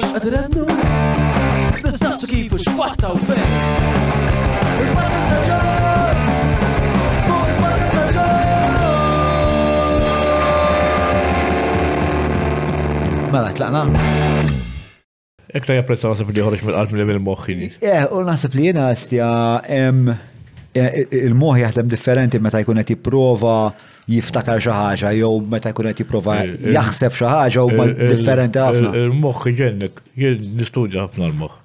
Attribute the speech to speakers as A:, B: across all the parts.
A: mux għadrennu Nistaqsu kifu xfatta u fejn oh,
B: Mela, tlaqna? Ektar japprezzaw għasab li ħorġ mill-qalb mill moħħini.
C: Eh, u naħseb li jena għastja eh, il-moħ jaħdem differenti meta jkun qed jipprova jiftakar xi ħaġa jew meta jkun qed jipprova eh, eh, jaħseb xi ħaġa u eh, differenti ħafna.
B: Il-moħħ iġennek, jien nistudja ħafna l-moħħ.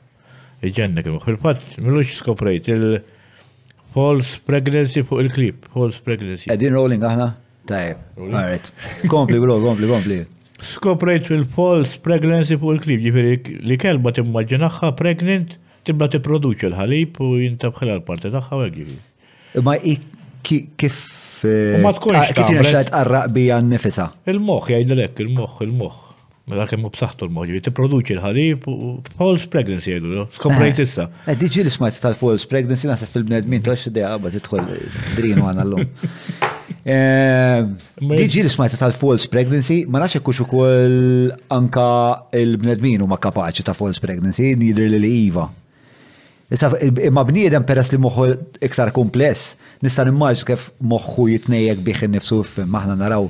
B: Iġennek il-moħħ. Il-fatt milux skoprejt il-false pregnancy fuq il-klip, false pregnancy.
C: Edin rolling aħna? Tajb. Alright. Kompli bro, kompli, kompli.
B: Skoprejt il false pregnancy fuq il-klip, ġifieri li kelba timmaġinaħħa pregnant tibda tipproduċi l-ħalib u jintabħilha l-parti tagħha u Ma
C: kif E, ma tkunx. Ah, kif jirxajt għarraq bija nifisa.
B: Il-moħ, jgħidlek, il-moħ, il-moħ. Mela kemm b'saħħtu l-moħġi, tipproduċi l-ħalib u false pregnancy jgħidu, skomplejt eh, issa.
C: Eh, diġi li smajt tal-false pregnancy naħseb fil-bnedmin, tox id għabba tidħol drinu għana l-lum. Eh, diġi li smajt tal-false pregnancy, ma nafx ekkux ukoll anka il-bnedmin huma kapaċi ta' false pregnancy, nidir li iva. Issa imma bniedem peress li moħħu iktar kumpless, nista' nimmaġ kif moħħu jitnejjek bih innifsu maħna naraw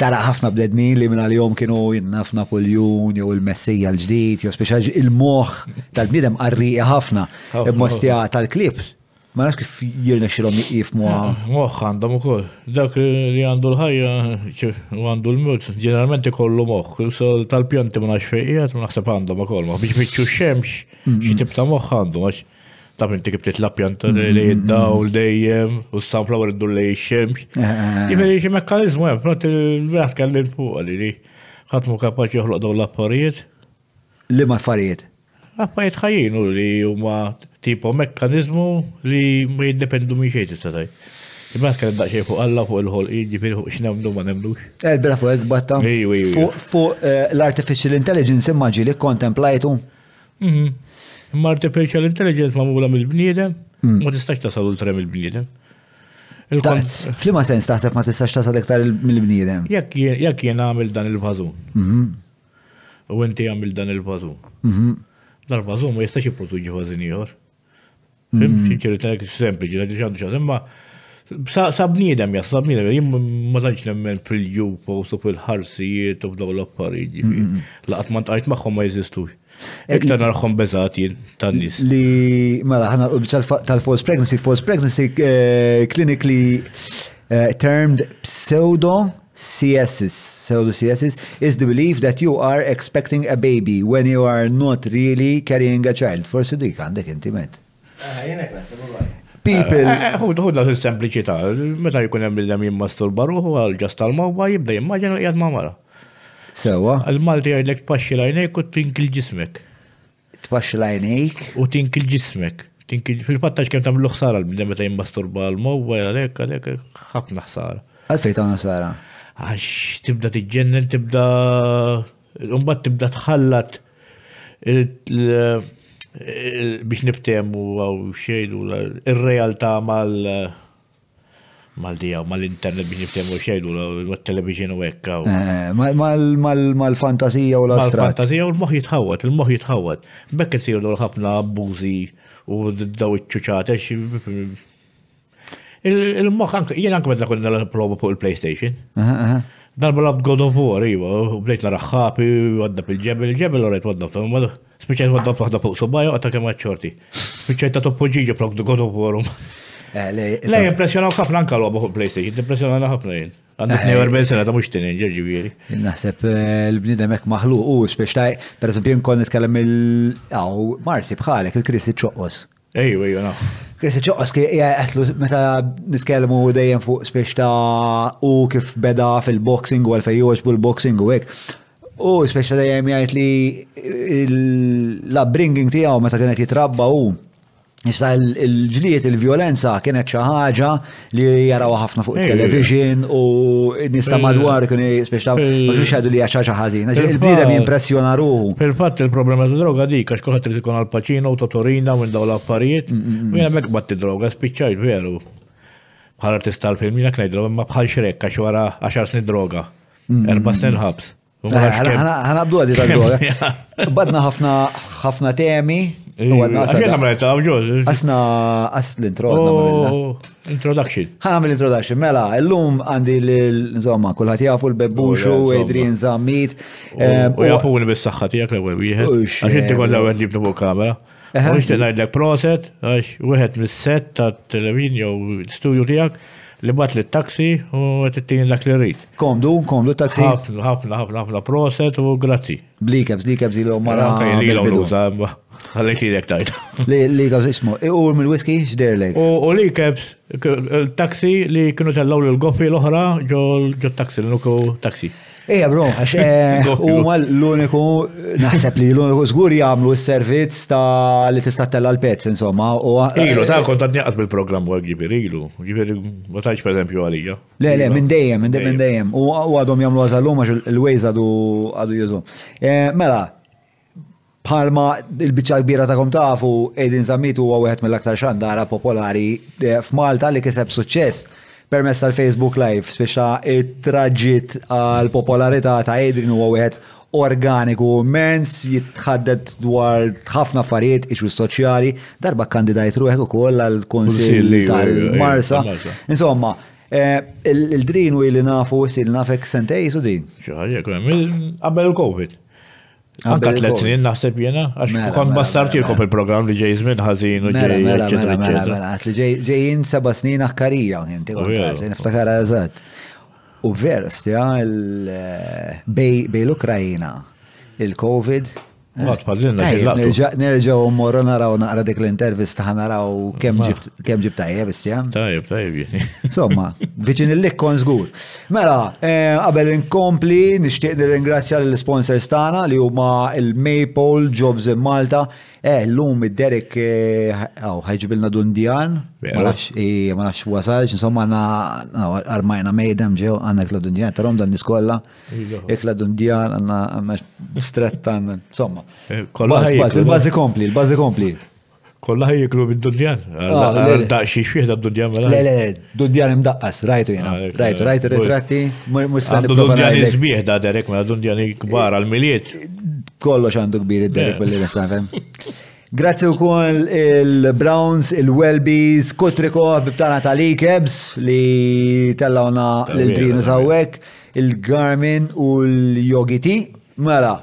C: tara ħafna bledmin li minn l jom kienu jinnafna kuljun, jew il-messija l-ġdid, jew speċaġ il-moħ tal-bniedem għarri ħafna, il mostja tal klib Ma nafx kif jirna xilom jifmu għan. Ah, moħħ
B: għandhom u koll. Dak li għandu l-ħajja, għandu l-mut, ġeneralment kollu moħħ. Tal-pjanti ma nafx fejqiet, ma naħseb għandhom u koll. Biex bieċu xemx, mm-hmm. xie ta' moħħ għandhom. għax ta' inti kif titla pjanta mm-hmm. li jiddaw l-dejjem, u s-sunflower iddu ah, ah, li xemx. Jiveri xie mekkanizmu għem, prati l-brat kallin fuq għalli li ħatmu kapaċi joħloq daw l-affarijiet. Li ma affarijiet? Affarijiet ħajjinu li u Ma tipo mekkanizmu li ma jiddependu minn xejn tista' tajt. Imma kien daqsxejn fuq Alla fuq il-ħol jiġifieri fuq x'nemmnu ma nemnux. Elbira eh, fuq batta. Fuq
C: eh, l-artificial intelligence immaġi li kontemplajtu.
A: Mhm.
B: Imma artificial intelligence magħmula mill-bniedem, mm. ma tistax tasal ultra mill-bniedem.
C: Flima sens taħseb ma tistax tasal iktar mill-bniedem.
B: Jekk jien għamil dan il-bażun. Mhm. U inti għamil dan il-bażun. Mhm. Dal-bażun ma jistax jipproduġi bażin ieħor. Sinċerità mm-hmm. sempliċi, għadġi għandu imma sabniedem jas, sabniedem, jim ma nemmen fil su fil-ħarsijiet u maħħom mm-hmm. ma Iktar e narħom bezat jien
C: Li, mela, ħana tal-false pregnancy, false pregnancy eh, clinically eh, termed pseudo CSS, pseudo the CSS is the belief that you are expecting a baby when you are not really carrying a child. Forse dik
B: għandek intimet. People. Hudla eh, eh, s-sempliċità, meta jkun hemm il-dem jimmasturba ruħu għal ġast tal-mawba jibda jimmaġina qiegħed ma' mara. Sewa. Għal-Malti għajlek tpaxxi lajnejk u tinkil ġismek. Tpaxxi lajnejk? U tinkil ġismek. Fil-fattax kem tamlu ħsara l-bidem meta jimmasturba l-mawba għalek għalek ħafna ħsara. Għalfej ta' ħsara? Għax tibda tiġġennen, tibda. Umbat tibda tħallat biex niftemu għaw xejdu il-realtà mal mal-dijaw, mal-internet biex niftemu xejdu l-television u ekka.
C: Eh, eh, mal-fantasija u l-astrat.
B: Mal-fantasija u l-moħ jitħawat, il-moħ jitħawat. Bekk jisiru l-ħafna abbużi u daw iċċuċat, Il-moħ, jena anke medna konna l-proba fuq il-PlayStation. Darba l-abd God of War, iwa, u bdejt la raħħapi, għadda pil-ġebel, il-ġebel u għadda fuq, ma spiċajt għadda fuq għadda fuq sobajo, għadda kemm għadċorti. Spiċajt ta' toppoġiġi prok God of War. Um. Eh, le, impressjonaw ħafna anka l-għabba fuq PlayStation, impressjonaw ħafna jien. Għandu 42 eh, sena ta' mux tinin, ġerġiviri. Naħseb eh,
C: l-bnidem ek maħluq, u speċtaj, per esempio, nkon nitkellem il-għaw, marsi bħalek, il-Kristi ċoqqos. Ejju, ejju, no. Kisi ċoqqos ki għetlu meta nitkellmu dejjem fuq spiex ta' u kif beda fil-boxing u għalfej joġbu l-boxing u għek. U spiex ta' dejjem jgħajt li l-upbringing tijaw meta kienet jitrabba u Issa l-ġlijiet il-violenza kienet xi ħaġa li jaraw ħafna fuq il-television u nista madwar kienu jispiċtaw ma li hija xi ħażina. Il-bniedem
B: jimpressjona ruħu. Fil-fatt il-problema ta' droga dik għax kulħadd irid ikun għal-Paċino u Totorina minn dawn l-affarijiet. Mm, mm, mm. U jien hemmhekk batti droga spiċċaj veru. Bħal artista l-film jiena ngħidlu imma bħal xrek għax wara għaxar. snin droga. Erba' snin ħabs. Eh, ħanabdu għadi tal-droga.
C: Badna ħafna temi Asna, as l-intro. Introduction. Għamil introduction, mela, l-lum għandi l-insomma, kullħat jafu l-bebbuxu, oh, Adrian Zammit.
B: Oh, eh, u jafu li bis-saxħa tijak l-ewel wieħed. Għax inti eh, kollha eh. għed li bnubu kamera. U ixti najdlek proset, għax wieħed mis-set ta' televin jew studio tijak li bat li taksi u t-tini dak li rrit. Komdu, komdu taksi. Ħafna, ħafna, ħafna, ħafna proset u grazzi. Blikabs, blikabs il-għom mara. Għanka il-għom Għallek li dek tajt. Li għaz ismu, e, u mill-whisky xderlek. U li kebs, il-taxi li kienu tal-law l-goffi l ohra ġo taxi l-nuku taxi.
C: Eja, bro, għax e, u l-uniku, naħseb li l-uniku zgur jgħamlu s-servizz ta' li tista' istat tal pets insomma. Ilu, ta'
B: kont għadniqat bil-programm għu għibir, ilu, għibir, ma taċ per esempio għalija. Le, le, minn dejjem, minn
C: dejjem, u għadhom jgħamlu għazallum għax l wejz għadu jgħazum. E, mela, palma il-bicċa kbira ta' kom tafu Edin Zamit huwa wieħed mill-aktar xandara popolari eh, f'Malta li kiseb suċċess permess tal-Facebook Live, speċa it-traġit għal-popolarità ta' Edin huwa wieħed organiku mens jitħaddet dwar ħafna affarijiet, ixu soċjali, darba kandidajt ruħek u koll għal-Konsil eh, eh, tal-Marsa. Insomma, il-drin u il nafu, il nafek sentej su din.
B: ċaħġa, għabel il-Covid. Anka tlet snin naħseb jena, għax kon mela, mela, bassart mela, jirkom il-program li ġej zmin ħazin u ġej. Mela, mela, mela,
C: li seba' snin U ja, eh, bej l-Ukrajina, il-Covid, Mat Nerġaw morru naraw naqra dik l-intervista naraw kem ġib tajjeb istja. Eh?
B: Tajjeb, tajjeb.
C: Somma, viċin il kon zgur. Mela, eh, qabel inkompli, nixtieq nirringrazzja ingrazzja l-sponsors tagħna li huma il-Maple Jobs in Malta Eh, l-lum id-Derek, għaw, eh, ħagġibilna dundjan, ma nafx eh, wasalx, insomma, għanna armajna mejdem ġew, għanna kla dundjan, tarom dan niskolla, ikla dundjan, għanna stretta, insomma. Eh, Kolba, il-bazi kompli, il-bazi kompli.
B: Kolla jiklu bid-dudjan. Ah, Daqxie xieħda dudjan mela. Le, le, le,
C: dudjan imdaqqas, rajtu jena. Ah, rajtu, rajtu ritratti, mustan dudjan
B: izbieħ da derek, mela dudjan kbar għal-miliet. Kollox għandu kbir id-derek billi nistafem.
C: Grazzi u koll il-Browns, il-Welbies, Kutriko, bibtana tal-Ikebs li tellawna l-Drinus għawek, il-Garmin u l-Yogiti. Mela,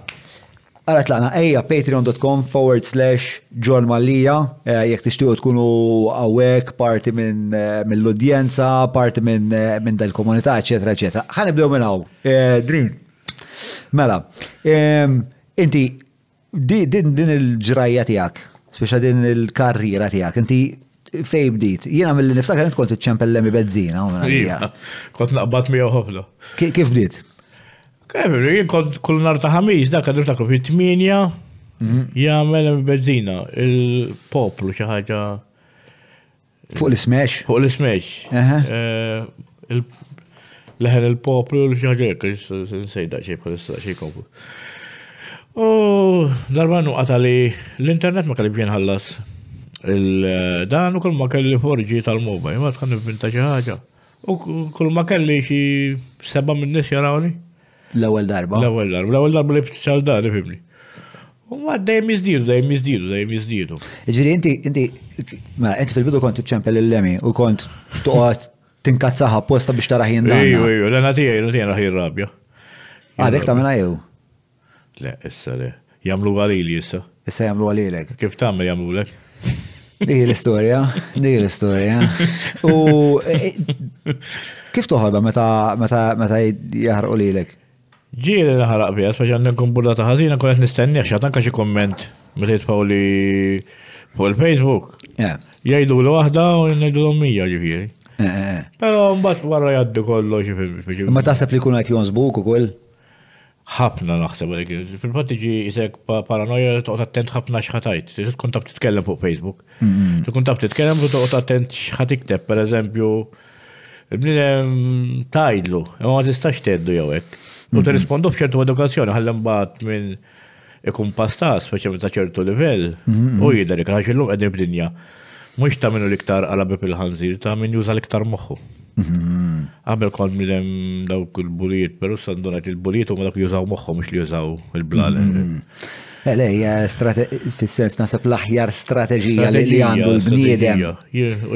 C: Għara tlaqna ejja patreon.com forward slash John Malija, eh, jek tixtiju tkunu għawek, parti minn eh, l-udjenza, parti minn eh, min dal-komunità, eccetera, eccetera. Għan ibdew minn għaw. Drin. Mela, ehm, inti din il-ġrajja tijak, speċa din il-karriera tijak, inti fej bdit. Jiena mill-li niftakar kont iċċempellemi bezzina.
B: Kont naqbat mi ħafna. Kif bdiet? Eh, jien kod kull nar ta' ħamis, dak għadu ta' t-minja, mhm. jagħmel benzina il-poplu xaħġa. Fuq l-ismex? Fuq l-ismex. Eh, leħen il-poplu u xi ħaġa jekk nsejda xi xie, s komplu. U darba nuqata li l-internet ma kellix ħallas il-dan u kull ma kelli forġi tal-mobile, ma tħannib binta xi U kull ma kelli xie seba' min-nies jarawni. L-ewwel darba. L-ewwel darba, l-ewwel darba li btiċċal dan, fimni. U ma dejjem jiżdiedu, dejjem jiżdiedu, dejjem jiżdiedu.
C: Ġifieri inti inti ma inti fil-bidu kont tiċċempel il-lemi u kont toqgħod tinkazzaħa apposta biex tara ħin dan. Iju,
B: iju, l-għana tiegħi, l-għana tiegħi raħi rabja. Għadek ah, ta' minna jew? Le, issa le. Jamlu għalili issa. Issa jamlu għalilek. Kif tagħmel jamlu lek? Di l-istoria, di l-istoria. U e, e,
C: kif toħodha meta meta meta jaħrqu lilek?
B: Ġiri naħraq bija, speċa nkun burda ta' ħażina kunet nistennieħ xa tanka xie komment mill-ħid fuq fuq il-Facebook. Jajdu l waħda u ngħidu l ommija ġifiri. Pero Però mbagħad jaddu kollu kollox Ma taħseb
C: li jkun qed jonsbuk ukoll?
B: ħafna naħseb għalek. fil fat iġi jisek paranoja toqgħod attent ħafna x'ħatajt. Tkun taf titkellem fuq Facebook. Tkun taf titkellem u toqgħod attent x'ħad tikteb, pereżempju, bniedem tajdlu, ma tistax teddu jawek. U mhm. t-rispondu bċertu edukazzjoni, għallem bat minn ikun pastas, speċa ta' ċertu livell, mhm. u jider ikra xillum għedin b'dinja. Mux ta' minnu liktar għalabi bil ħanzir, ta' minn juża liktar moħu. Għabel mhm. kon midem dawk il-buliet, pero sandunat il-buliet u għadak dawk jużaw moħħu mux li jużaw il-blal. Ele, eh,
C: ja, eh, fil-sens nasab laħjar strategija li għandu l-bniedem.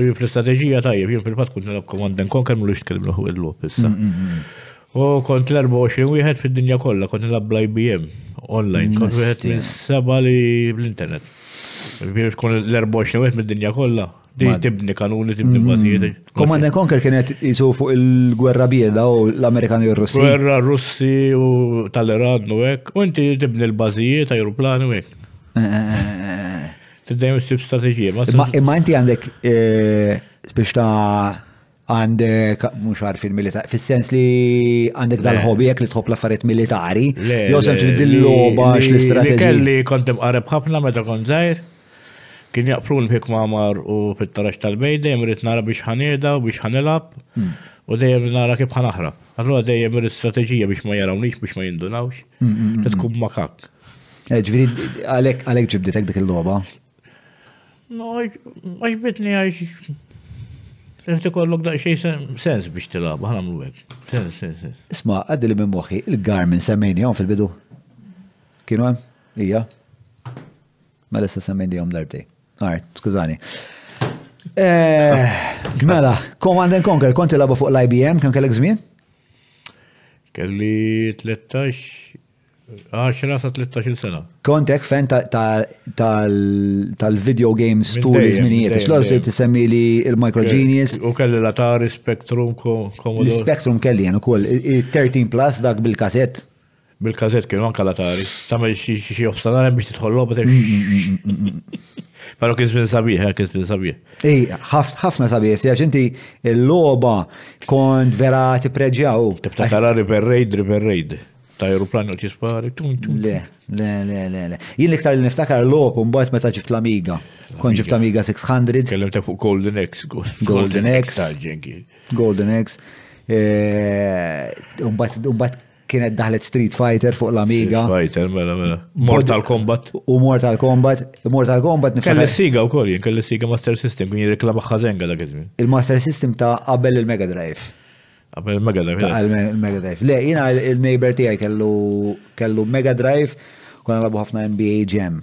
B: U fil-strategija tajjeb, jien fil-fat kun nil-għab komandan, kon kemmu li xtkellmu l-ħu l-lop pissa. U kont l-24 wieħed fid-dinja kollha, kont nilabla IBM online, kont wieħed seba li bl-internet. Biex kon l-24 wieħed mid-dinja kollha. Di tibni kanuni, tibni mm. bażijiet. Command
C: and Conquer kienet jisu fuq il-gwerra bieda u l-Amerikani u r-Russi. Gwerra
B: Russi u tal-Iran u hekk, u inti tibni l-bażijiet, ajruplani u hekk. Tidejjem s-sib strategija.
C: Imma inti għandek eh, biex ta' għandek, mux il militari, fil-sens li għandek dal-hobby jek li tħob laffariet militari, jow
B: semx li dil-loba x-l-istrategija. Kelli kontem għarab ħafna meta kont zaħir, kien jaqfrun fik mamar u fit-tarax tal bejde jemrit nara biex ħanida u biex ħanilab, hmm. u dejjem nara kif ħanaħrab. Għallu dejjem jemrit strategija biex ma jarawniex biex ma jindunawx, hmm, hmm, t tkun makak.
C: Eh, Ġviri, għalek ġibditek dik il-loba?
B: No, għax bitni għax Rrit ikollok da sens biex tilab, ħana għek. Sens, sens, sens.
C: Isma, għaddi li minn moħi, il-Garmin semmejni għom fil-bidu. Kienu għem? Ija. Ma l-issa semmejni għom darbtej.
B: Għart, skużani.
C: Eh, mela, Command and Conquer, konti laba fuq l-IBM, kem kellek zmin?
B: Kelli 13 10 sa 13 sena.
C: Kontek fen tal-video game stories iż-minijiet, x'los li t-semmi li il-Micro Genius.
B: U kelli l-Atari Spectrum Commodore. L-Spectrum
C: kelli jenu kol, 13 plus dak bil-kaset.
B: Bil-kaset kienu anka l-Atari. Tamme xie obstanar biex t-tħollu, bħet mm, mm, mm, Pero kien minn sabiħ, eh, kien minn sabiħ. Ej, ħafna sabiħ, si għaxinti l-loba kont vera t-preġjaw. Tibta tal-arri per rejd per rejd ta' aeroplan u tum. Le, le, le, le,
C: le. Jien liktar li niftakar l-op un bajt meta ġibt l-Amiga. Kon ġibt l-Amiga 600. Kellem ta' fuq Golden X. Golden X. Golden X. Eh, un bajt kienet daħlet Street Fighter fuq l-Amiga.
B: Fighter, mela, mela. Mortal Kombat.
C: U Mortal Kombat. Mortal Kombat niftakar. Kelle siga
B: u kol, jien kelle siga Master System, kien jirreklama ħazenga da'
C: Il-Master System ta' qabel il-Mega Drive.
B: Għabel Mega Drive. Eh.
C: Mega Drive. Le, jina il-neighbor tijaj kellu Mega Drive, kuna labu ħafna NBA Jam.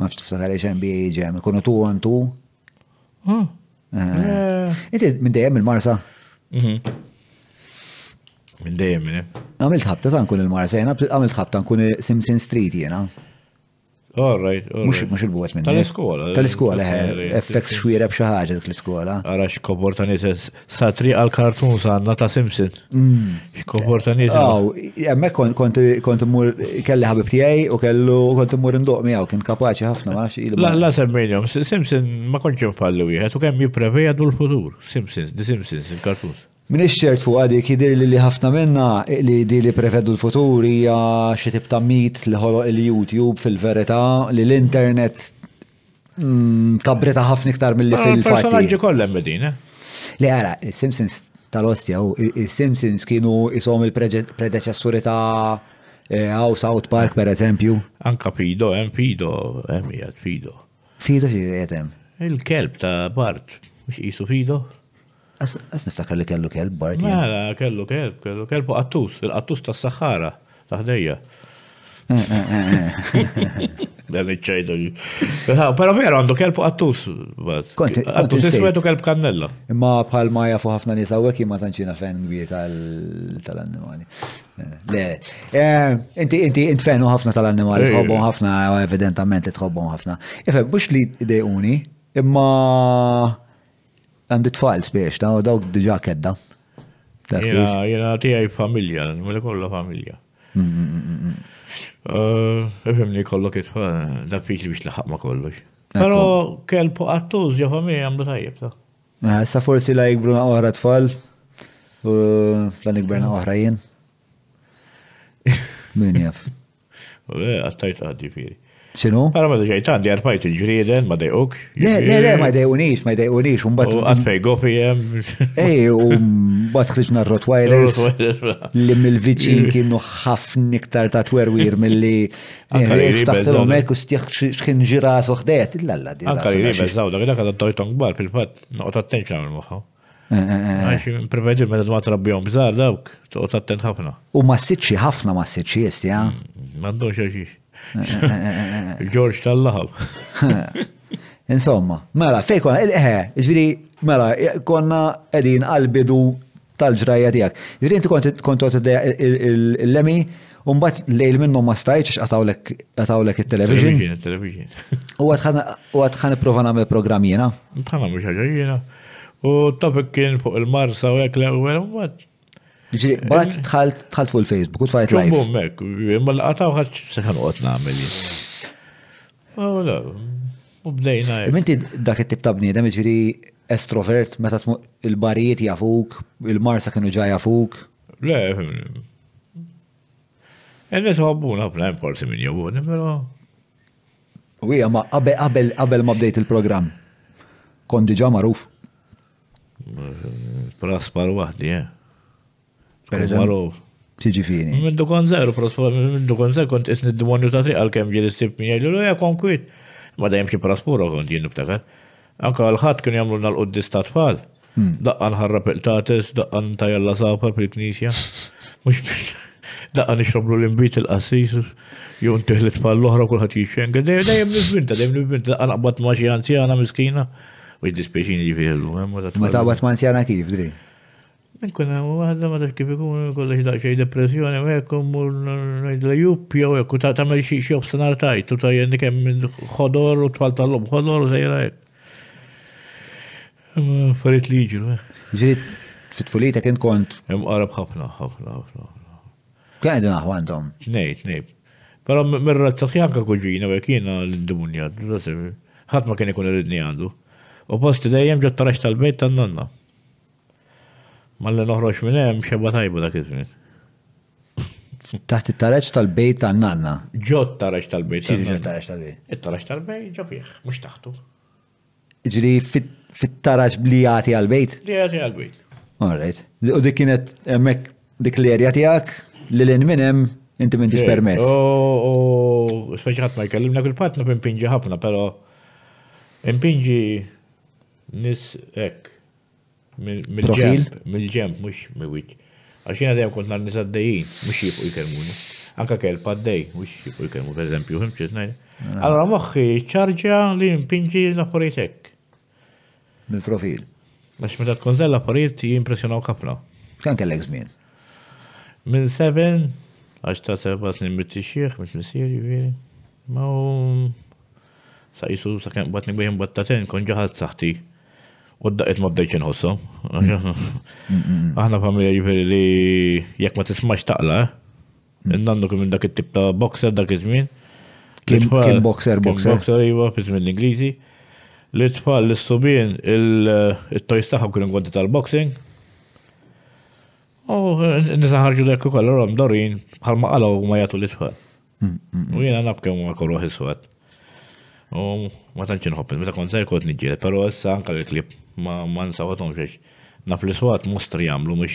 C: Ma fx tiftakar ix NBA Jam, kunu 2 on 2. Hmm. Eh. Eh. Inti minn dejjem il-Marsa? Mhm. Minn dejjem minn. Għamilt ħabta ta' nkun il-Marsa, jena għamilt ħabta nkun Simpson Street jena.
B: All right. Mux mux il-buħet minn. Tal-iskola. Eh? Tal-iskola, eħe. Eh, eh, effekt xwira b'xi dik l-iskola. Għara x'kobor satri għal kartun sanna ta' Simpson. Mm. X'kobor Għaw,
C: jemme Aw, kont mur kelli ħabib tijaj u kellu kont mur indoq miegħu kien kapaxi ħafna ma xi. La
B: la semmejnhom, Simpson ma kontx fallu jħet u kemm jipprevejadu l-futur. Simpsons, di Simpsons, il-kartun.
C: Min iċċert fuq għadi kider li li ħafna minna li di li prevedu l-futur hija xi tibta mit li ħoloq il-YouTube fil-verità li l-internet mm, kabreta ħafna iktar mill-li ah, fil-fatti. Personaġġi
B: kollha medina. Eh?
C: Li għara, Simpsons tal-ostja, il-Simpsons kienu isom il-predeċessuri ta' għaw eh, South Park per eżempju.
B: Anka Fido, hemm eh, Fido, hemm Fido. Fido xi Il-kelb ta' Bart, mhux qisu Fido? Għas niftakar li kellu kelb, bart. Mela, kellu kelb, kellu kelb u għattus, il għattus ta' s tas ta' taħdejja. Dan iċċajdu. Pero vera, għandu kelb u għattus. Għattus iswedu kelb kannella.
C: Ma bħal ma jafu ħafna nisa u ma tanċina fen gbir tal-annimali. Eh, le, eh, inti inti inti fenu ħafna tal-annimali, tħobbu ħafna, evidentament tħobbu ħafna. Ife, bux li id-dejuni, imma għandi t-fajl spiex, ta' u dawk diġa kedda.
B: Jena ti għaj familja, mela kolla familja. Mm, mm, mm, eh, Efemni kollok it-tfal, eh, da' fiċli biex laħaq ma kollu. Pero kelpu għattuż ja' familja għamlu tajjeb
C: ta'. Sa forsi la jgbruna uħra t-fajl, la nikberna uħra jien.
B: Min jaf. Għattajt għaddi firi. Sinu? Għara ma d-ġajt għandi għarfajt il ġriden ma d-dajquk. Le, le, le, ma
C: d-dajqunix, ma d-dajqunix, un bat. Għatfej
B: gofi jem. Ej, un
C: bat xriġna r-Rotweilers. Li mill-vicin kienu ħafna iktar ta' twerwir
B: mill-li. Taħtilom
C: ek u stieħ xħin ġiras uħdejet, illa la di. Anka li ribez
B: daw, dak għadda t-tojton gbar, fil-fat, noqt attenċ għamil moħħa. Eh, eh, eh, Għaxi, prevedu meta t-mat rabbjom bżar dawk, toqt attent ħafna.
C: U ma s-sitxi ħafna ma s-sitxi jesti, mm, għan?
B: Mandux għaxix. George tal-laħab.
C: Insomma, mela, fej konna, eħe, eh, eh, ġviri, mela, konna edin għal-bidu tal-ġrajja tijak. Ġviri, inti kontu il-lemi, Umbat lejl minnu ma stajċ għatawlek il-television.
B: Il-television,
C: il-television. U għatħan prova namel programm jena?
B: Għatħan għamil xaġa jena. U topik kien fuq il-Marsa u għek l-għu
C: Ġiri, eh, bat eh, tħalt fuq il-Facebook, u tfajt live. Bum,
B: mek, imma l-għataw ħat seħan uqt namel. U bdejna. Minti
C: dak it-tip ta' bniedem, ġiri, estrovert, meta il-barijiet jafuk, il-marsa kienu ġaj jafuk.
B: Le, Ennes għabbun
C: għabna importi minn jgħabun, pero. U ma għabel għabel ma bdejt il program Kondi ġa maruf.
B: Praspar wahdi, eh. Per eżempju. Tiġifiri. Mindu konzer, prospor, mindu konzer kont isni d-demonju ta' triq għal-kem ġiri stib minja l-lu ja konkwit. Ma dajem xie praspuro kont jindu b'takar. Anka għal-ħat kien jamlu nal-qoddis ta' tfal. Hmm. Daqqan ħarra peltatis, daqqan tajalla sapar pil-knisja. Mux daqqan ixroblu l-imbit il-qassis, jom tiħlet tfal l-ohra kullħat jixxen. Dajem nizbinta, dajem nizbinta, daqqan qbat maċi anzjana miskina. U jiddispeċini ġifiri l-lu. Eh, ma ta' qbat ma' anzjana kif, dri? Nkun hemm għadda ma taf kif ikun kollox daqsxejn depressjoni u hekk mur ngħidla juppja u għek u ta' tagħmel xie xi obstinar tajt u ta' jenni kem minn xodor u tfal tal-lum xodor u sejra hekk. Farit liġi, eh. u għek. fit-tfulita kien kont. Jem għarab ħafna, ħafna, ħafna.
C: Kien għandna għandhom?
B: Nejt, nejt. Pero mirra t-taħjanka kuġina u għek jekina l-dumunja, ħatma kien ikun irridni għandu. U posti dejjem ġo tarax tal-bejt tal nonna Malli noħroċ minnem, xebba tajbu dak iż-żmien.
C: Taħt it-tareċ tal-bejt ta'
B: nanna. Ġo tareċ tal-bejt. Siri tareċ tal-bejt. It-tareċ tal-bejt ġo bieħ, mux taħtu.
C: Ġri fit-tareċ li jati għal-bejt?
B: Li jati għal-bejt.
C: Alright. U dik kienet emmek dik li jati tijak li l-in minnem inti minti permess.
B: U speċħat ma jkellimna kull-patna pimpinġi ħafna, pero impinġi nis ek. Mill-ġemp, mill-ġemp, mux miwit. Għaxina dajem kont nar nisaddejin, mux jifu jkermuni. Anka kell paddej, mux jifu jkermuni, per eżempju, t-najn. Ah. Allora moħi ċarġa li mpinġi l-affarijiet Mill-profil. Għax meta tkun l affarijiet jimpressjonaw ħafna. Kan kell żmien? Min 7, għax ta' 7 snin mit xieħ, mit-missiri, veri. Jiġifieri. Ma' sa' jisu sa' kem batni bejn battaten, kon ġaħat saħti. U d-daqqet ma bdejċ nħossu. Aħna familja ġifiri li jek ma tismax taqla, mm. nannu kum dak it-tip ta' boxer dak iż-żmien. Kim boxer, boxer. Boxer, iva, fizmin l-Ingliżi. L-itfall l-subien il-tojs taħħu kienu għaddi tal-boxing. U nisa ħarġu dak ukoll għom dorin bħalma għala u ma jgħatu l itfall U jiena nabkem ma kollu ħiswat. U ma tantx nħobb, meta konzer ser kont niġġiel, però issa anke l klip ma ma nsawatom xiex. Naf l-iswat mustri jamlu mux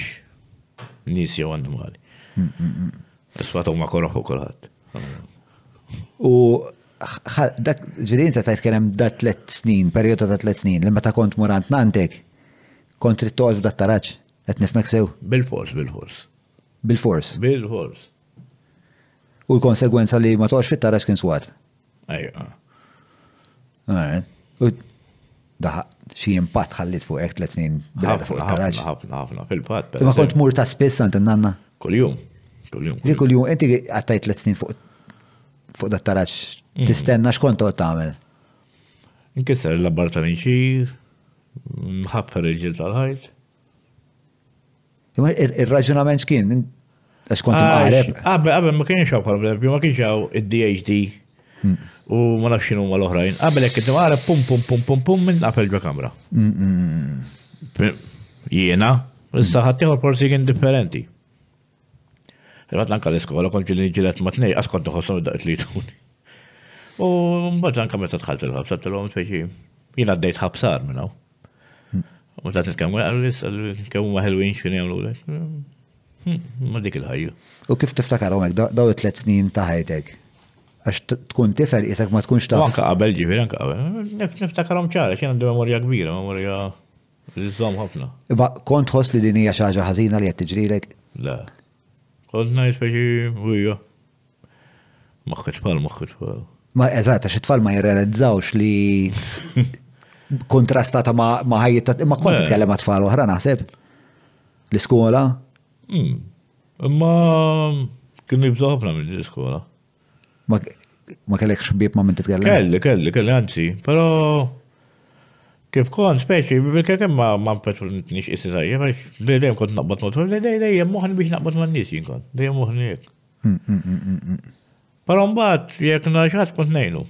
B: nis jew animali. Iswat mm, mm, mm. ma korraħu kolħat.
C: U dak ġirin ta' tajt kerem da' tlet snin, perjota ta' tlet snin, l ma ta' kont murant nantek, kont rittoqof da' taraċ, għet nifmek sew. Bil-fors, bil-fors. Bil-fors. Bil-fors. U l-konsegwenza li ma toqx fit-taraċ kien swat. Ejja. Daħaq xi impatt ħallit fuq hekk tliet snin bil fuq il-karaġġ. Ħafna,
B: ħafna, fil-pat. Ma kont
C: mur ta' spiss għand nanna Kuljum, kuljum. Li kuljum, inti għattajt tliet snin fuq fuq dat taraġġ mhm. tistenna x'kont għod tagħmel?
B: Inkisser l-abbar tal-inċir, mħabber il-ġil tal-ħajt.
C: il-raġunament x'kien? Għax kont mqareb?
B: Qabel ma kienx hawn problemi, ma kienx hawn id-DHD. Hmm u ma nafx xinu ma l-oħrajn. Qabel hekk inti pum pum pum pum pum minn għapel ġo kamra. Jena, issa ħadd ieħor forsi differenti. Rbat lanka l-iskola konġi li ġilet ma tnej, għas id-daqt li tuni. U mbaġ lanka meta tħalt il-ħabsa t għom t-feċi, jena d-dejt ħabsar minnaw. U ta' t-kemmu, għal-kemmu maħelwin xin jgħamlu l hmm, Ma dik il-ħajju.
C: U kif tiftakarom għek, daw it-tlet snin ta' għax tkun tifel isek ma tkunx taf. Anka
B: qabel ġifir, anka qabel. Niftakarom ċara, xena għandu memorja kbira, memorja l ħafna.
C: Iba kont ħoss li dinija xaġa ħażina li qed tiġrilek?
B: Le. Kont ngħid feġi wija. Maħħet tfal, maħħet tfal.
C: Ma eżatt, għax tfal ma jirrealizzawx li kontrastata ma ħajjita, ma kont titkellem ma tfal oħra naħseb. L-iskola? Hmm.
B: Imma kien nibżaw ħafna minn l-iskola
C: ma kellek xbib ma minn titkellem?
B: Kelli, kelli, kelli, għanzi, pero kif kon speċi, bil-kekem ma ma mpetru nix issi sajja, biex dejjem kont naqbad motor, dejjem moħni biex naqbad ma nis jinkon, dejjem moħni jek.
A: Mm, mm, mm,
B: pero mbaħt, jek naċħat kont nejnu.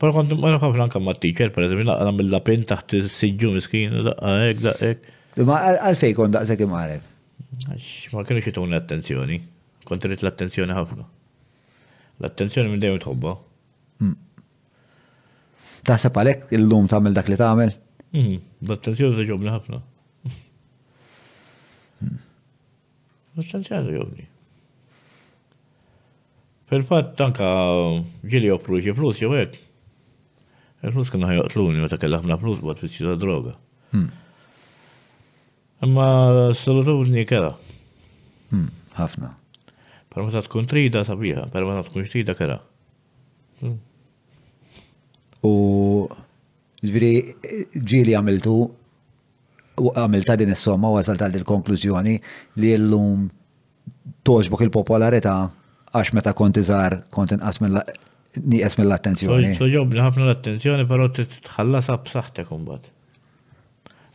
B: Pero kont mbaħna ħafna anka ma t-teacher, per eżempju, għana mill-lapin taħt s sidġu miskin, daqqa ek, daqqa ek. Ma għalfej kon daqsek għarek? Ma kienu xitun attenzjoni, kont rrit l-attenzjoni ħafna l-attenzjoni minn dejjem tħobba. Hmm.
C: Taħseb għalhekk illum tagħmel
B: dak li tagħmel? Hmm. L-attenzjoni tġobni ħafna. Hmm. L-attenzjoni tġobni. Fil-fatt tanka ġili joffru xi flus jew hekk. Il-flus kienu ħajoqtluni meta kellha ħafna flus bad fiċċju ta' droga. Imma s-solutudni kera. Ħafna. Per meta tkun trida sabiħa, per meta tkun trida kera.
A: Hmm.
C: U ġviri ġili għamiltu, u għamilta din s somma u għasalt għal konklużjoni li l-lum toġbuk il-popolarita għax meta konti zar kont inqas niqes mill-attenzjoni.
B: Toġobni ħafna l-attenzjoni, pero titħallasa b'saħħtek imbagħad.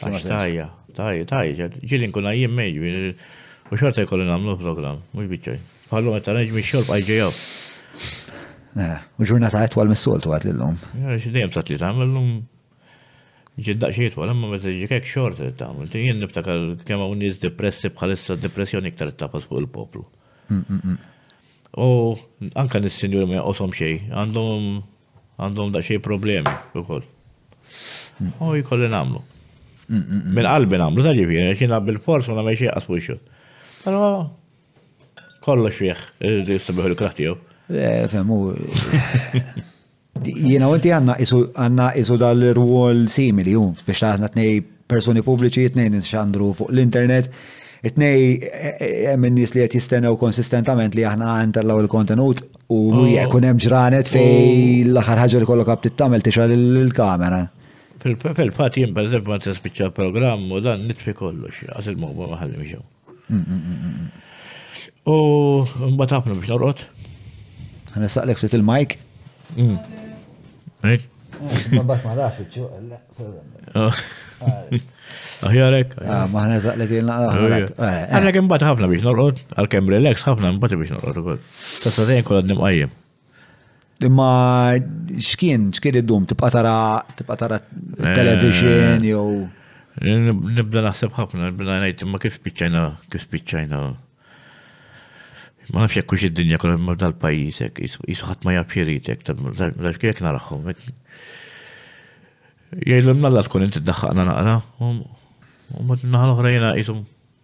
B: Għax tajja, tajja, tajja, ġilin kuna għajjem u xorta jkollin għamlu program, mux bieċoj. Għallu Bħallu meta neġmi xorb għajġejaw.
C: U ġurnata għal mis-soltu għat l-lum.
B: Xidem ta' l-lum. ġidda xiet għal għamma meta ġikek xort għamil. Jien niftakar kemm hawn nies depressi bħalissa depressjoni iktar tappas fuq il-poplu. Mm, mm, mm. U anka nis senjur me għosom xej, għandhom għandhom da xej problemi ukoll. U jkolli namlu. Minn qalbi namlu, ta' ġifiri, xina bil forsu ma namel xej għasbu xut. Pero Kollox jieħ, jistabiħu l kratiju
C: Femmu. Jena u inti għanna għanna isu dal-rwol simili jum, biex taħna t-nej personi pubbliċi, t-nej xandru fuq l-internet, t-nej e- e- minn nis li għet jistennew konsistentament li aħna għan tal-law il-kontenut u oh. jekun hemm ġranet oh. fej l-aħħar ħaġa li kollok għab t tixal l kamera
B: Fil-fat jien per eżempju ma t-spiċċa programm u dan nitfi kollox, għas il-mobu maħalli mxew. Mm, mm, mm, U mbagħad ħafna biex norqod. Ħana saqlek ftit il-mike. Ej.
C: Mbagħad ma nafx iċċu.
B: Aħjarek. Ah, ma ħana saqlek il-naqlek. Għandek imbagħad ħafna biex norqod, għalkemm relax ħafna mbagħad biex norqod ukoll. Tasatejn kollha nimqajjem.
C: Imma xkien, xkien id-dum, tibqa tara, tibqa tara television jew.
B: Nibda naħseb ħafna, nibda ngħid, ma kif spiċċajna, kif spiċċajna. Ma nafx jekkux id-dinja kol ma dal-pajisek, jisuħat ma japxiritek, dax kif naraħħom. Jgħidlum nalla tkun inti d-daħħaqna naqra, u um, um, ma d-naħal uħra jena jisum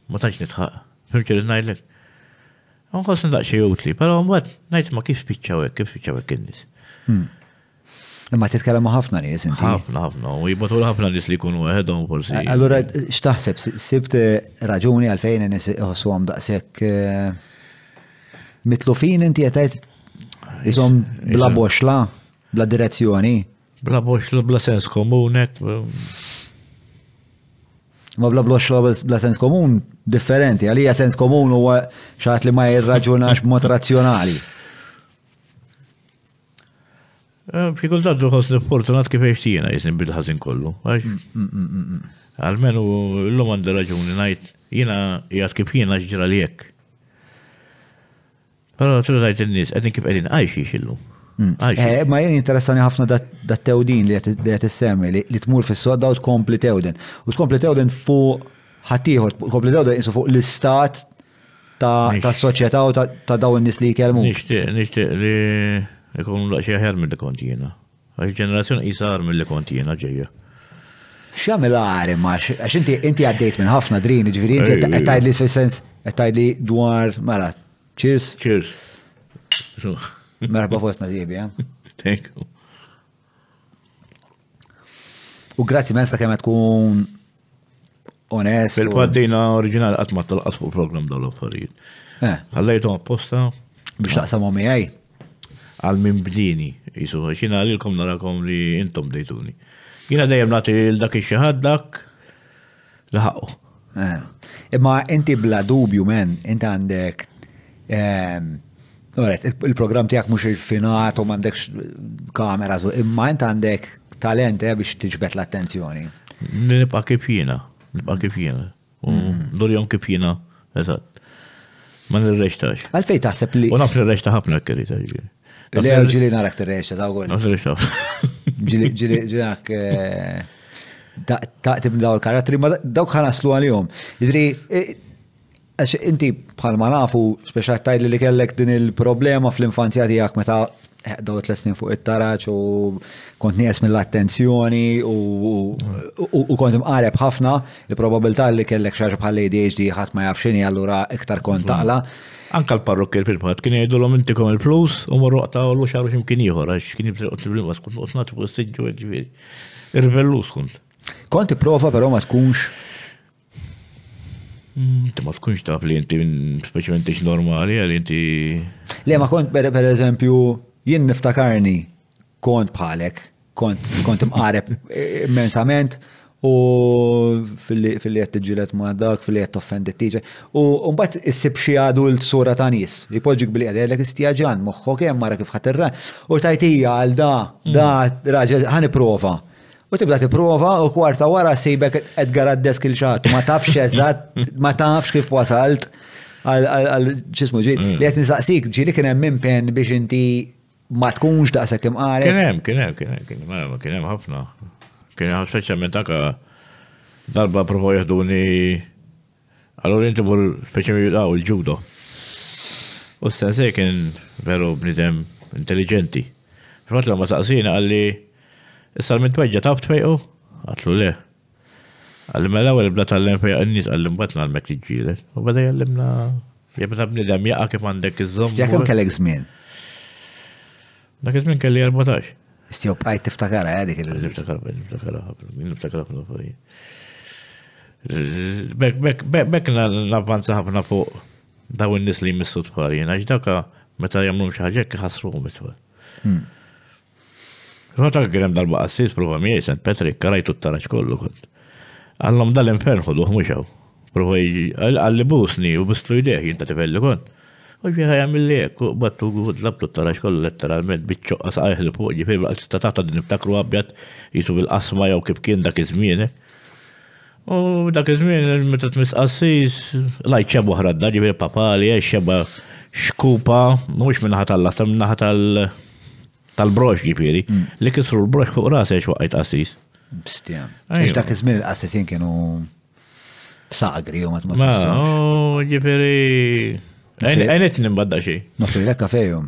B: ma tanċ nitħaq, fimċir id-najdlek. Għankos ndaqxie jutli, pero għambat, najt ma kif spiċċawek, kif spiċċawek kinnis. Hmm. Imma titkellem ħafna nies inti. Ħafna ħafna, u jibbatu ħafna nies li jkunu għedhom forsi. Allura
C: x'taħseb, sibt raġuni għalfejn nies iħossuhom daqshekk eh, mitlufin inti għetajt jisom bla boxla, bla direzzjoni.
B: Bla boxla, bla sens komunek.
C: Ma bla boxla, bla sens komun differenti, għalija sens komun u xaħat li ma jirraġunax mot razzjonali.
B: Eh, Fikultat għos l-fortunat kif jena jisni bil-ħazin kollu. Mm,
A: mm, mm,
B: Għalmenu l-lum għandi raġuni najt jena jgħat kif jena ġra Pero tru rajt il-nis, għedin kif għedin għajxi xillu. Ma
C: jen interessani ħafna dat tewdin li għet semmi li tmur fis sodda u tkompli tewden. U tkompli tewden fuq ħatiħor, tkompli tewden insu fuq l-istat ta' soċieta u ta' dawn nis li jkelmu.
B: nixtieq nishtiq li jkun laqxie ħer mill-li konti jena. Għax ġenerazzjoni jisar mill-li konti jena ġeja.
C: għari maċ, għax inti għaddejt minn ħafna drin, ġviri, inti għattajd li fil-sens, għattajd dwar, malat. Cheers. Cheers. Merħba fostna
B: zjebi, eh? Thank you.
C: U grazzi mens ta' kemet kun onest. Fil-paddina
B: oriġinali għatma tal-qas fuq program dawn farid. affarijiet Għallajtom eh. apposta. Biex taqsamu miħaj. Għal minn bdini, jisu, xina għalilkom narakom li intom dejtuni. Jina dejjem nati l-dak iċċaħad dak, laħu.
C: Eh. Imma inti bla dubju men, inti għandek Għoret, il-program tijak mux il-finat u mandekx kamera, imma jent għandek talent eh, biex tiġbet
B: l-attenzjoni. Nibqa kif jina, nibqa kif jina. Hmm. kif eżat. Ma nirreċtax. Għalfej taħseb li. U naf nirreċta ħafna kelli taġi. Li għal ġili
C: narak tirreċta, eh, ta' għol.
B: nirreċta.
C: Ġili ġinak taqtib daw il-karatri, ma dawk ħanaslu għal-jom. Ġiri, eh, Għax inti bħalma nafu, speċa tajt li kellek din il-problema fl-infanzja tijak meta daw tlet snin fuq it-taraċ u kont nies mill-attenzjoni u kont imqareb ħafna, il-probabilità li kellek xaġa bħal ADHD ħadd ma jafxini allura iktar kont mhm.
B: taqla. Anka l-parrokkier fil-pat kien jgħidu l-om intikom il plus u morru għata u l-xarru kien jħor, għax kien jibżu t-tiblim għas kont notnat fuq s-sġu għagġviri. Irvellus kont.
C: Kont prova però ma tkunx
A: Mm.
B: Inti ma tkunx taf li inti speċjalment ix normali għal inti.
C: Le ma kont per eżempju jien niftakarni kont bħalek, kont kont imqareb e, e, immensament u fil-li qed tiġilet ma dak, fil-li qed toffendi tiġi. U mbagħad issib xi adult sura ta' nies, jpoġġik bil istija istjaġan moħħok hemm e, mara kif ħatirra u tajtija għal da, da mm. raġel ħani prova. U tibda tipprova u kwarta wara sejbek Edgar għaddesk il-ċat. Ma tafx eżatt, ma tafx kif wasalt għal ċismu ġi. Mm. Li għet nisaqsik ġi li kien minn pen biex inti ma tkunx daqshekk imqare. Kien hemm,
B: kien hemm, kien hemm, kien hemm ħafna. Kien hemm speċjalment anke darba provaw jaħduni allura inti mur speċjalment daw il-ġudo. U s-sensej kien veru bnidem intelligenti. Fimmat l-ma saqsina għalli Issa l-mitweġġa ta' btwejqu? Għatlu le. Għallim għal għal bla tal-lem fejqa n-nis għallim bat għal mek t-ġilet. U bada jgħallimna jibda bnidem jaqa kif għandek iż-żom. Stjakam kellek zmin. Dak iż-żmin kelli 14. Istjaw bqajt tiftakara għadik il- Niftakara, niftakara, niftakara ħafna fuq. Bek navvanza ħafna fuq daw n-nis li jmissu tfal jena, ġdaka meta jamlum xaħġek ħasru mitwa. Rota kienem darba assis prova miej, St. Patrick, karajtu t-taraċ kollu kont. Għallom dal-infern xudu, muxaw. Prova għalli busni u buslu jdeħ jinta tifelli kont. U ġieħa jgħamilli jek, u battu għud labtu t-taraċ kollu letteralment, bitċoqqas għasajħ li fuq ġifir, għal t-tatata din iftakru għabjat, jisu bil-qasma jaw kif kien dak iż eh. U dak iż metta t-mis assis, lajt xebu ħradda, ġifir papali, xeba xkupa, mux minnaħat għallas, minnaħat għalla tal-brox ġifiri, mm. li kisru l-brox fuq rasa xwaqajt assis. Bstjan.
C: Ix dak iżmin l-assessin kienu saqri u matma. Ma,
B: oh, ġifiri. Għenet nimbadda xie. Eh,
C: ma fil lekka fejum.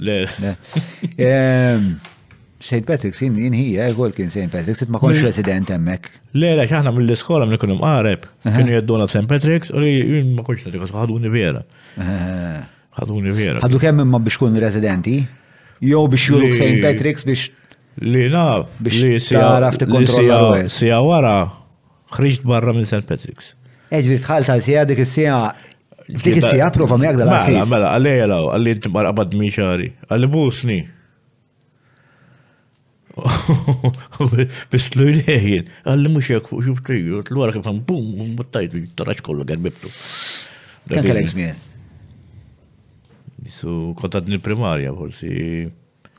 C: St. Patrick's jien jien hija għol kien St. Patrick's, ma konx resident hemmhekk.
B: Le, le, xaħna mill-iskola minn kien imqareb, kienu jedduna St. Patrick's, u jien ma konx nagħtik ħaduni vera. Ħaduni vera. Ħadu
C: kemm imma biex kun residenti?
B: Jow biex juruk St. Patrick's biex. Li naf. Biex taraf kontrolla. Sija wara, xriġt barra minn St. Patrick's.
C: Eġbir tħal sija dik sija
B: Ftik is-sija prova mi għagdal mela, għasis. Mela, għalli jelaw, għalli inti marqabad miċari, għalli busni. Bistlu jdeħjen, għalli mux jek fuq xubtriju, t-l-għara kifan bum, muttajtu, t-raċ kollu għerbibtu. Kan kalek zmien su kontat nil-primarja forsi.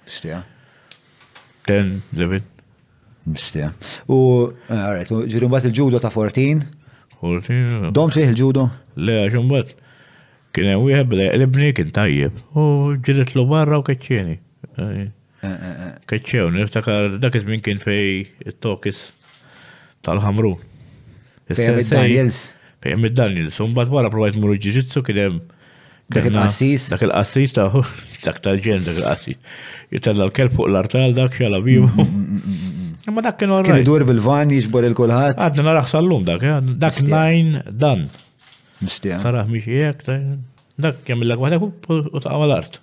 B: Mistija. Ten, levin. Mistija. U,
C: għarret, ġirin bat il-ġudo ta' 14? 14. Eh. Dom fih il-ġudo?
B: Le, għaxum bat. Kien jħeb le, l-ibni kien tajjeb. U ġiret lu barra u kacċeni. Eh, eh, Kacċew, niftakar dak iż-żmien kien fej il tokis tal ħamru Fej mid daniels Fej mid daniels Un bat barra provajt muru ġiġitsu kien Dak il-qassis? Dak il-qassis taħu, dak tal-ġen, dak il-qassis. Jitella l-kelb fuq l-artal dak xala biju. Ma mm, mm, mm, dak kienu għarra. Kienu bil-van jiġbor il kolħat Għadna narax sal-lum dak, eh? dak najn dan. Mistija. Taraħ miex jek, dak kien mill lak waħdak u ta' għal art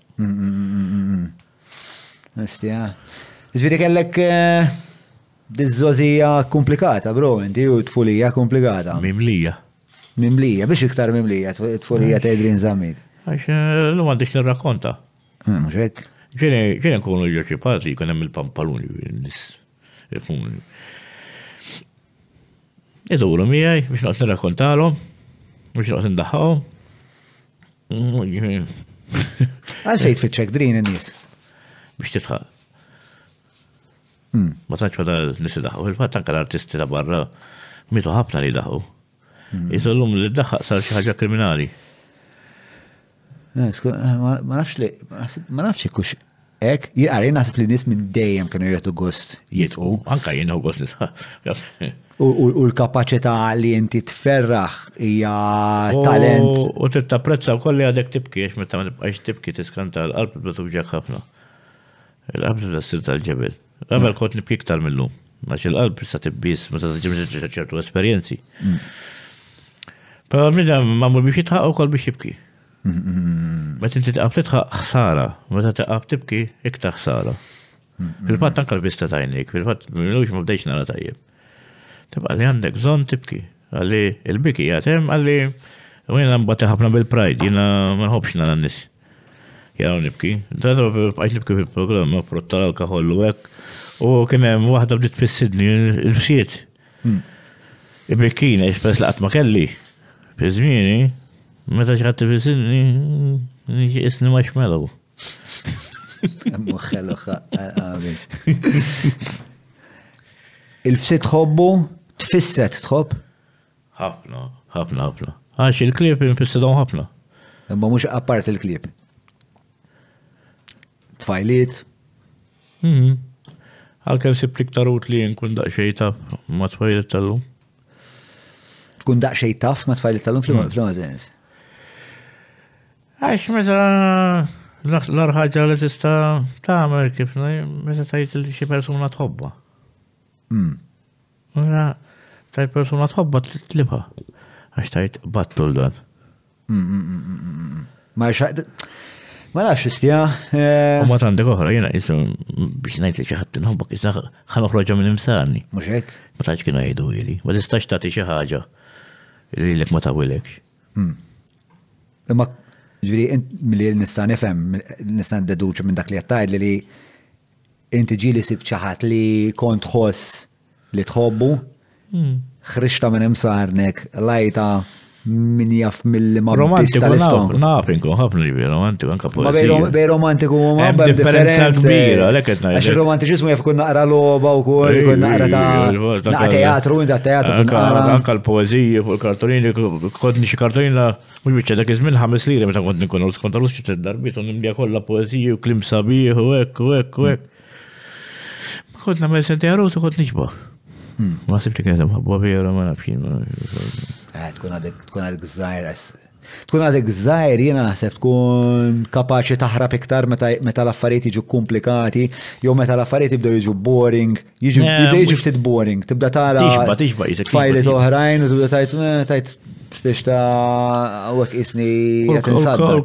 C: Mistija. Ġviri kellek eh, dizzozija komplikata, bro, inti u tfulija komplikata. Mimlija. Mimlija, biex iktar mimlija, tfulija
B: ta' Idrin Zamid. Għax eh, l-għandix nir-rakonta. Eh, Mħuġek? Ġene nkunu parti, kun hemm il-pampaluni, mm, hmm. nis. Iduru miħaj, biex naqt n rakontalom biex naqt n-daħaw.
C: Għalfejt fitxek drin n-nis.
B: Biex titħal. Ma tanċ għada nisi daħaw, il-fat tanka l-artisti ta' barra, mitu ħafna li daħu. Jizollum hmm. li daħaw sar xaħġa kriminali.
C: Eh, eh, ma nafx li, ma nafx kux ek, jgħarri nasib li nis minn dejjem kienu jgħetu gost jitqu. Anka jgħinu gost. U l kapacita li jinti tferraħ hija oh, talent.
B: U t-tapprezza kolli għadek tibki, għax meta ma nibqax tibki t-skanta l-qalb bġek ħafna. l qalb b'tassir tal-ġebel. Għamel mm. kot nibki ktar mill-lum għax l qalb sa tibbis, ma sa ċertu esperienzi. Mm. Pero mnidem ma mur biex jitħaq u kol biex jibki. Meta inti tqab titħaq ħsara, meta tqab tibki iktar ħsara. fil fat anke l-bista tajnik, fil fat minnux ma bdejx nara tajjeb. Tibqa li għandek bżonn tibki, għalli il-biki jgħatem għalli għin għan bati ħafna bil-pride, jina manħobx nħobx nara n-nis. Jaraw nibki, tadra bqajt nibki fil program ma prottara l u għek, u kien wahda bdit bdiet fissidni il fsiet hmm. Ibikina, jisbess laqat ma kelli. Fizmini, Meta ċħatti fil-sinni, isni marshmallow. Muħħelu Il-fsit tħobbu, tfisset tħob? ħafna, ħafna, ħafna. Għax il-klip infissedhom ħafna.
C: Mba mhux appart il-klip. Tfajliet.
A: Mhm.
B: Għal-kem sib tarut li nkun daqxej taf ma tfajliet tal-lum.
C: Kun daqxej taf ma tfajliet tal-lum fl-għazens. Mhm.
B: Għax meta l-arħagġa li tista ta' għamer kif meta tajt li xie persona tħobba. Hmm. Mela tajt persona tħobba t-tlipa. għax tajt battul dan.
A: Hmm, hmm,
B: ma xaq Ma la xistija. Eh. U ma tandek oħra, jena jisu biex najt li xaħat t-nħobba, jisna xan uħroġa minn imsarni. Muxek? Ma taċ kina jidu jili. Ma ta' t tati xaħġa li l-ek ma tawilek.
C: Imma Ġviri, mill-li nista' nifhem, nista' deduċi minn dak li għattajd li inti ġili sib ċaħat li kont ħoss li tħobbu, mm. ħriċta minn imsarnek, lajta min jaf mill ma romantiku naf,
B: naf, inkun ħafna li romantiku, anka poezija. Ma
C: bej romantiku ma bej differenza kbira, lekket najt. Għax romantiċismu jaf kun naqra loba u kol, kun naqra ta' naqra teatru, inda teatru. Anka
B: l-poezija, fuq kartolini, kod nixi kartolina, mux bieċa dak izmin ħames lira meta kont nkun skont l-usċi t-darbit, un nimdija kolla poezija u klim sabiħ u ek, u ek, u ek. kod Kont namel senti għarru, kont nixba. Ma sibti kienet mħabba vera, ma nafxin. Eh, tkun għadek zzajr.
C: Tkun għadek zzajr jena għasab tkun kapaċi taħrab iktar meta l affariet jiġu komplikati, jew meta l affariet jibdew jiġu boring, jibdew jiġu ftit boring, tibda tara. Tixba, tixba, jitek. Fajli toħrajn u tibda tajt, eh, tajt biex ta' għek isni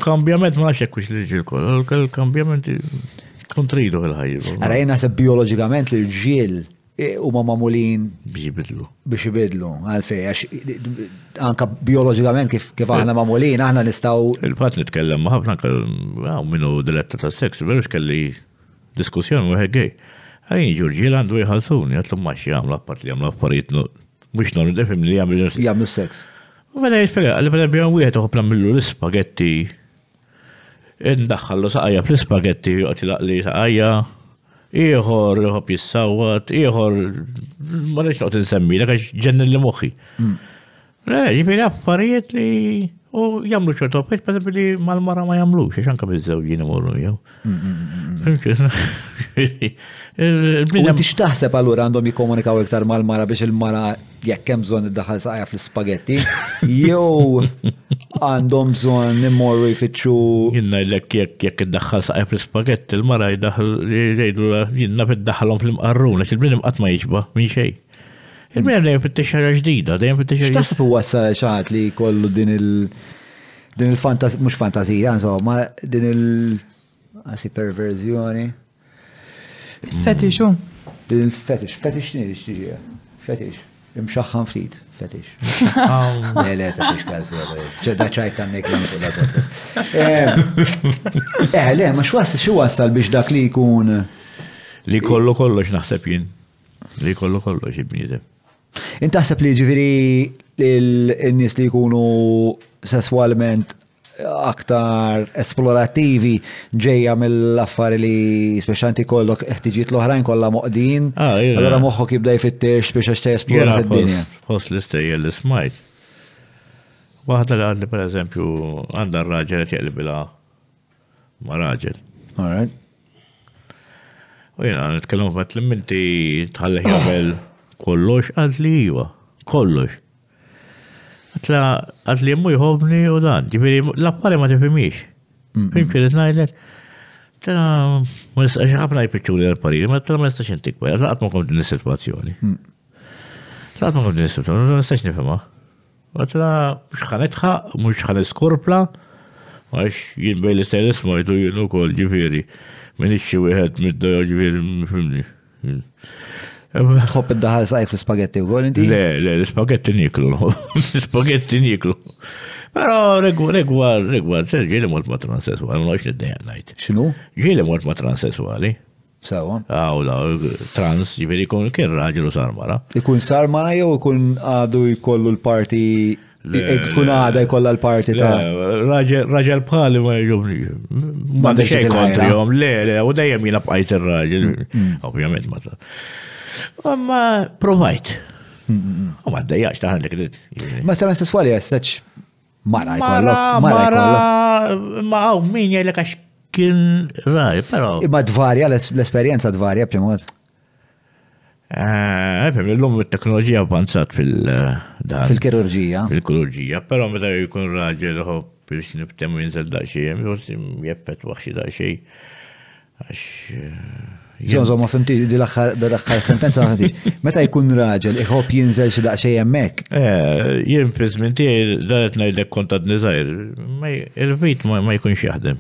B: kambjament ma' nafxek kux l-ġilkol, kambjament kontridu il-ħajju. Għarajna
C: se biologikament l-ġil E, u ma mamulin biex jibidlu. Biex jibidlu, għalfej, għax anka biologikament kif kif e- aħna mamulin, aħna
B: nistaw. Il-pat nitkellem maħafna, għaw minnu diletta ta' seks, verux kelli diskussjoni u għegħej. Għajin ġurġi għandu jħalsuni, għatlu maċi għamlu għappart li għamlu għaffariet, mux nonu defim li għamlu Għamlu seks. Mela jispera, għalli bħala bjom u għet l-spagetti, indaxħallu saqajja fl-spagetti, għatli laqli saqajja, Iħor, ħob jissawat, iħor, ma rridx noqgħod insemmi, l għax ġenna li moħħi. Mm. Ġifieri affarijiet li u jamlu ċertu affarijiet pereżempju li mal-mara ma jamlu, għax anke biż-żewġin imorru jew.
A: Mm,
B: mm, U tix taħseb għallura għandhom jikomunikaw iktar mal-mara biex il-mara
C: jekk hemm bżonn iddaħħal saqja fl-ispagetti,
B: jew għandhom bżonn immorru jfittxu. Jinna l-ek jekk jekk iddaħħal saqja fl spaghetti il-mara jdaħħal jgħidu jinna fiddaħħalhom fl-imqarrun, għax il-bnidem qatt ma jiġba minn xejn. Il-bnidem dejjem fit-tixxara ġdida, dejjem
C: fit-tixxara. X'taħseb wassal xaħat li kollu din il- din il-fantasija, mhux fantasija, insomma, din il- għasi perverzjoni. Fetix, mm. u? Fetix, oh. fetix nirix tiġi, fetix. Imxaxħan ftit, fetix. Le, le, fetix każ, ċedda ċajt tannek l eh, eh, le, ma xwas, xwassal biex dak li jkun.
B: Eh, li kollu kollox naħseb jien. Li kollu kollox jibnidem.
C: Intaħseb li ġifiri il-nis li jkunu sesswalment aktar esplorativi ġejja mill-affari li speċanti kollok ħtiġiet l-oħrajn kollha moqdin. Ah, allora moħħok jibda jfittex biex għax se esplora fid-dinja.
B: Fost l-istejjel li smajt. Waħda li għadli per eżempju għandha raġel jgħalli bila ma' raġel. Alright. U jena it-kellum għat l-minti tħalli jgħabel kollox għad li jiva, kollox. Tla, għaz li jemmu jħobni u dan, ġibiri, l-appari ma tifimiex. Fimxie li t-najdlek. Tla, ma nistax ħafna li l-pariri, ma tla ma nistax jintik, għaz għat ma kom din situazzjoni. Mm. Tla, għat ma kom din situazzjoni, ma nistax nifima. Ma tla, xħanetħa, mux xħanet skorpla, ħaneskorpla, għax jien bej l-istelis ma jtu jienu kol ġifiri, minn iċċi jħed mid-dojo ġifiri, fimni. Tħobb id-daħal sajk l spagetti u għol inti? Le, le, l spagetti niklu, l-spaghetti niklu. Pero regwar, regwar, sess ġili mort ma transessuali, ma nix id dajan najt. ċinu? Ġili mort ma transessuali. Sawa. Aw, Għawla, trans, ġiviri kun kien raġel u sarmara.
C: Ikun sarmara jew ikun għadu jkollu l-parti e- Ikun għada jkolla l-parti ta'
B: raġel bħali ma jġubni. Ma xej kontri jom, le, le, u dajem jina bħajt il-raġel. Mm, mm. Ovvijament ma ta' Ma provajt. U ma d-dajax taħan l-kredit. Ma s-sena sessuali għessaċ eh, mara jkollok. Mara, ma għaw min jgħajlek għax kien raj, pero.
C: Ma d-varja, l-esperienza d dvarja b'ċemot.
B: Għafem, eh, eh, l-lum il-teknologija avanzat fil-dan. fil kirurgija fil kirurgija pero meta jkun raġel hopp biex nibtemu jinżel daċxie, jemmi għosim jeppet waxi daċxie. Għax. Ġon, zomma
C: fimti, di l-axħar sentenza maħti. Meta jkun raġel, iħob jinżel xidaq daqxej jemmek?
B: Eh, jien fiż-żmien najdek kontad nizajr. il-vit ma jkun xieħdem.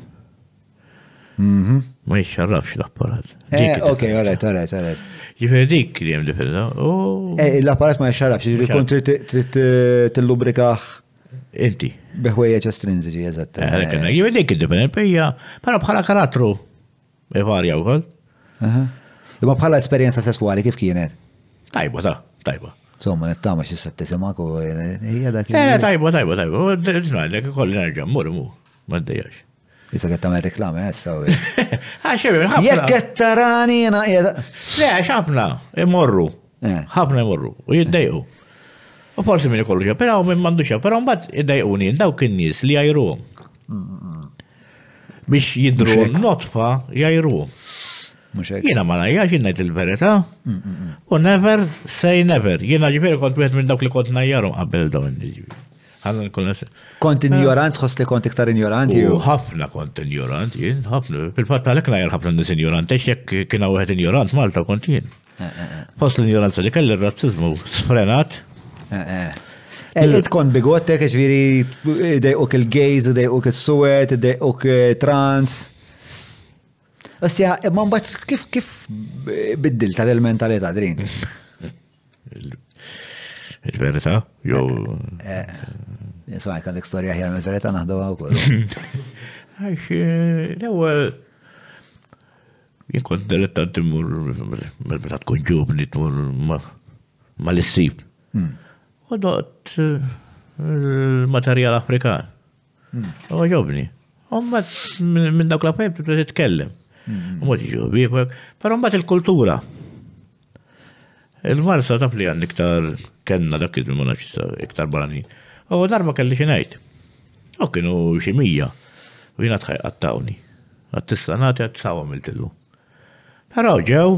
A: Ma
B: jxarraf mhm. l-apparat. Eh, ok, għalet, għalet, għalet. Ġifiri dik li jem oh. eh, differenza.
C: L-apparat ma jixxarrafx, ġifiri kun tritt t-lubrikax. Inti. Beħwejja estrinsiġi,
B: eżatt. Ġifiri dik id-differenza, pejja, bħala bħala karattru, e varja u
C: Imma bħala esperienza sessuali kif kienet? Tajba, ta,
B: tajba. Somma,
C: nittama xie s-sattisimak u eh,
B: jadak. Eh, tajba, tajba, tajba. Ġnajdek, kolli nerġa' mmur mu, ma d dijax Issa għetta qed tagħmel reklama eh, issa. Eh. Ah, Jekk qed
C: tarani jiena qiegħda.
B: Le għax ħafna imorru. Ħafna imorru u jiddejqu. U forse minni kollu xa, pera u minn mandu xa, però mbagħad iddejquni dawk daw kinnis li jajru.
A: Mm, mm, mm.
B: Biex jidru notfa jajruhom. Jina ma najjax jina il-verita. Mm, mm, mm. U never say never. Jina ġifiri kont wieħed minn dawk li kont najjarum qabel dawn ġifiri. Kont eh. ignorant,
C: xos li kont iktar ignorant? U
B: ħafna kont ignorant, jien, ħafna. Fil-fat għalek najjar ħafna nis ignorant, jek kina u għed ignorant, Malta kont jien. Eh, eh, Fos l-ignoranza li kelli r-razzizmu sfrenat.
C: Ed kont bigotek, id dejqok il-gejz, id dejqok il suet id dejqok trans. Ossija, ma mbagħad kif kif biddil tal-mentalità drin?
B: Il-verità? Jo. Nisma'
C: eh, eh, għandek storja ħjar mill-verità naħdu għaw kol.
B: Għax eh, l-ewwel jien kont dilettant imur meta tkun ġubni tmur ma l-issib. Hmm. U dot il-materjal Afrikan. Hmm. U ġobni. Umma minn dawk la fejb t-tkellem. Mux ġubibek, pero mbat il-kultura. Il-marsa taf li għan iktar kenna dak id-mona iktar barani. U darba kelli xinajt. U kienu ximija. U jina tħaj għattawni. Għattista nati għattisawa mil tillu Pero ġew,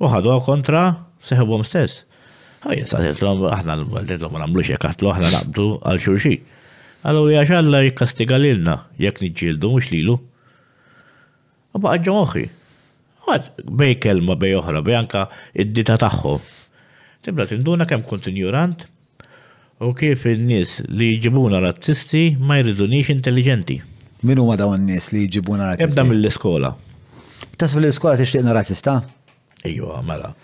B: u ħadu kontra, seħbom stess. Għajja, saħtitlom, għahna l-għaldetlom għamlu xie xekaħtlu, għahna naqbdu għal xurxi. Għallu li għaxalla jikastigalilna, jek nġildu mux lilu u baqa ġoħi. Għad, bej kelma bej oħra, bej anka id-dita taħħu. Tibla tinduna kem kontinjurant u kif il-nis li ġibuna razzisti ma jridunix intelligenti. Minu ma il nis li ġibuna razzisti? Ebda mill-iskola.
C: Tas mill-iskola tixtiqna razzista?
B: Ijo, mela.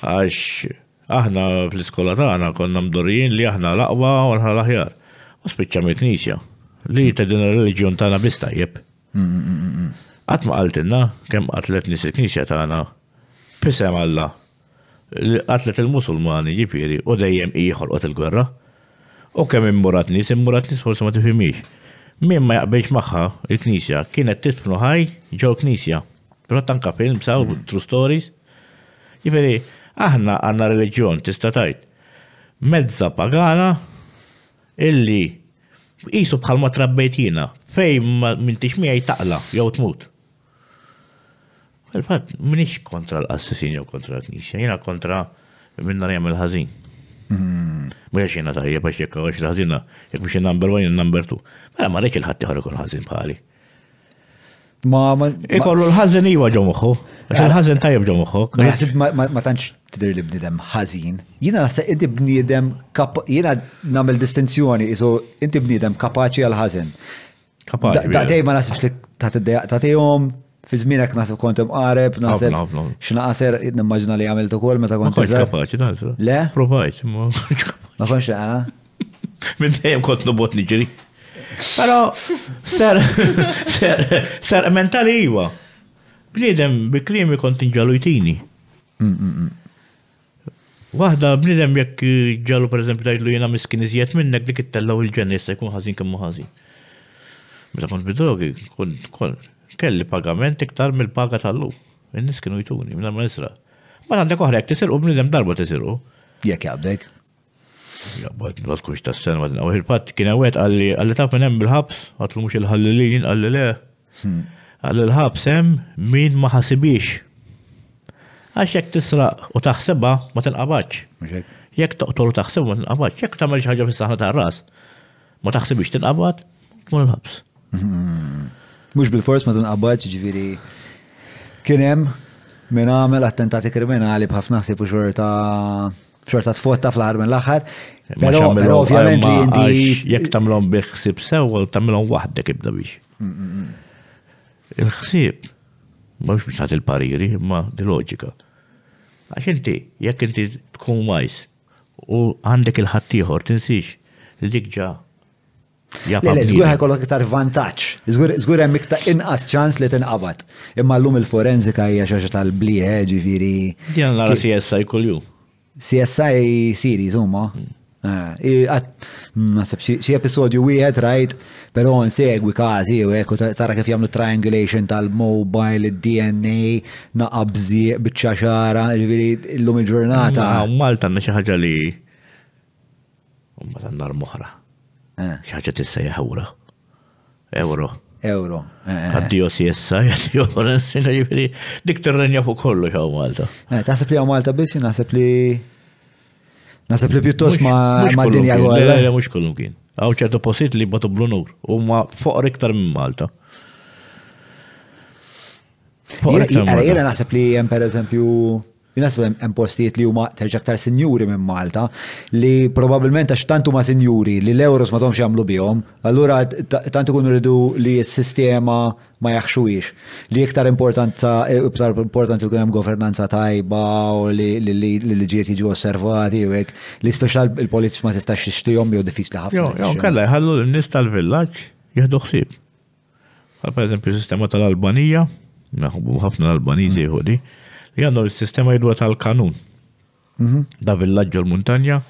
B: Għax aħna fl-iskola tagħna konna mdorrijin li aħna l-aqwa u aħna laħjar. U spicċa mit-nisja li ta' din il-reġjun tagħna bistajjeb. Mm, mm, mm, ma għaltinna, kem għatlet nis il-knisja tagħna, pisem Alla, għatlet il-Musulmani ġifieri u dejjem ieħor qot il-gwerra. U kemm immurat nis, immurat nis, forse ma tifimix. Min ma jaqbeċ magħha il-knisja kienet titfnu ħaj ġew knisja. Però tanka film saw true stories. ġipiri, aħna għandna reliġjon tista' tajt mezza pagana illi jisu bħal ma trabbejtina fej minn tixmija jtaqla jew tmut. Il-fat, minix kontra l-assassini u kontra l-knisja, jena kontra minna rjem il-ħazin. Mux hmm. jena taħi, jepax jekka għax l-ħazina, jek mux number one, number two. Mela ma reċ il-ħatti għarru kun ħazin bħali. Ma ma. Ikollu l-ħazin jiva ġomuħu, l-ħazin tajib ġomuħu. Ma jaħsib
C: ma tanċ t-dir li bnidem ħazin. Jena nasa inti bnidem, jena namel distinzjoni, iso inti bnidem kapaċi għal-ħazin.
B: Kapaċi. Daqtej eh.
C: ma nasibx li ta' t-dejom fi zminak nasib kontem qareb, nasib xnaqaser, id nimmaġna li għamilt ukoll meta kont iżgħar.
B: Kapaċi nasib.
C: Le? Provajt.
B: Ma konx għana? Eh? Minn dajem kont nubot li ġiri. Pero, ser, ser, ser mentali iwa. Bniedem biklimi kontin ġalujtini. Mm, mm, mm. Wahda, bnidem jekk ġalu per eżempju tajlu jena miskin iżjed minnek dik it-tellaw il-ġenni, se jkun ħażin kemm ħażin. Meta kont bidrogi, kont, kont kelli pagament iktar mill-paga tal-lu. In-nis kienu jtuni, minna ma Ma għandek oħrek tisirqu, bnidem darba tisirqu. Jek jgħabdek. n-għad kux ta' sen, ma t il-pat kien għawet għalli għalli ta' minn bil-ħabs, għatlu mux il-ħallilin, għalli le. Hmm. Għalli l-ħabs hemm min ma ħasibix. Għax jek tisraq u taħseba ma tinqabax. Jek toqtol u taħseb ma tinqabax, jek tamel xi ħaġa fis ta' ras. Ma taħsibix tinqabad, tmur il-ħabs.
C: Hmm. Mux bil-fors ma tunqabbaċ ġviri. kienem minn għamel attentati kriminali bħafna ħsib u xorta xorta tfotta fl-ħar minn
B: l-axar. Pero ovvjament li inti. Jek tamlom biħsib sew, tamlom wahdek ibda biex.
A: Mm, mm, mm.
B: Il-ħsib, ma biex biex il-pariri, ma di loġika. Għax inti, jek inti tkun wajs u għandek il-ħattijħor, tinsiex, dik ġa Le, zgur ħajkollok
C: iktar vantaċ. Zgur hemm iktar inqas ċans li tinqabad. Imma llum il-forenzika hija xi tal-blieħ eh, ġifieri. Jan nara CSI kuljum. CSI series huma. Eh, hmm, nasib xi episodju wieħed rajt, però nsegwi każi u hekk tara kif jagħmlu triangulation tal-mobile, id-DNA, naqabżi biċċa xara, llum il-ġurnata.
B: Malta għandna xi ħaġa li. Umma tan-nar moħra ċaċa eh. tissa ħawra. Euro. Euro. Għaddio eh, eh, si jessa, għaddio għorensin, ġifiri, dik terrenja fuq kollu xaw Malta.
C: Taħseb li għaw Malta bissi, naħseb li. Naħseb li pjuttos ma' dinja għu. Le, mux
B: kollu kien. Għaw ċertu posit li batu blunur, u ma' fuq iktar minn Malta. Jena naħseb
C: li jem per eżempju. Jinasbu hemm postijiet li huma terġa' aktar sinjuri minn Malta li probabbilment għax tant huma sinjuri li l-euros ma tomx jagħmlu bihom, allura tant ikunu ridu li s-sistema ma jaħxuwix. Li iktar importanza e, iktar importanti tkun hemm governanza tajba u li l ġiet jiġu osservati u hekk li speċjal il-politiċi ma tistax tixtihom jew diffiċli ħafna. Jo, kella
B: jħallu l-nies tal-villaġġ jieħdu ħsieb. Per eżempju, sistema tal-Albanija, naħbu ħafna l-Albaniżi Mm. Jannu il-sistema jidwa tal-kanun. Mhm. Da villaġġu l-muntanja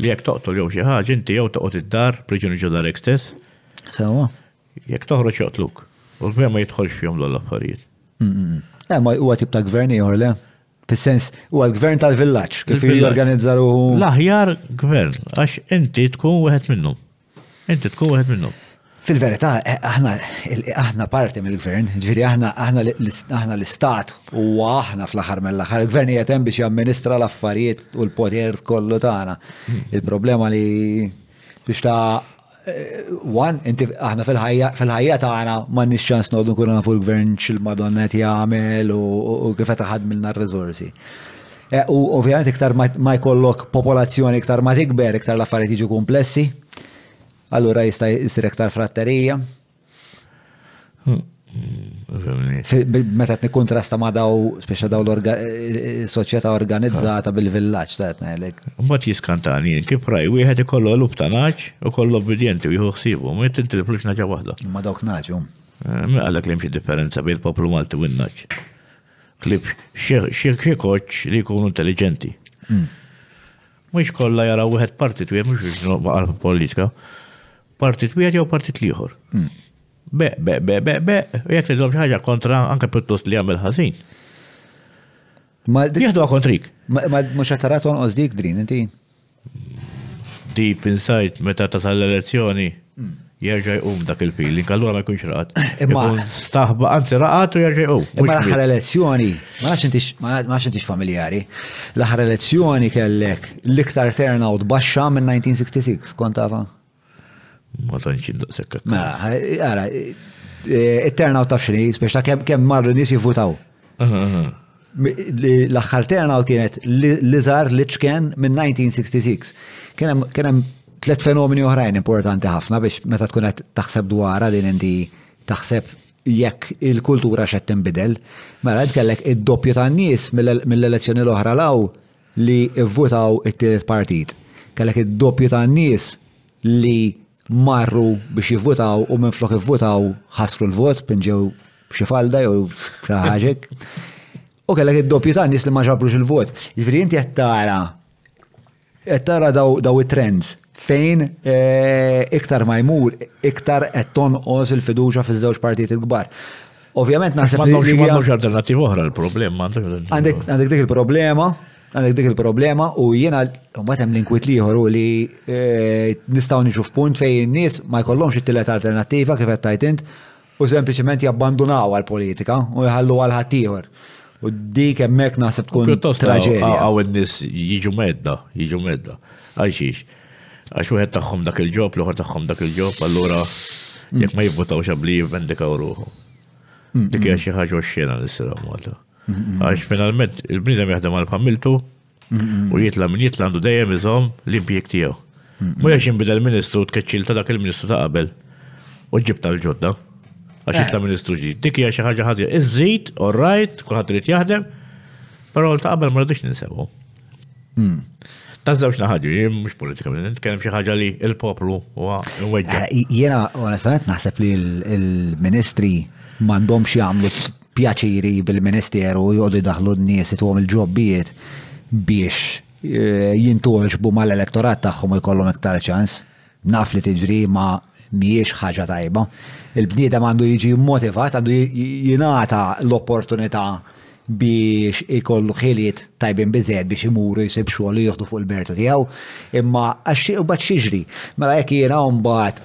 B: li jek toqtol jew xi ħaġa inti jew toqgħod id-dar priġuni ġodarek stess. Sawa. Jekk toħroġ joqtluk. U l ma jitħolx fihom l affarijiet.
C: Eh, ma huwa tip ta' gvern ieħor le. Fis-sens huwa gvern tal-villaġġ kif jorganizzaru.
B: l gvern għax inti tkun wieħed minnhom. Inti tkun wieħed minnhom. Fil-verità,
C: eh, aħna aħna parti mill-gvern, ġviri aħna aħna l-istat u aħna fl-aħħar mill-aħħar il-gvern jgħetem biex jamministra l-affarijiet u l-poter kollu tagħna. Hmm. Il-problema li biex ta' eh, one, inti aħna fil-ħajja tagħna m'għandniex ċans noqgħdu nkunu fuq il gvern x'il-madonna qed jagħmel u kif qed ħadmilna r-riżorsi. Eh, u ovvjament iktar ma jkollok popolazzjoni iktar ma tikber, iktar l-affarijiet jiġu komplessi. Allora jista' jisir ektar fratterija. Meta t-kontrasta ma daw, speċa daw l-soċieta eh, organizzata bil-villaċ, ta' jtna għetnejlek.
B: Mbat jiskantani, kif raj, u jħed ikollu l lub ta' naċ, u kollu obbedienti, u jħuħsibu, xsibu, u jtinti l plux naċa wahda.
C: Ma dawk naċ, jum.
B: Eh, Għallek li mxie differenza bil poplu malti u naċ. Klip, xie koċ li kunu intelligenti. Mux mm. kolla jaraw u partit, u jgħem mux politika partit wieħed jew partit ieħor. Hmm. Be, be, be, be, be, jek li domx ħagġa kontra anke pjuttost li għamil ħazin. Jihdu kontrik. Ma mux għatarat on ozdik drin, inti? Deep inside, meta tasal l-elezzjoni, hmm. jerġaj um dak il-feeling, pil allura ma jkunx raqat. Imma. Staħba, anzi raqat u jerġaj um. Imma l-ħar elezzjoni,
C: ma xintix familjari, l-ħar elezzjoni kellek l-iktar turnout baxxa minn 1966, kontafa?
B: Ma tanċ indaqsek. Ma,
C: għara, it terna u tafxini, speċta kem marru nis jivvutaw. L-axħar u kienet li zar li ċken minn 1966. Kienem tlet fenomeni oħrajn importanti ħafna biex meta tkun qed taħseb dwarha din inti taħseb jekk il-kultura xed tinbidel. Mela kellek id-doppju tan-nies mill-elezzjoni l-oħra law li vvutaw it-tielet partit. Kellek id-doppju tan-nies li marru biex jivvotaw u minn flok jivvotaw ħasru l-vot, pinġew xi falda jew xi U kellek id-doppju ta' nis li ma il-vot. Jiġifieri inti qed tara qed tara daw it-trends fejn eh, iktar ma jmur, iktar qed tonqos il-fiduċa fiż-żewġ partijiet il-kbar. Ovjament naħseb li. Ma'
B: alternativ oħra l-problema. Għandek
C: dik il-problema, għandek dik il-problema u jiena mbagħad hemm linkwit liħor u li e, nistgħu niġu f'punt fejn in-nies ma jkollhomx it tilet alternattiva kif qed tajtint, u sempliċement jabbandunaw għal-politika u jħallu għal ieħor. U dik hemmhekk naħseb tkun traġedja. Għaw
B: in-nies jiġu medda, jiġu medda. Għaxix, għax wieħed tagħhom dak il-ġob, l-oħra tagħhom dak il-ġob, allura jekk ma jivvotawx għabli u ruħu. Mm, dik hija mm. xi ħaġa xxena nisra malta. Għax finalment il-bnidem jaħdem għal familtu u jitla min jitla għandu dejjem iżom l-impjek tiegħu. Mhux jinbidel ministru tkeċil ta' dak il-ministru ta' qabel u ġibta l-ġodda. Għax jitla eh. ministru ġi. Dik hija xi ħaġa ħażja. Iż-żejt, orrajt, kulħadd irid jaħdem, però ta' qabel ma rridux mm. Tazzaw xna naħadju, jim mux politika, nitkellem xi ħaġa li il-poplu u huwa eh, Jena, onestament, naħseb li
C: il-ministri mandom xie għamlu pjaċiri bil-ministeru jgħodu jdaħlu n-nies it il-ġobbijiet biex eh, jintoġbu mal-elettorat tagħhom jkollhom iktar ċans. Naf li tiġri ma miex ħaġa tajba. Il-bniedem għandu jiġi motivat, għandu jingħata l-opportunità biex ikollu ħiliet tajbin bizzed biex imuru jisib xogħol jieħdu fuq il-bertu tiegħu, imma għaxxi u bad xiġri, mela jekk jiena mbagħad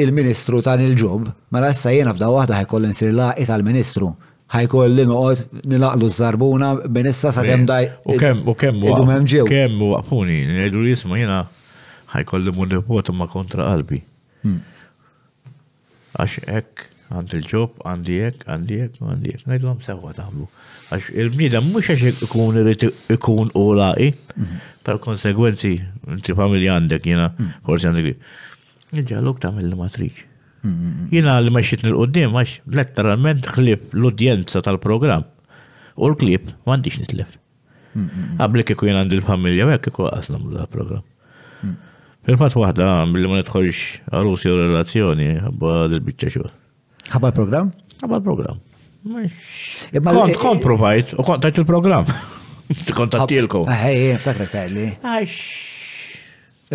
C: il-ministru tan il-ġob, mela issa jiena f'da waħda ħajkoll insir laqi tal-ministru li noqot nilaqlu z-zarbuna benissa issa sa kemm daj. U kem, u kem, u hemm ġew. Kemm
B: u apuni, ngħidu li jisma' jiena ħajkolli mun report ma' kontra qalbi. Hmm. Għax ek, għand il-ġob, għandi ek, għandi ek, għandi ek, hekk, ngħidlhom sewwa tagħmlu. Għax il-bniedem mux għax ikun irid ikun u laqi, hmm. per konsekwenzi, inti familja għandek jiena hmm. forsi għandek. Il-ġalog tagħmel matriċ. Jina li maċċit nil-qoddim, għax letteralment ħlif l-udjenza tal-program u l-klip mandiċ nitlef. Għabli kiku jina għandil familja għek kiku għasna mbda program Fil-fat wahda, billi ma nitħolx għarusi u relazzjoni, għabba dil-bicċa xur. Għabba program Għabba program Ma kont komprovajt, u kont il-program. Kontattilkom. Għaj, ftakra tajli. Għax.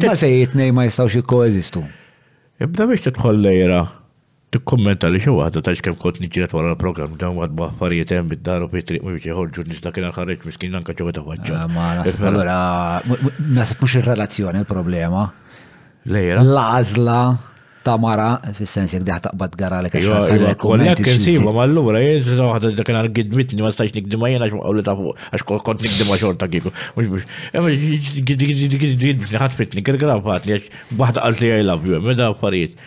B: Imma
C: fejt nej ma jistawx jikkoeżistu.
B: Ibda biex tidħol lejra tikkommenta li xi waħda ta' kem kont niġġiet wara l program dawn għad baħfarijiet hemm bid-dar u fitri triq u jiġi ħorġu nista kien ħareġ miskin anke ġewwa taħwaġġa. Ah, ma nasib allura
C: nasib mhux ir-relazzjoni l-problema. Lejra. L-għażla ta' mara, fil-sens jek daħta qbad gara li kaxħa. Kollek nsibu,
B: ma l-lura, jizzaw ħadda d-dakin għal ma stax nikdima jena għax għawli ta' fuq, għax kont nikdima xorta kiku. Mux mux, għamma gidmitni ħatfitni, għirgħra fatni, għax baħda għalt li għajlab, meda affarijiet.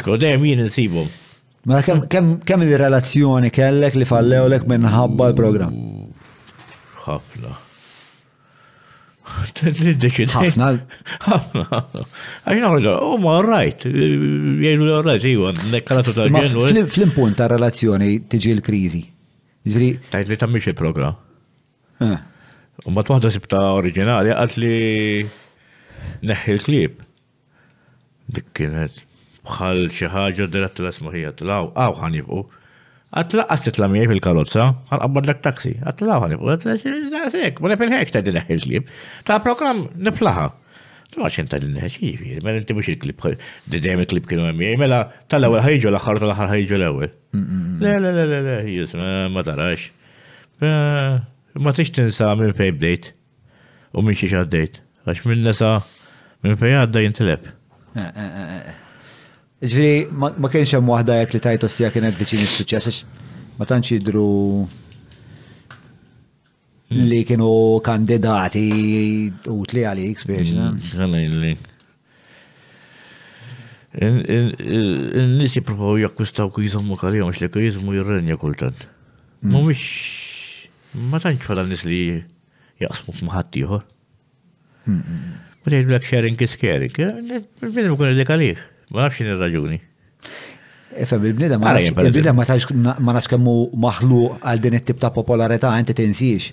B: Xko dajem jien nsibu.
C: Ma kemm il-relazzjoni kellek li fallewlek minnħabba l-program?
B: ħafna. Ħafna. Ħafna. Għajna għorda, u ma rajt, jgħinu li rajt, jgħu, nekkalatu ta' ġenu.
C: Fl-impunt ta' relazzjoni tiġi l-krizi. Tajt li ta' miex il
B: U ma t-wahda sibta oriġinali, għat li neħi l-klib. Dik kienet bħal xi ħaġa dirett l-esmaħija tlaw, għaw ħanibqu. Għatlaqqas titla miej fil-karozza, għal-qabbad l taksi, għatlaqqas għalib, għatlaqqasek, ma nefil ħek ta' dinna il-klib, ta' program niflaħa. Ma xen ta' dinna ħiġi, ma inti mux il-klib, d-dem il-klib kienu għemmi, mela tal-ewel ħajġu l-axħar tal-axħar ħajġu l-ewel. Le, le, le, le, le, jis, ma tarax. Ma tix tinsa minn fej bdejt, u minn xiex għaddejt, għax minn nesa minn fej għaddej intilep.
C: Eh, eh, eh, Ġviri, ma kienx hemm waħda jekk li tajtos tiegħek kienet viċin is-suċċess, ma tantx jidru li kienu kandidati tli għalik biex.
B: Għalajli. Nisi jakkwistaw kujizom u kalijom, xli kujizom u jirrenja kultant. Mumiex, ma tantx għala nis li jaqsmu f'maħat tiħor. Ma tgħid black sharing is caring, minn kun dik għalih. Ma nafx ir-raġuni. Efe, il-bnida ma il-bnida
C: ma ma nafx kemmu maħlu għal din it-tip ta' popolarità inti tinsiex.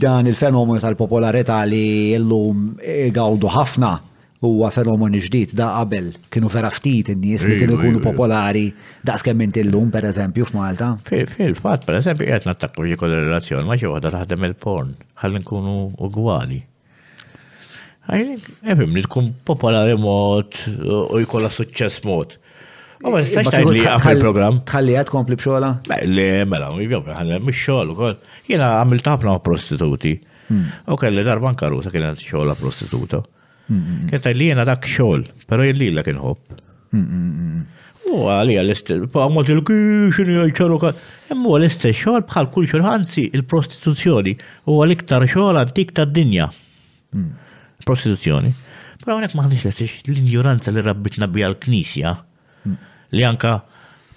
C: Dan il-fenomenu tal-popolarità li llum għawdu ħafna huwa fenomenu ġdid da qabel kienu vera ftit in-nies li kienu jkunu popolari daqs kemm inti llum pereżempju f'Malta.
B: Fil-fatt pereżempju qed nattakku kol relazzjon ma xi waħda taħdem il-porn ħalli nkunu ugwali. Għajlim li tkun popolari mod u jkolla suċċess mod. U ma nistax tajt li għaf il-program.
C: Tħallijat kompli bxola?
B: Li, mela, jibjom, għallem bxol u kol. Jena għamil tapna prostituti. U kelli darban karusa kienet xola prostituta. Kienet li jena dak xol, pero jelli l kienħob. U għalli għal-istil, għamot il-kixin jgħajċaru kol. Emmu għal-istil xol bħal kull xol, għanzi il-prostituzjoni u għal-iktar xol antik ta' dinja prostituzzjoni. però għonek maħnix lesix l-ignoranza li rabbitna bija l-knisja li anka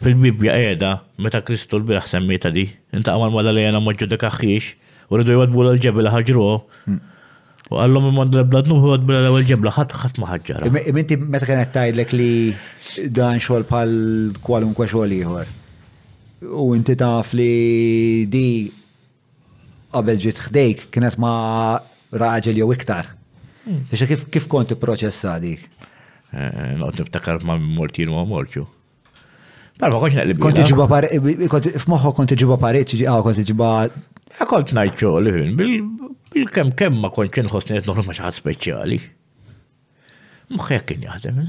B: fil-Bibja edha meta Kristu l birax semmieta di, inta għamal mada li jena maġġu dekaxiex, u rridu jgħadbu l-ġebel ħagġru u għallom il-mad l-blad nuhu għadbu l-ewel ġebla ħat ħat maħġġara.
C: Minti meta kienet tajdlek li dan xol pal kwalunkwe xol ieħor. U inti taf li di qabel ġiet ħdejk kienet ma' raġel jew iktar.
A: Mm.
B: Biex kif, kif konti proċessa dik? Eh, Not niftakar ma' mortin u mortju. Parma konċ naqlib. Konti ġiba pareti, f'moħħu konti ġiba pareti, għaw konti ġiba. Kont ah, eh, najċo li ħin, bil-kem kem ma konċ nħosnet noħru ma xaħat speċjali. Mħek kien jaħdem,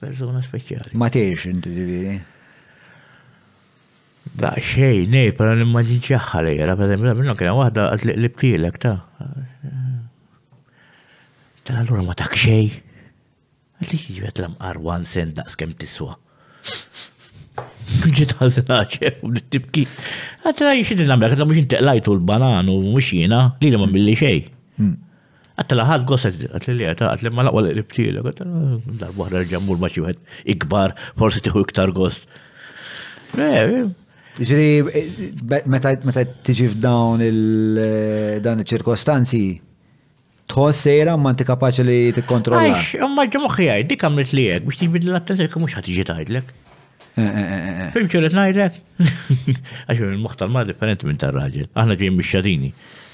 B: persona speċjali. Ma tiex inti ġiviri. Da xej, nej, pero nimmaġin ċaħħa li jera, per esempio, minna kena wahda għat li btilek ta' Tal allura ma tak xej. Għalli jibet l-amqar one cent daqs kem tiswa. Ġiet għazin għaxef u d-tibki. Għatra jixid l-għamlek, għatra mux inteqlajtu l-banan u mux jina, li li ma billi xej. Hmm. Għatra ħad għosset, għatra li għatra, għatra ma laqwa l-ibtila, għatra darbu għara ġammur ma xieħed ikbar, forse tiħu iktar gost. Eh, eh.
C: Ġiri, eh, meta tiġi f'dawn il-ċirkostanzi, tħossera ma nti kapaċi li tikkontrolla.
B: Imma ġemuħi għaj, dik għamlet li għek, biex tibidil l-attenzjoni kemm mhux ħatiġi tajdlek. Eh, eh, eh, Fimċu li tnajdlek? Għaxu il-muħtar ma differenti minn ta' raġel. Aħna ġejn mix-xadini.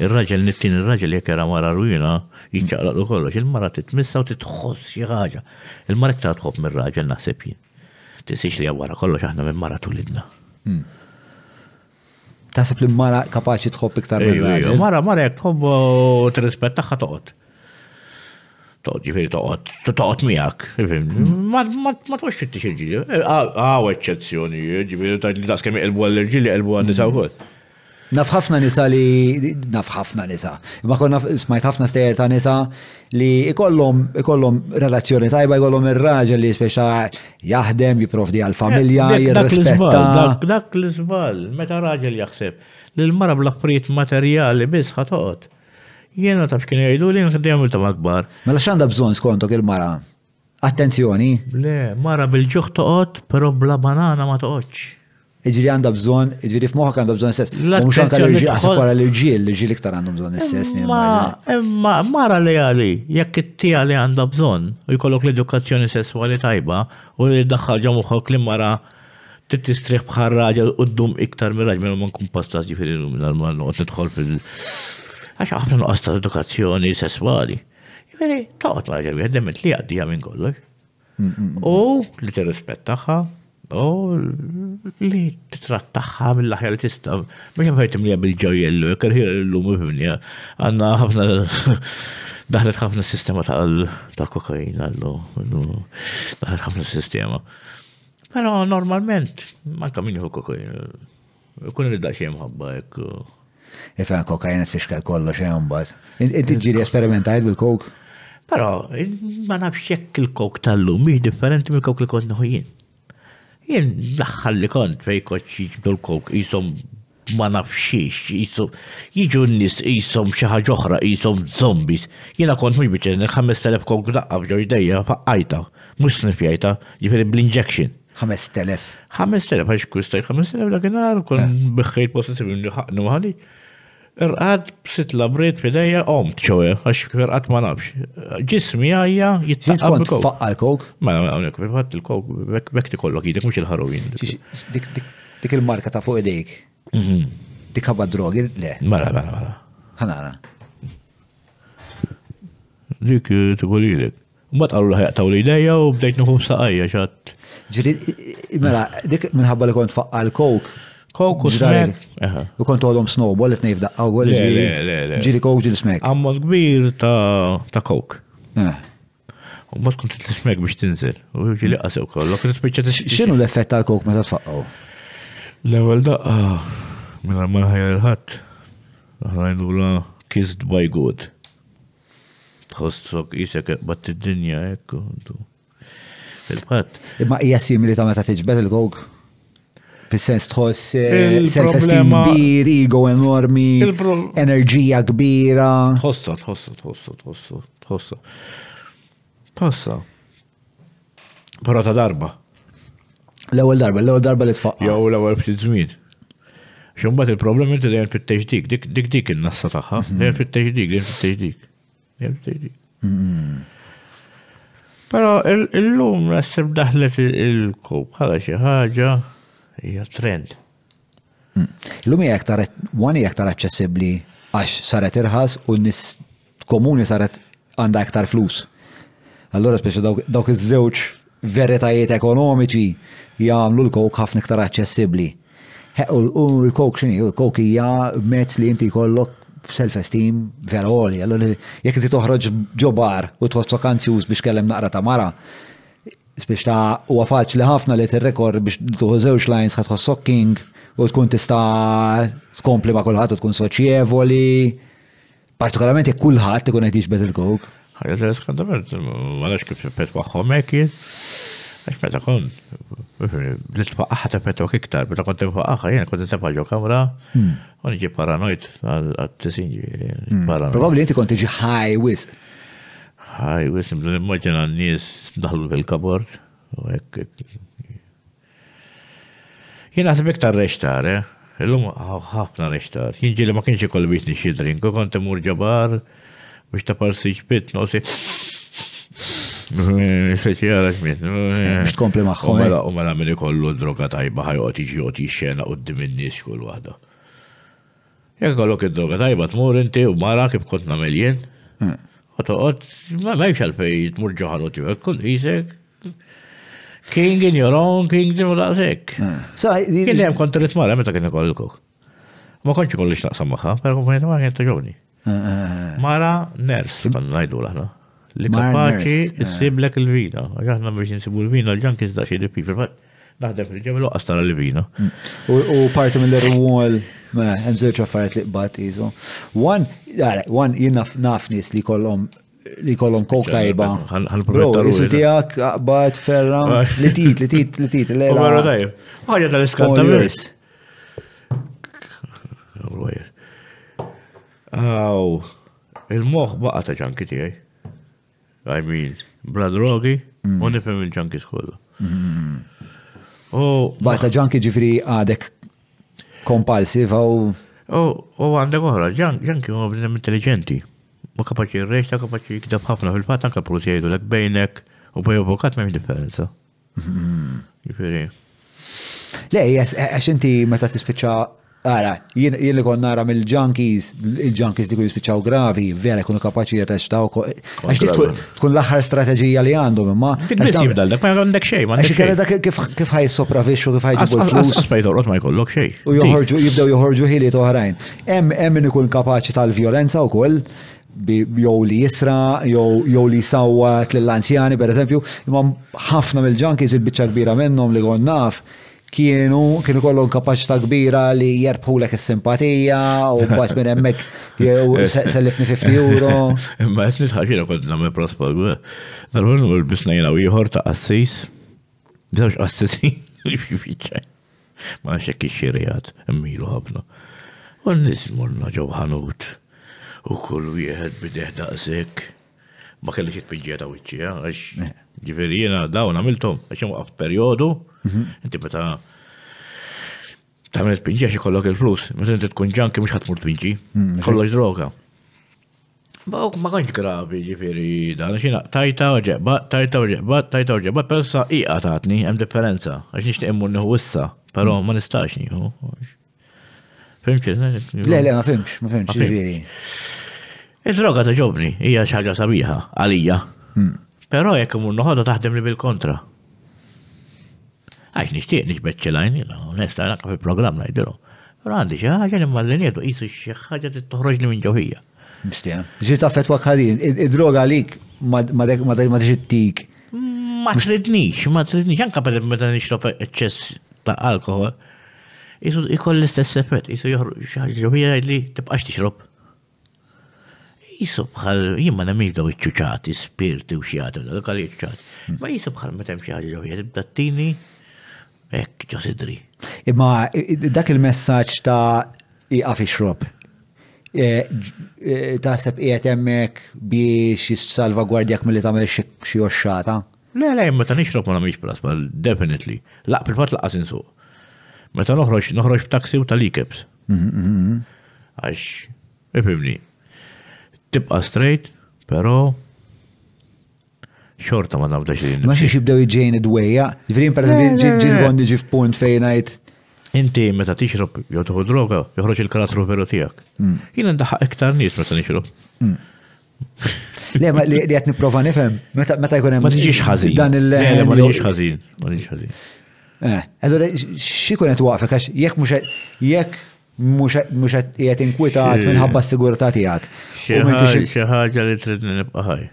B: Ir-raġel nittin il raġel jek era mara rwina jiċċaqlaqlu kollox. Il-mara titmissa u titħoss xi ħaġa. Il-mara iktar tħobb minn raġel naħseb jien. Tisix li għawara kollox aħna minn mara tulidna. Hmm
C: taħseb li mara kapaxi
B: tħobb iktar minn Mara, mara, jek tħobb u eh, t-rispet taħħa toqot. Toqot, ġifiri toqot, toqot miħak. ma toqgħodx fit-tixi ġili. Eh, għaw eccezzjoni, ġifiri taħt li daqskemm il-bu għall-ġili, il-bu għan nisawħot
C: Naf ħafna nisa li, naf ħafna nisa, ma konna smajt ħafna stejer ta' nisa li ikollhom ikollhom relazzjoni tajba, ikollom ir-raġel li speċa jaħdem, jiprofdi għal-familja, eh, jirrispetta.
B: Dak l-żbal, meta raġel jaħseb li l-mara bl-affarijiet materjali biss ħatot. Jiena taf kienu jajdu li nħeddem il akbar.
C: Mela x'għandha bżonn skontok il-mara? Attenzjoni.
B: Le, mara bil-ġuħ toqgħod, però bla banana ma toqgħodx.
C: Iġri għanda bżon, iġri f-moħak għanda
B: bżon s-sess. Mux anka l-irġiel, għasab għara
C: l-irġiel, l-irġiel iktar għandu bżon s-sess.
B: Ma, mara li għali, jekk it-tija li għanda bżon, u jkollok l-edukazzjoni sessuali tajba, u li d daħħal xok li mara t-tistriħ bħar raġa u d-dum iktar minn raġel, minn man kumpastas ġifiri normal, noqt nidħol fil- għax għafna noqas ta' edukazzjoni sessuali. Ġifiri, toqt ma' ġerbi, għeddemet li għaddija minn kollox. Mm, mm, mm. U li t-rispettaħħa, U li titrattaħħa mill laħja li t-istam. tista' biex fajtim li għabil ġojjellu jekk l-lum fimnija. Għandna ħafna daħlet s sistema tal-kokain għallu, daħlet għafna s sistema. Pero normalment, ma kamini jħu kokain. Kun li daċi mħabba jekk.
C: Ifa kokain t-fiskal kollox hemm eh, bad. Inti ġiri esperimentajt bil-kok?
B: Pero, ma nafx il-kok tal-lum, miex differenti mill-kok li kont noħjien jen laħħal li kont fej koċċi ġibdu kok jisom ma nafxiex, jisom jiġu n-nis jisom xaħġa oħra, jisom zombis. Jena kont mux biċen, 5000 kok daqqa fġo jdejja, faqqajta, mux snifjajta, ġifiri bl-injection. 5000. 5000, għax kustaj 5000 l-għagħinar, kon eh. bħħejt posensi minn ħaqnu għali. Irqad b'sit labriet fidejja omt ċoħe, għax irqad ma nafx. Ġismi għajja jittaqqa bil-kok. Faqqa l-kok? Ma għamnek, faqqa l-kok, bekk ti kollok jidek mux il-ħarowin. Dik il-marka ta' fuq idejk. Mhm. Dik ħabba drogi, le. Mela, mela, mela. ħanara. Dik eh, ti kollilek. Mbagħad qalu l taw li idejja u bdejt nħu saqajja xatt. Ġiri, mela, dik minħabba li kont faqqa l-kok, Kokus smek. U kont għolom snowball, għet
C: nej f'daqqa u għol ġili kok ġili smek.
B: Ammont kbir ta' kok. Eh. U mod kont t-smek biex tinżel. U ġili għasew kollok, t l-effett
C: tal-kok ma' ta' tfaqqaw?
B: L-ewel daqqa, minna marħajja l-ħat, Għajn u la kissed by good. Tħost sok jisek, bat id-dinja, ekku. Il-ħat.
C: Ma' hija li ta' ma' meta tiġbed il-kok? fis-sens tħoss eh, self-esteem kbir, ego enormi,
B: enerġija kbira. Tħossa, tħossa, tħossa, tħossa, tħossa. Tħossa. Però ta' darba. L-ewwel darba, l-ewwel darba li tfaqqa. Jew l-ewwel ftit żmien. Xumbat il-problem inti dejjem fit-teġdik, dik dik dik nassa tagħha, mhm. dejjem fit-teġdik, dejjem fit-teġdik. Dejjem fit-teġdik. Mhm. Pero illum nasib daħlet il-kub, bħala xi ħaġa hija trend. Hmm.
C: L-lum hija aktar one hija aktar aċċessibbli għax saret irħas u nis komuni saret għandha aktar flus. Allora speċi dawk iż-żewġ veritajiet ekonomiċi jagħmlu l-kok ħafna iktar aċċessibbli. U l-kok xini, l-kok hija mezz li inti kollok self-esteem vera għoli. Allora jekk ti toħroġ ġobar u tħoċ vakanzi biex kellem naqra ta' mara, biex ta' u għafax li ħafna li t-rekord biex tuħu zewġ lines ħatħu socking u tkun tista' tkompli ma' kullħat u tkun soċievoli. Partikolarment jek kullħat tkun għet jiġbet il-kok.
B: Ħajja t-reskondament, ma' nax kif pet waħħom ekkit. Għax meta kon, l t ta' petok iktar, meta kont tfaqqa, jena t tfaqqa ġo kamra, u hmm. nġi paranoid għal-tisinġi. Hmm. Probabli
C: inti kont iġi high wisq.
B: Ħaj, wisim, l-immaġina għan nis dalu fil kabort u għasib iktar reċtar, eh? Illum ħafna reċtar. Jien ġili ma kienx ikoll biex nixidrin, ko kont temur ġabar biex ta' parsi ġbit, nosi. Xeċjara xmit. Eh. Biex tkompli maħħom. U mela, eh? mela minn ikollu droga tajba ħajqot iġi oti xena u d-diminnis kull wahda. Jek kollok id-droga tajba inti u mara kif kont Għatoqot, ma mejx għalfej tmur ġoħar u ġibek, kun jisek. King in your own kingdom u daqsek. Kien hemm kont trid mara meta kien ikoll il-kok. Ma kontx ikollix naqsam magħha, però kumpanija mara kien ġovni. Mara ners kont ngħidu l Li kapaċi ssiblek il-vina. Aħna biex insibu l-vina l-ġankis daqsxi di people, naħdem fil-ġemel u l-vina.
C: Mm. U parti mill-rwol. Ma, mela, hemm żewġ affarijiet li qbad iżu. One, għara, one jien naf nies li kollhom li kollhom kok tajba. Bro, isu tiegħek qbad ferra li tit, li tit, li tit. Vera tajb. Ħajja
B: tal-iskanta oh, biss. Aw, il-moħ baqa ta' ġanki tiegħi. I mean, bla drogi, u mm. nifhem il-ġanki skollu.
A: U. Mm.
C: Oh, baqa ta' ġanki ġifri għadek Kompalsiv għaw. U
B: għandeg uħra, ġan kien għobnem intelligenti. Ma kapaċi jirreċ, ta' kapaċi jikdab ħafna fil-fat, anka polizija jgħidu l bejnek u bej avokat ma' differenza. Mhm. Ġifiri.
C: Le, e, għax inti meta tispiċa Għara, jien li kon nara mill-junkies, il-junkies li kun jispiċaw gravi, vera kunu kapaċi jirreċtaw, Għax tkun l-axar strategija li għandhom, imma. Dik
B: dak ma għandek xej, ma. Għax kera
C: kif ħaj sopravixxu, kif ħaj ġibu l-flus. Għax ma jkollok xej. U joħorġu, jibdew joħorġu ħili toħrajn. Em, em ikun kapaċi tal-violenza u koll, jow li jisra, jow li sawat l-anzjani, per eżempju, imma ħafna mill-junkies il-bicċa kbira minnom li għonnaf. naf kienu kienu kollu kapaċità kbira li jerbħu jerbħulek is-simpatija u mbagħad minn hemmhekk jew sellifni 50 euro.
B: Imma qed nitħax jiena kont nagħmel prospagu. Darbun nagħmel biex u ieħor ta' assis. Żewġ assisin Ma nafx hekk ix-xirjat immilu ħafna. U nismurna ġew ħanut u kull wieħed bideh daqshekk. Ma kellix jitpiġġieta wiċċija għax eh. Ġifiri jena dawn għamiltom, għaxem għaf periodu, mhm. inti meta tamil pinġi għaxi kollok il-flus, meta inti tkun ġanki mux ħatmur pinġi, mm, kollox droga. Bawk ma konċ gravi ġifiri dan, xina tajta uġebat, tajta uġebat, tajta uġebat, persa iqa taħtni, għem differenza, għax nix neqimmu nħu wissa, pero mm. ma nistax nħu. Fimċi, eh? Le, le, ma fimx, ma fimx, ġifiri. Id-droga ta' ġobni, hija xaġa sabiħa, għalija. Mm. Pero jekk imur noħodha taħdem li bil-kontra. Għax nixtieq nixbeċċi lajn, onesta, naqqa fil-programm najdilu. Pero għandi xi ħaġa li mallin jedu qisu xi ħaġa tittoħroġ li minn ġewħija.
C: Mistija. Ġi taffet wakħarin, id-droga għalik ma tġittik.
B: Ma tridnix, ma tridnix, anka per meta nixrob eċċess ta' alkohol. Isu ikoll l-istess effett, isu joħroġ xi ħaġa ġewħija li tibqax tixrob jisub bħal, jimma namil daw iċċuċati, spirti u xijat, daw kalli iċċuċati. Hmm. Ma jisub bħal metem xaħġa ġo jgħed b'dattini, ekk ġosidri.
C: Imma dak il-messagġ ta' iqaf ixrob. E, e, taħseb qiegħed hemmhekk biex gwardjak jissalvagwardjak milli
B: tagħmel xi oxxata? Le, le, ta' nixrob ma nagħmilx plas, definitely. Laq fil-fatt laqas insuq. Meta noħroġ noħroġ b'taksi u tal-ikeps.
A: Mhm, mhm, mhm.
B: Għax, ifimni, tibqa straight, pero xorta ma nabda xirin. Ma
C: xie xibdew iġejn id-dweja, ġifirin per eżempju ġin għondi ġif
B: punt fejnajt. Inti meta tixrob jew tħu droga, joħroġ il-karattru veru tijak. Mm. Jina ndaħħa iktar nis meta nixrob. Mm.
C: Le, ma li għetni prova nifem, meta jkunem. hemm. Ma tiġix xazin. Dan il- Le, ma tiġix ħażin, ma tiġix ħażin. Eh, allora xi kunet waqfek għax jek muxa, jek mux għet inkwitat minħabba s-sigurta tijak. ħaġa
B: li trid nibqa' ħaj.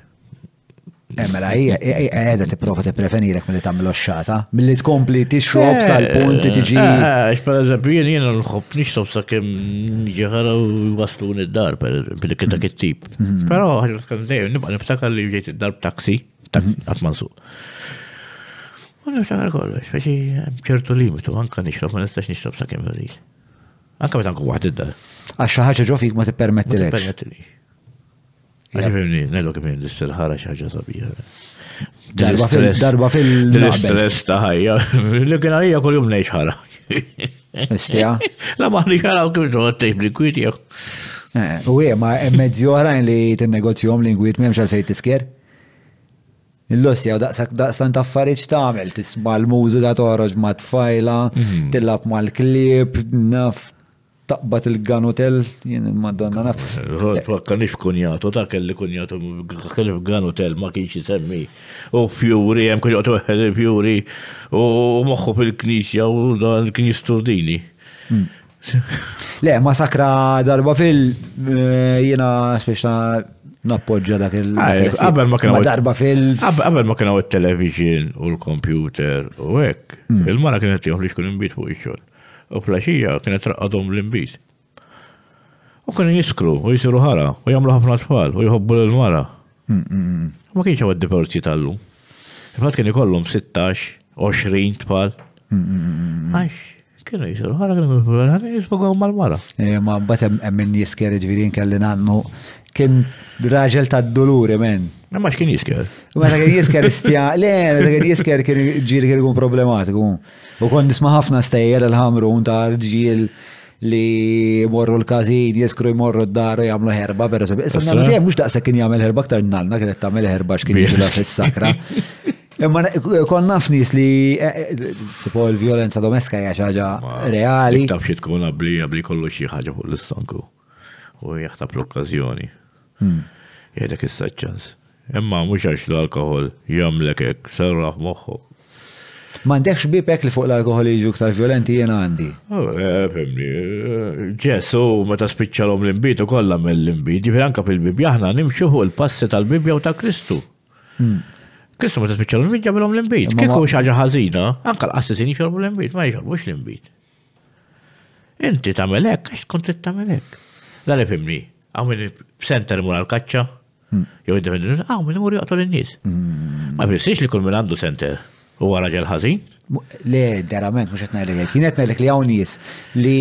C: Emmela, eh, hija qiegħda tipprova tipprevenilek milli tagħmel xata, milli tkompli tixrob eh, sal-punti eh, tiġi.
B: Għax pereżempju jien jiena nħobb nixtob sakemm ġeħara u waslu id-dar bil-dik dak it-tip. Mhm. Però ħaġa tkun dejjem nibqa' niftakar li ġejt id-dar b'taksi, qatt mhm. ma nsuq. niftakar kollox, faċi ċertu limitu, anka nixrob ma nistax nixrob sakemm bil Anka ma tanku waħd id-dar. Għax xi ħaġa
C: ġo fik ma tippermettilekx.
B: Permettili. Għalifimni, nellu kif nindistil ħara xi sabija. Darba fil darba fil stress ta' ħajja. l kien għalija kol jum ngħix ħara. Istija. La maħni ħara u kif ġo tejb li kwit jew.
C: Eh, u għie, ma mezzi oħrajn li t-negozju tinnegozjhom li nkwit m'hemmx t-skjer. Illus jew daqsak daqsan ta' affarijiet tagħmel tisma' l-mużika toħroġ ma' t tfajla, mhm. tillab l-klip, naf taqbat il-Gan Hotel, jien
B: il-Madonna naf. Kanix kunjatu, ta' kelli kunjatu, kelli f'Gan Hotel, ma kienx jisemmi. U fjuri, jem kunjatu fjuri, u moħħu fil-Knisja, u dan il-Knis Turdini. Hmm.
C: Le, masakra darba fil, eh, jena speċa nappoġġa dak il Qabel ma kienu. darba
B: fil. Qabel ma kienu il-television u l-computer u hekk. Hmm. Il-mara kienet jom li xkun imbit fuq ix-xogħol u plaxija kien raqqadhom l-imbit. U kien jiskru, u jisiru ħara, u jagħmlu ħafna tfal, u jħobbu l-mara. Mm, mm, mm. Ma kienx għad divorzji tal-lum. Infat kien ikollhom 16, 20 tfal. Għax, kienu jisiru ħara, kienu jisiru mal-mara. Eh, ma batem emmin
C: jiskeri ġvirin kellin għannu kien raġel ta' doluri, men. Ma x'kien jisker. Ma ta' kien jisker istja, le, ma ta' kien jisker kien ġil kien kun problematiku. U kon nisma ħafna stejjer l un ta' ġil li morru l-kazid, jiskru jmorru d-daru jamlu herba, per esempio. Issa namlu mux daqsa kien jagħmel herba ktar nalna, kien qed herba x'kien jiġila fis-sakra. Imma kon naf nis li e, e, tipo l-violenza domestika hija xi ħaġa reali.
B: Tabxi tkun abli abli kollu xi ħaġa fuq l-istanku. U jaħtab l-okkażjoni. Jedek il-sacċans. Imma mux għax l-alkohol jamlek ek, serraħ moħħu.
C: Mandekx bibek li fuq l-alkohol
B: jiġu ktar violenti jena għandi. Ah, eh, Femni, eh, ġessu, meta spiċċalom l-imbit u kollha mill-imbit, ġifir anka fil-bibja aħna nimxu fuq il-passi tal-bibja u ta' Kristu. Hmm. Kristu meta spiċċalom l-imbit ġabilhom l-imbit. Kieku xaġa ħażina, anka l-qassisin jixorbu l-imbit, ma jixorbux l-imbit. Inti tagħmel hekk, għax kont tagħmel hekk. Dan għamil center mura l kacċa hmm. jow id-defendu, għamil mur jgħatol il-nis. Hmm. Ma bħisix li kull minn għandu center u għaraġel ħazin.
C: Le, derament, mux għetna l għek, jinetna li għaw nis li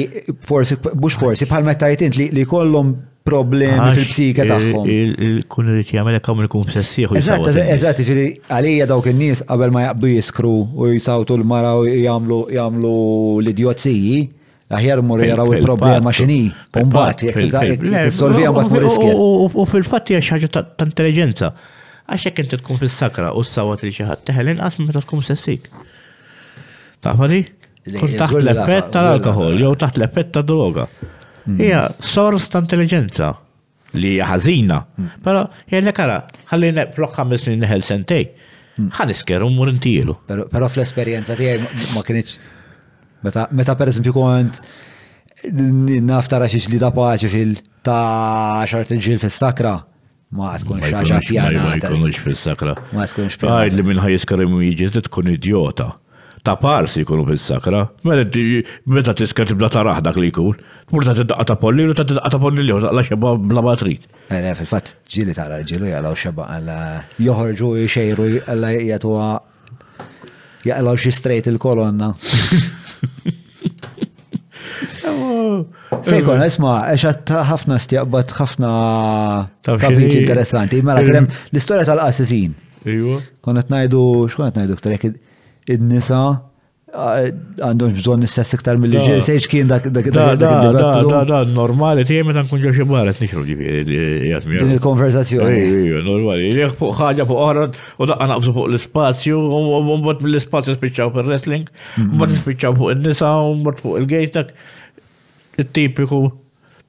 C: forsi, bux forsi, bħal jtint li kollum problemi fil-psika taħħom.
B: Kun rrit jgħamil għaw minn kum sessiħu. Eżat,
C: eżat, ġili jiġifieri għalija dawk il-nis qabel ma jgħabdu jiskru u jisawtu l-mara u jgħamlu l-idiotziji aħjar mur jaraw il-problema xini, umbat, jek t-solvija umbat mur iskjer.
B: U fil-fat hija xaġa ta' intelligenza. Għax jekk inti tkun fis-sakra u s-sawat li xi ħadd teħel inqas meta tkun sessik. Tafani? Kun taħt l-effett tal-alkohol, jew taħt l-effett ta' droga. Mm. Hija sors ta' intelligenza li hija ħażina. Mm. Però jgħidlek ara, ħalli neqblok ħames snin neħel sentej. Mm. Ħan iskeru mur intielu. Però fl-esperjenza tiegħi ma kienx
C: Meta per esempio kont naftara xiex li da paċi fil ta' xart il-ġil fil-sakra. Ma tkun xaġa pjana. Ma tkunx fil-sakra. Ma tkunx pjana.
B: Għajd li minnħaj jiskarim jiġi tkun idiota. Ta' parsi jkunu fil-sakra. Mela meta tiskar tibla ta' raħdak li jkun. Tmur ta' tidqqa ta' polli u ta' tidqqa ta' polli li għala xeba bla matrit.
C: Le, eh, fil-fat, ġili ta' raġilu jgħalaw xeba għala joħorġu jxejru għala jgħatu jgħalaw xi straight il-kolonna. Fejkon, esma, eċat ħafna stjaqbat ħafna kabiċ interessanti. Mela, kellem l-istoria tal-qassisin. Konna t-najdu, xkonna t-najdu, ktar id-nisa għandhom bżonn nistess iktar mill-li sejx kien dak dak dak dak
B: normali tiegħi meta nkun ġewxi baret nixru ġifieri Din il-konversazzjoni. normali, jekk fuq ħaġa fuq oħra u daqqa naqbżu fuq l-ispazju, u mbagħad mill-ispazju spiċċaw fir-wrestling, mm-hmm. mbagħad spiċċaw fuq in-nisa, u mbagħad fuq il-gejtak. Il-tipiku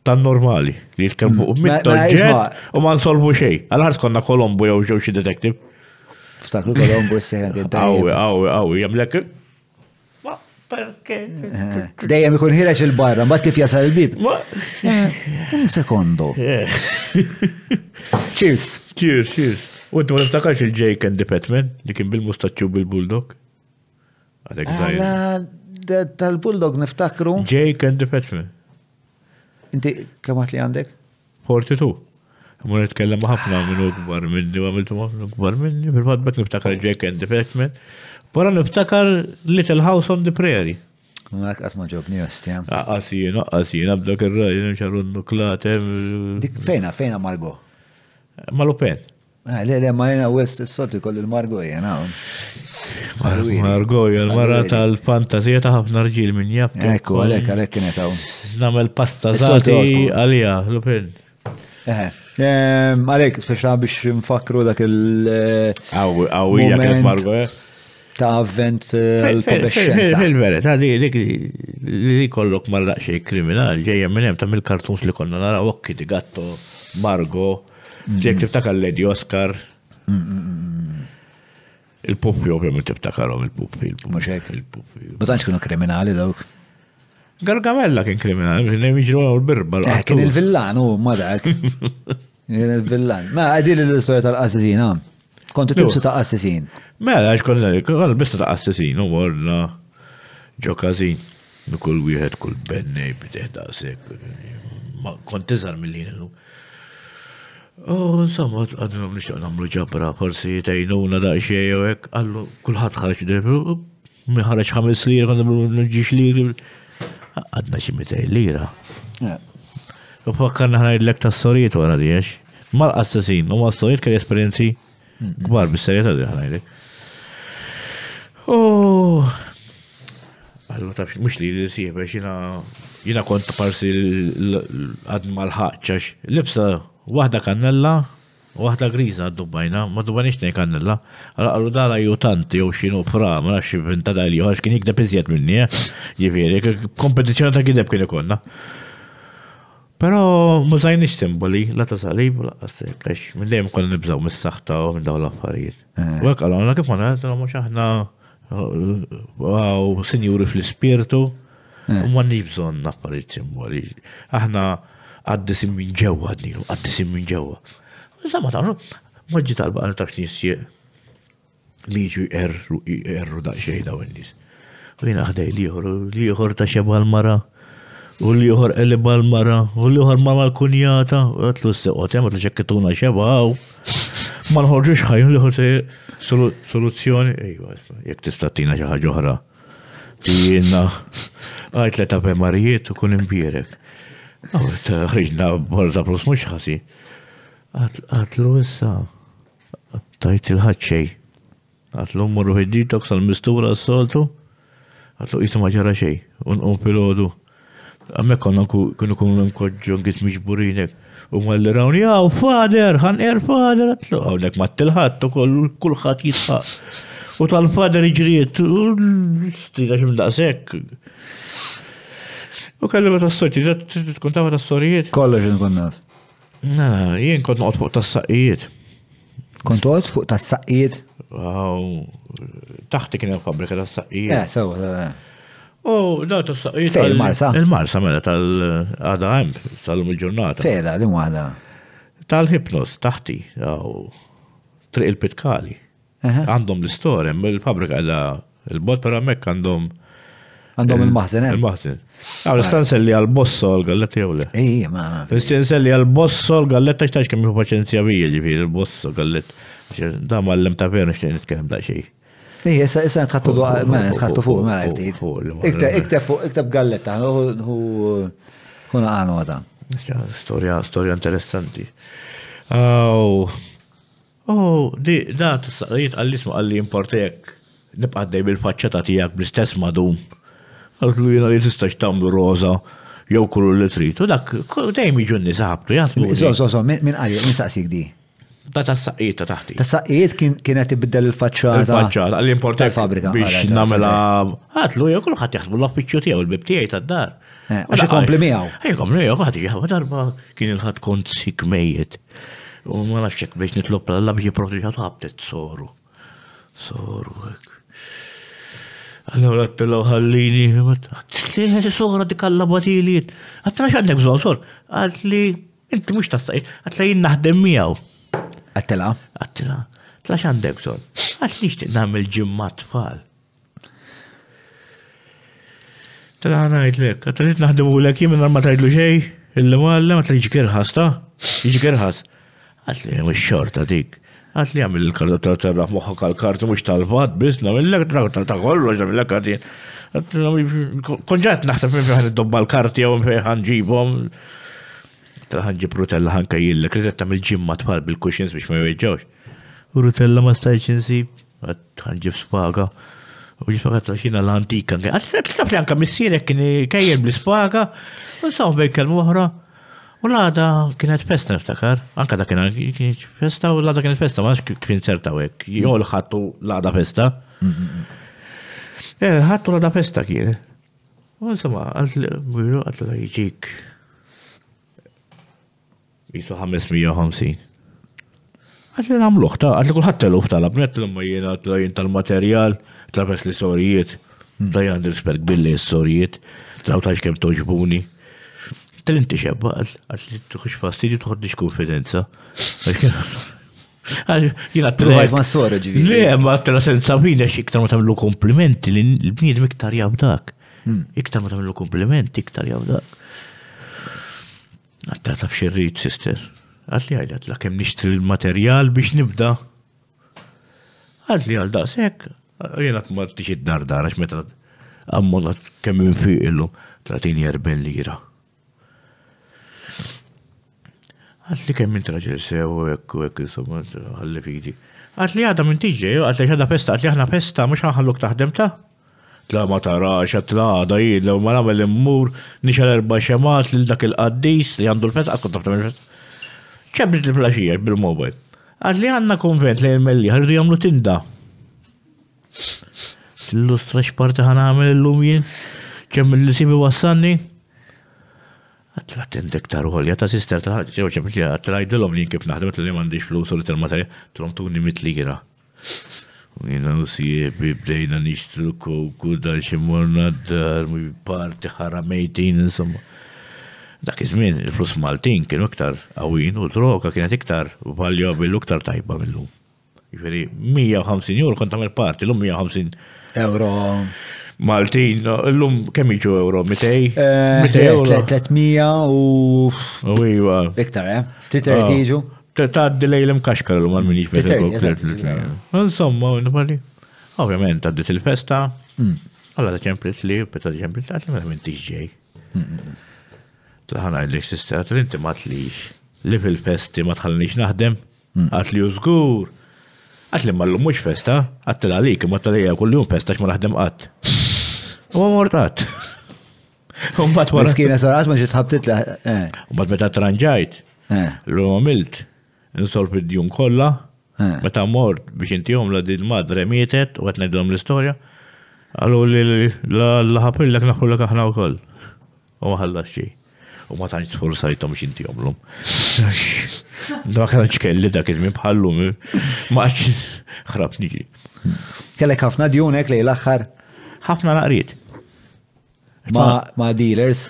B: tan normali li jitkellem fuq mm-hmm. mit u ma nsolvu xejn. għal konna Kolombo jew xi detektiv. Ftakru Kolombo
C: s-seħan. Għawi,
B: għawi, għawi, jamlek Eh,
C: dejjem ikun ħireċ il-barra, mbagħad kif jasal il-bib.
B: Eh, un sekondo. Eh. Cheers. Cheers, cheers. U inti ma il-Jake and the Petman li kien bil-mustaċċju bil-bulldog? Għadek
C: ah, tal-bulldog niftakru.
B: Jake and the Petman.
C: Inti kemat li għandek?
B: 42. Mur nitkellem ħafna minn kbar minni u għamiltu ħafna kbar minni, fil-fat bekk niftakar Jake and the Petman. Bara niftakar Little House on the Prairie. Mwak għatma ġobni għastjam. Għasjina, għasjina, b'dak il-rajn, ċarun nuklatem. Dik
C: fejna, fejna Margo? Malupen. Ah, le, le, ma jena West s-sotti koll il-Margo jena.
B: Margo, jena, l mara tal fantazija ta' ħafna rġil minn jab. Eh, ekku, għalek, għalek kene ta' għaw. Namel pasta zati għalija, Lupin. Eħe.
C: Eh, eh, għalek, speċa biex nfakru dak il-
B: Għawija kene Margo, eh?
C: ta' avvent l-pobesċenza.
B: Fil-veret, dik li kollok marra xej kriminal, ġeja minn ta' mill-kartuns li konna nara okki di gatto, Margo, ġek tiftakar Lady Oscar. Il-puppi ovvjament tiftakarom il puffi Muxek. il puffi Ma tantx kienu kriminali dawk. Gargamella kien kriminali, nemiġru għaw l-birba. Kien
C: il-villan u madak. Kien Il-villan. Ma għadil l-istoria tal-qazzina. Kontu tibsu ta'
B: assisin. Mela, għax konna, konna bistu ta' assisin, u għorna ġokazin. u Kull wieħed kull benne, bideħ ta' sekk. Ma kontizar mill-lin U insomma, għadna nixtaq namlu ġabra, forsi tajnuna da' xej u għek, għallu kullħat ħarġ debru, miħarġ ħames lira, għadnu nġiġ lira, għadna xi mitej lira. U fakkarna ħana id lek s sorijiet wara diex. Mal-qastasin, u mal-sorijiet kell esperienzi Gbar, bis-serjeta diħnajlek. Oh, Allora, ta' mux li li siħ, biex jina, jina kont parsi għad malħaċċax. Libsa, wahda kannella, wahda griza għad dubbajna, ma nix nej kannella. Allora, għallu dala ju tanti, jow xinu pra, ma nax jibin ta' dali, għax kien jikda iżjed minni, ġiviri, eh? kompetizjoni ta' kideb kien ikonna. Pero mużajni simboli, la ta' salib, la għax, minn dejjem konna nibżaw mis-saħta u minn daw l-affarijiet. Eh. Eh. U għek għallu, għallu kif għanna, għallu aħna għaw sinjuri fl-spirtu, u għanni affarijiet simboli. Aħna għaddisim minn ġewa għadnilu, għaddisim minn ġewa. Sama ta' għallu, maġġi talba għanna ta' knisje liġu erru daċxej daw n-nis. U għadaj liħor, liħor ta' xebħal mara. U li uħor li bal-mara, u li uħor ma mal-kunjata, u għatlu s-seqot, jgħamat ċekketuna xebaw. Ma nħorġux ħajun li uħor soluzzjoni, ejwa, jek tistatina xaħġa oħra. Jina, għajt li tape marijiet u kun imbirek. Għawet, eh, ħriġna borza plus mux ħasi. Għatlu issa, tajt il-ħadċej. Għatlu mmurru ħedġi toks għal-mistura s-soltu, għatlu jisma ġara xej, un-un pilodu. Għamek konna kunu kunu nkoġġon għis miġburinek. U malli rawni, għaw, fader, għan er fader, għatlu, għawnek ma t-tilħat, u kollu kullħat jitħaq. U tal-fader iġriet, u stila xim daqsek. U kalli ma tas-sorijiet, tkun tafa tas-sorijiet. Kollox nkun naf. Na, jien kont noqgħod fuq tas-saqqijiet. Kont għod fuq tas-saqqijiet? Għaw, taħti kien fabrika tas-saqqijiet. Eh, sewa, eh. U da tas-saqqiet. Fej il-Marsa? Il-Marsa mela tal-għada għem, tal-lum il-ġurnata. Fej da, li għada. Tal-Hipnos, taħti, għaw, triq il-Pitkali. Għandhom l-istoria, il-fabrika għada il-bot per għamek għandhom. Għandhom il mahzen eh? il mahzen Għaw, l-istanselli għal-bosso għal galletta jowle. Ej, ma' ma. L-istanselli għal-bosso għal-galletti għaxtax kemm paċenzja bija ġifir, il-bosso għalletti. Da ma l-lem ta' veru xtejn it-kem da xej.
C: Ni, issa issa tħattu doqa, ma tħattu fuq, ma
B: jtid. Ikta, ikta
C: fuq, ikta hu
B: Storja, storja interessanti. Aw, oh, di, da, jit għallismu għalli importek, nibqaddej bil-facċata tijak bl-istess madum. Għallu jina li tistax tamlu roza jew kullu li trid. dak dejjem jiġu n-nies ħabtu jagħtu. So, minn qajja, minn saqsik di. Da ta' saqqiet ta' taħti. Ta'
C: saqqiet kienet ibdel il-facċata. Il-facċata,
B: l-importanti. fabrika Biex mela, namela. Għatlu, jew kulħadd jaħsbu l-offiċċju tiegħu, l-bib tiegħu tad-dar.
C: Għax eh, ikompli miegħu.
B: Eh, ikompli miegħu, kulħadd jaħba darba kien il-ħadd kont sik mejjed. U ma nafxek biex nitlob l-alla biex jiprofdi ħadd ħabtet soru. Soru hekk. Allora għattilaw ħallini, għattilaw soħra di kalla batiliet. Għattilaw xandek zon sor, għatli, inti mux tastajt, għatla jinn Attila? Attila. Tlax għandek sol. Għax nixtieq nagħmel ġimma tfal. Tela għanajt lek, għatalit naħdem u l-ek jimmin tajdlu xej, illi ma l ma tajġi ta, iġi kirħas. għem xorta dik, għatli għam il-karta ta' terra moħħa kal-karti mux tal-fat, bis namillek ta' kollox namillek karti. Konġat naħta fim id-dobba l-karti għom fiħan ġibom, tal-ħanġi brutella ħanka jilla, kretet tetta mill-ġimma tfal bil-kuxins biex ma jweġġawx. Brutella ma stajċ insib, b spaga. U ġisfaga traċina l-antika, għasib stafri anka missirek kien kajjer bl-spaga, u saw bejkel muħra. U l-għada kienet festa niftakar, anka da kienet festa u l-għada kienet festa, ma kien certa u għek, jgħol ħattu l-għada festa. Eh, ħattu l-għada festa kien. U insomma, għatlu għatlu għajġik. Jisu 550. Għadli namluħ, ta' għadli kullħat teluf talab, net l-umma jena tlajn tal-materjal, tlabes li sorijiet, dajna għandirspert billi s-sorijiet, traw taċ kem toġbuni. Tal-inti xebba, għadli tuħx fastidi tuħoddix konfidenza. Jina t-trovajt ma' s-sora ġiviri. Le, ma' t-tela senza mina xiktar ma' tamlu komplimenti, l-bniet miktar jabdak. Hmm. Iktar ma' tamlu komplimenti, iktar jabdak. Għatta taf xirrit, sister. Għalli għajda, la kem nishtri l-materjal biex nibda. Għalli għal da sekk. Jena ma t-tix id-dardar, għax meta għammola kem minfi illu 30-40 lira. Għalli kem minn traġel sew, ekku, ekku, insomma, għalli fidi. Għalli għada minn tiġi, għalli għada festa, għalli għana festa, mux għanħalluk taħdem ta' tla ma tarax, tla għada jidla, ma namel immur, nixal erba xemat l dak il-qaddis li għandu l-fetqa, kont il minn ċebrit l plaxija bil-mobile. Għad li għanna konvent li jmelli, għarridu jamlu tinda. L-lustra xparti għan għamil l-lum jien, ċem li simi wassanni. Għatla tindek tarħol, jata sister ta' ċew ċem li għatla jidilom li kif naħdem, għatla li mandiġ flus u li tal-materja, trom tuni mitlira. Jina usijiebi bdejna nishtru koku dal ximurna dar, mi parti ħaramejtin, insomma. Dak izmin il-flus Maltin kienu iktar għawin u droga kienet iktar valjabil u iktar tajba mill Iferi 150 euro kont għamil parti, l-lum 150 euro. Maltin, l-lum kemm jiġu euro? 200? 300 eh, u. U iva. Iktar, eh? 300 ah. jiġu. Taddi lejl imkaxkar l-umar minn jibet. Insomma, nubali. Ovvijament, għaddit il-festa. Għalla ta' ċemplis li, peta ta' ċemplis, għatli mela minn tiġġej. Tlaħan għajlik sistat li inti ma tlix. Li fil-festi ma tħallnix naħdem. Għatli użgur. Għatli ma l-lum mux festa. Għatli għalik, ma tal-għalija kull-jum festa ma naħdem għat. U mortat. Umbat wara. Miskina
C: sarat ma ġitħabtit laħ.
B: Umbat meta tranġajt. L-għamilt id jum kolla, eh. meta mort biex inti intijom la dil-madre mietet u għetna id għatnajdom l-istoria, għallu li l-ħapil l-ek naħu l-ek aħna u koll. U maħalla xie. U ma tanċ sforzajtom biex intijom l-um. Dak għanċ kelli dak il-mi bħallu, maċ xrabni ġi.
C: Kellek ħafna djunek li l-axħar? ħafna naqrit.
B: Ma dealers?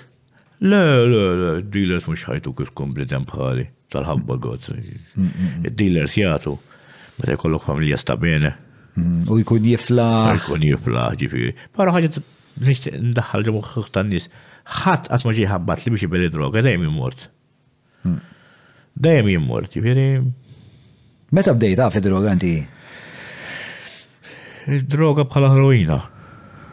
B: Le, le, le, dealers mux ħajtu kif kom blidem bħali tal-ħabba għod. il dealers jgħatu, ma ta' kollok familja sta' bene. Mm, u jkun jifla. Ah, jkun jifla, ġifiri. Para ħagġa ndaħħal ġemu xħtan nis. ħat għatma maġi ħabbat li biex jibeli droga, dajem jimmort. Mm. Dajem
C: jimmort, ġifiri. Meta bdejt għafi ah, droga għanti?
B: Droga bħala heroina.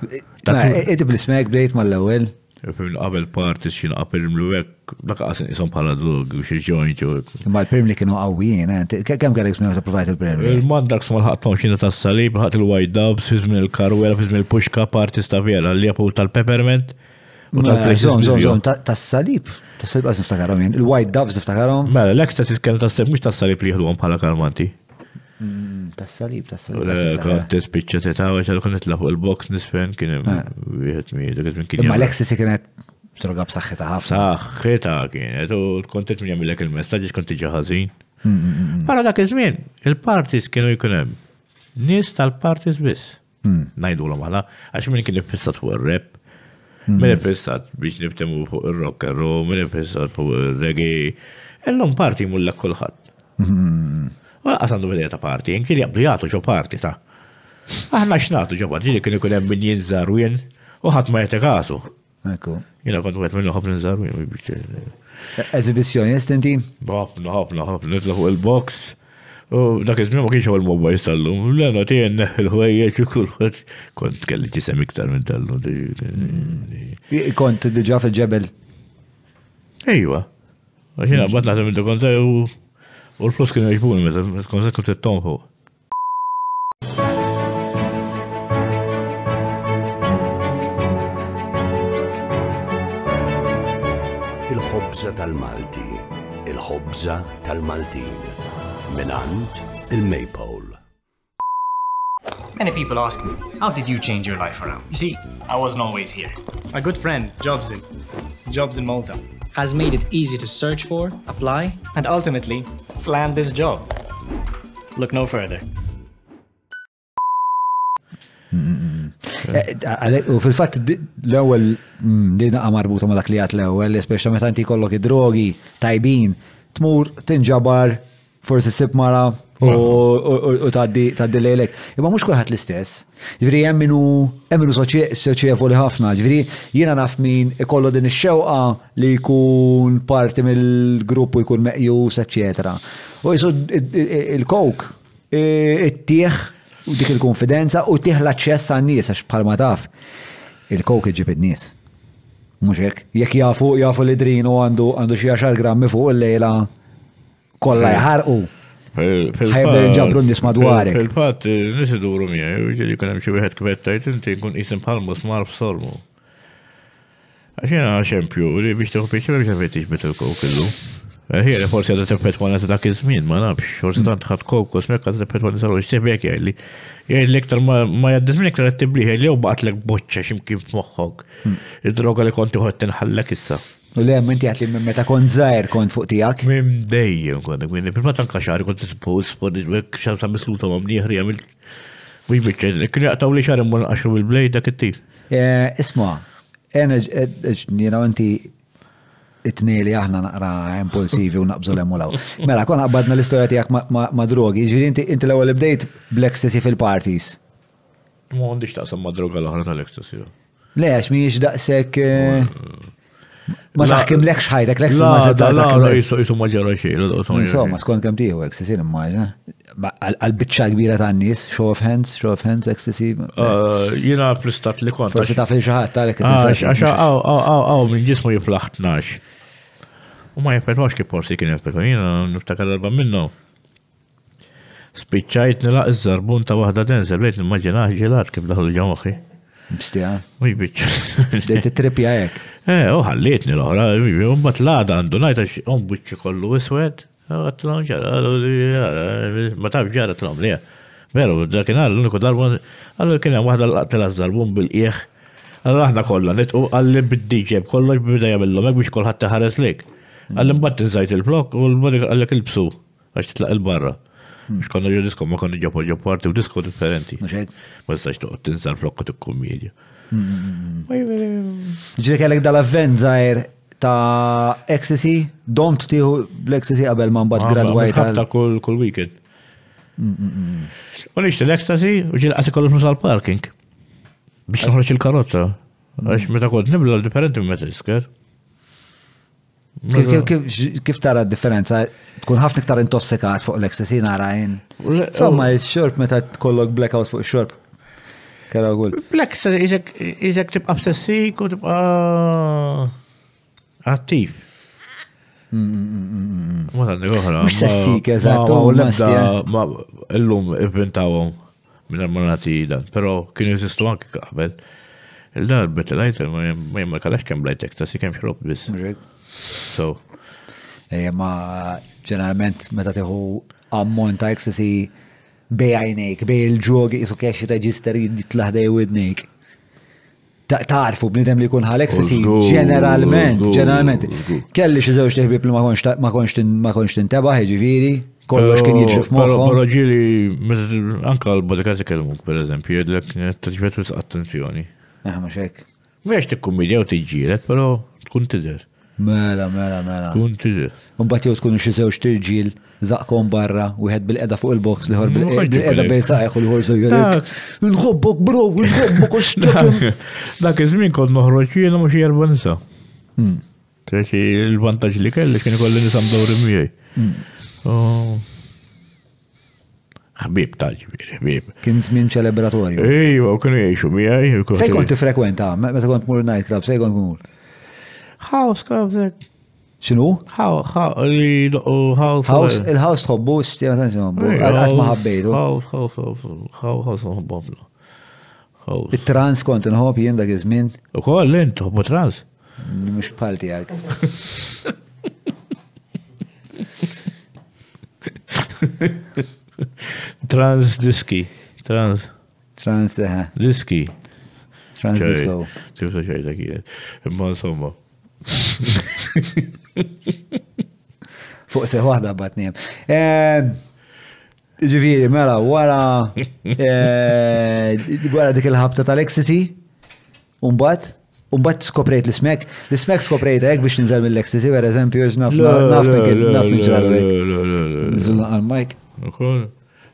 B: Eh, eh, eh, bl-ismek bdejt mal-ewel? Qabel partis xin qabel mluwek laqasin isom bħala drug biex il-ġoinġu.
C: Ma l-prim li kienu għawijin, kem kellek smina ta' provajt il-prim?
B: Il-mandax ma l-ħatna xina ta' s-salib, ħat il-white dub, fizmin il-karwela, fizmin il-puxka, partis ta' vjela, li għapu tal-peppermint. Zon, zon, zon,
C: ta' s-salib, ta' s-salib għaz niftakarhom jien, il-white doves
B: niftakarom. Mela, l-ecstasy kien ta' s-salib, mux ta' s-salib li jħduhom bħala kalmanti.
C: Tas-salib, tas-salib. Kont
B: tispiċċa tetawa, ċalu kont fuq il-box nisfen kien wieħed mi, dak minn kien. Ma l-ecstasy
C: kienet droga b'saħħita
B: ħafna. Saħħita kienet, u kontet minn jamilek il-messagġi konti ġaħazin. Għara mm, mm, mm, dak iż-żmien, il-partis kienu jkunem nis tal-partis biss. Najdu l għala, għax minn kien fissat fuq il-rep, minn fissat biex niftemu fuq il-rock and roll, minn fissat fuq il-reggae, l parti mullek kullħat.
A: U
B: laqqas għandu bidea ta' parti, jinkili jgħabdu jgħatu ġo parti ta' Aħna xnatu ġo parti, li kien ikun hemm min jinżar u jen, u ħadd ma jete Ekku. Jena kont għet minnu ħafna nżaru.
C: Eżibizjoni estinti?
B: ħafna, ħafna, ħafna, nitla fuq il-box. U dak iż-żmien ma kienx għal mobba jistallu. l-għana tijen il-ħwejjeċ u kullħat, kont kelli ġisem iktar minn tal
C: Kont diġa fil-ġebel?
B: Ejwa, għaxina bat naħdem minn dokonta u l-flus kien għajbuni, meta kont t-tonħu. il-ħobza tal-Malti, il-ħobza tal-Maltin, minant il-Maypole. Many people ask me, how did you change your life around? You see, I wasn't always here. My good friend, Jobs in, Jobs in Malta, has made it easy to search for, apply, and ultimately, land this job. Look no further.
C: Eh, eh, eh, u fil-fat l-ewel li mm, naqa marbuta ma dak li għat l-ewel, speċa meta inti kollok id-drogi tajbin, tmur tinġabar, forsi sib mara u taddi lejlek. Imma mux kolħat l-istess. Ġviri jemminu, jemminu soċievoli ħafna. Ġviri jena naf min ikollu din ix-xewqa li jkun parti mill-grupp u jkun meqjus, eccetera. U jisud il-kok, it-tieħ, u dik il-konfidenza u tieħ l-aċċess għan nies għax bħalma taf il-kok iġib id nies Mhux hekk, jekk jafu jafu li drinu għandu għandu xi għaxar grammi fuq il-lejla
B: kollha jħarqu. Ħajbda jġabru n-nis madwarek. Fil-fat, eh, nis duru mija, u ġedi kunem xie wieħed kbettajt inti nkun qisim bħalmu smar f-sormu. Għaxina għaxempju, li biex tieħu biex biex biex biex biex biex Ħiri, eh, forsi għadda t-perpetuana ta' dak iż ma nafx, forsi mm. tant ħadd kokos, mek għadda t-perpetuana ta' xsib jek jgħidli. Jgħidli iktar ma jgħaddis minn iktar għattibli, jgħidli u baqtlek boċċa ximkien f'moħħok. Mm. Id-droga li konti uħed tinħallek issa. U le, minti għatli minn meta kon zaħir kon fuq tijak? Minn dejjem kon, minn prima tanka xari kon t-spos, kon xab sa' misluta ma' mniħri għamil. Mux bieċċed, kien jgħataw li xarim mun għaxru bil-blejda kittif.
C: Eh, isma, jgħina eh, inti it-tnili aħna naqra impulsivi u naqbżu l-emulaw. Mela, kon għabadna l-istoria tijak ma drogi, ġviri inti inti l ewwel bdejt bl-ecstasy
B: fil-parties. Ma għandix taqsam ma droga l ħarra tal-ecstasy.
C: Le, għax miex daqsek. Eh, Ma taħkim lekx ħajtek, lekx ma
B: sedda. Insomma,
C: skont kem tiħu, ecstasy eh? l Għal-bicċa kbira ta' n-nis, show of hands, show of hands, ecstasy. Eh? Uh,
B: jina fl-istat li kont. Forse ta' fil-ġaħat ta' l-ek. Għaxa, għaw, minn ġismu jiflaħtnax. U ma jifetwax kif forsi kien jifetwa, jina niftakar darba minnu. Spiċċajt nilaq iż-żarbun ta' wahda denzel, bejt nimmaġinaħ ġelat kif daħlu ġamaħi. Bistija. Uj, bieċ. Dejt it-tripja jek. Eh, uħallitni oh, l-ohra, umbat l-għada għandu najta xom oh, bieċi kollu iswed, eh, għatlom ġara, eh, ma taf ġara tlom li. Eh. Veru, dakin għal l-uniku darbun, għallu kien għam wahda l-għattelas darbun bil-ieħ. Għallu aħna kollha nitqu għalli bid-diġeb, kollox bida jagħmilhom hekk biex kulħadd taħares lik. Għalli mbagħad tinżajt il-blok u l-badik għallek il-bsu għax titlaq il-barra. Xkonna ġo disko, ma konna ġo poġo parti u disko differenti. Ma stax toqt tinsan flokku t-kommedja. Mm-hmm.
C: Ġri kellek dal-avven zaħir ta' ecstasy, domt tiħu l-ecstasy qabel ma' mbagħad graduajt. Ta'
B: kull weekend. U nixti l-ecstasy u ġil għasik kollu nusal parking biex noħroġ il karotza Għax meta kod nibla l differenti meta jisker.
C: Kif tara differenza? Tkun ħafna iktar intossikat fuq l-ecstasy narajn. Somma, oh. il-xorb meta tkollok blackout fuq il-xorb. Kera għul.
B: L-ecstasy iżek tibqa obsessik u tibqa attiv. Ma tandi uħra. Obsessik, eżatt. Ma l-lum inventawom minn armonati dan, pero kienu jesistu anki qabel. Il-dar betelajt, ma jemma kalax kem blajt ecstasy, kem xrob bis. So. Eh, ma
C: ġeneralment meta teħu ammont ta' ecstasy bejajnejk, bej il-ġogi, jisu kiex reġisteri jitlaħdej widnejk. Tarfu bnidem li kun għal sisi, ġeneralment, ġeneralment. Kelli xi żewġ teħbib li ma konx ma konx tinteba' ġifieri, kollox kien jiġri f'moħħom.
B: Però ġili, anka l-bodika per tkellmuk pereżempju jgħidlek s attenzjoni. Eħ ah, ma xek. t tikkumidja u t tiġġielek, però tkun tidher.
C: Mela, mela, mela. Kunti. Unbat jow tkunu xi żewġ tirġiel zaqkom barra, wieħed bil-qeda fuq il-box, liħor bil-qeda bejn saqeħ u l-ħorsu
B: Nħobbok bro, nħobbok u Dak iż-żmien kont noħroġ jiena mhux nisa. Hmm. Treċi l-vantaġġ li kelli kien ikolli nisam dawri miegħi. Hmm. Ħbib tal-ġbir, ħbib. Kien żmien ċelebratorju. Ejwa, iva, u kienu jgħixu miegħi. Fejn kont
C: tifrekwenta, meta kont mur nightclub,
B: fejn kont mur? House cover. Xinu? Uh, house, il-house
C: tħobbu, stija tan xinobbu, għal-għas maħabbejtu.
B: House, house, house,
C: house house, għafna. Il-trans kont nħob jien dak iż-żmien. Ukoll l
B: tħobbu trans. Mhux bħal tiegħek. Trans diski, trans. Trans, eh. Diski. Trans disco. Tifsa xejda kienet. Imma insomma.
C: Fuq se wahda batniem. Ġiviri, mela, wara eh, wara dik il-ħabta tal-ecstasy, umbat, umbat skoprejt l-smek, l-smek skoprejt għek biex ninżel mill-ecstasy, per eżempju, jżnaf naf naf
B: għal-mike.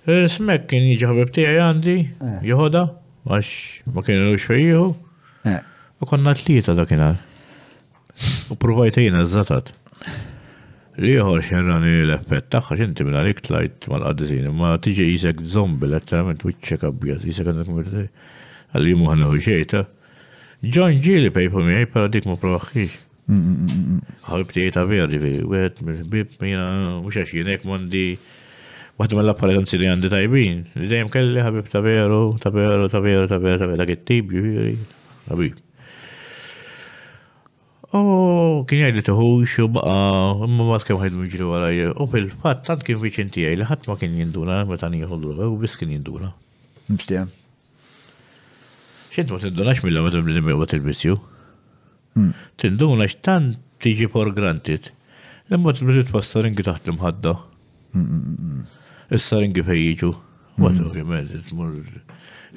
B: Eh, smek kien jġaħbib tijaj għandi, eh. jħoda, għax ma kienu xfejju, u konna t tlieta dakinar. U provajt jina zatat. Liħor xerrani l-effett taħħa xinti minna li ktlajt l qaddizini ma tiġi jisek zombi letterament u ċeka bjat, jisek għandak mirti, għalli muħanna u ġejta. ġili pejpa mi għaj pala dik ma provaxħiġ. Għalbti għed bib mina mux għax jenek mondi. l mill għanzi li għandi tajbin, li dajem kelli għabib ta' veru, ta' veru, ta' veru, ta' veru, ta' veru, ta' veru, ta' veru, ta' veru, ta' veru, ta' veru, Oh, kien jgħid tuħu tuħux u baqa, imma ma tkem ħajdu mġri għalaj. U fil-fat, tant kien viċin tijaj, li ħadd ma kien jinduna, meta nieħu droga, u bis kien jinduna. Mġtija. Xint ma tindunax mill meta jgħu nimmew il-bizzju. Hmm. Tindunax tant tiġi for granted. Lemma tibdu t ringi taħt l-mħadda. Hmm, hmm, issa ringi fejjiġu. Mat ovvjament,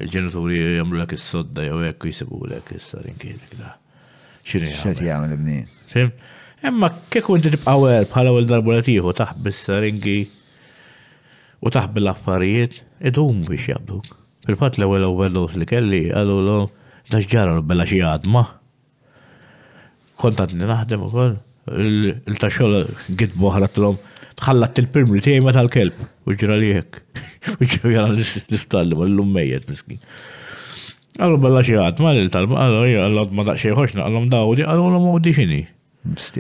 B: il-ġenituri jagħmlu l-ek is-sodda jgħu jgħu jgħu jgħu jgħu jgħu jgħu jgħu xinu xet jgħamil ibnin. Emma kieku inti tibqawer bħala għal darba tiħu taħbis saringi u taħbi l-affarijiet idum biex jabduk. Fil-fat l-ewel overdose li kelli għallu l-om daġġara bella xie għadma. Kontat naħdem u koll. Il-taxxol gidbu ħarat l-om tħallat il-pirm li tiegħi tal-kelb u ġra liħek. U ġra l-istalli, l-lummejjet miskin. Għallu bella xieħat, ma l-talba, għallu għallu ma daqxie xoċna, għallu mdawdi, għallu għallu mawdi xini.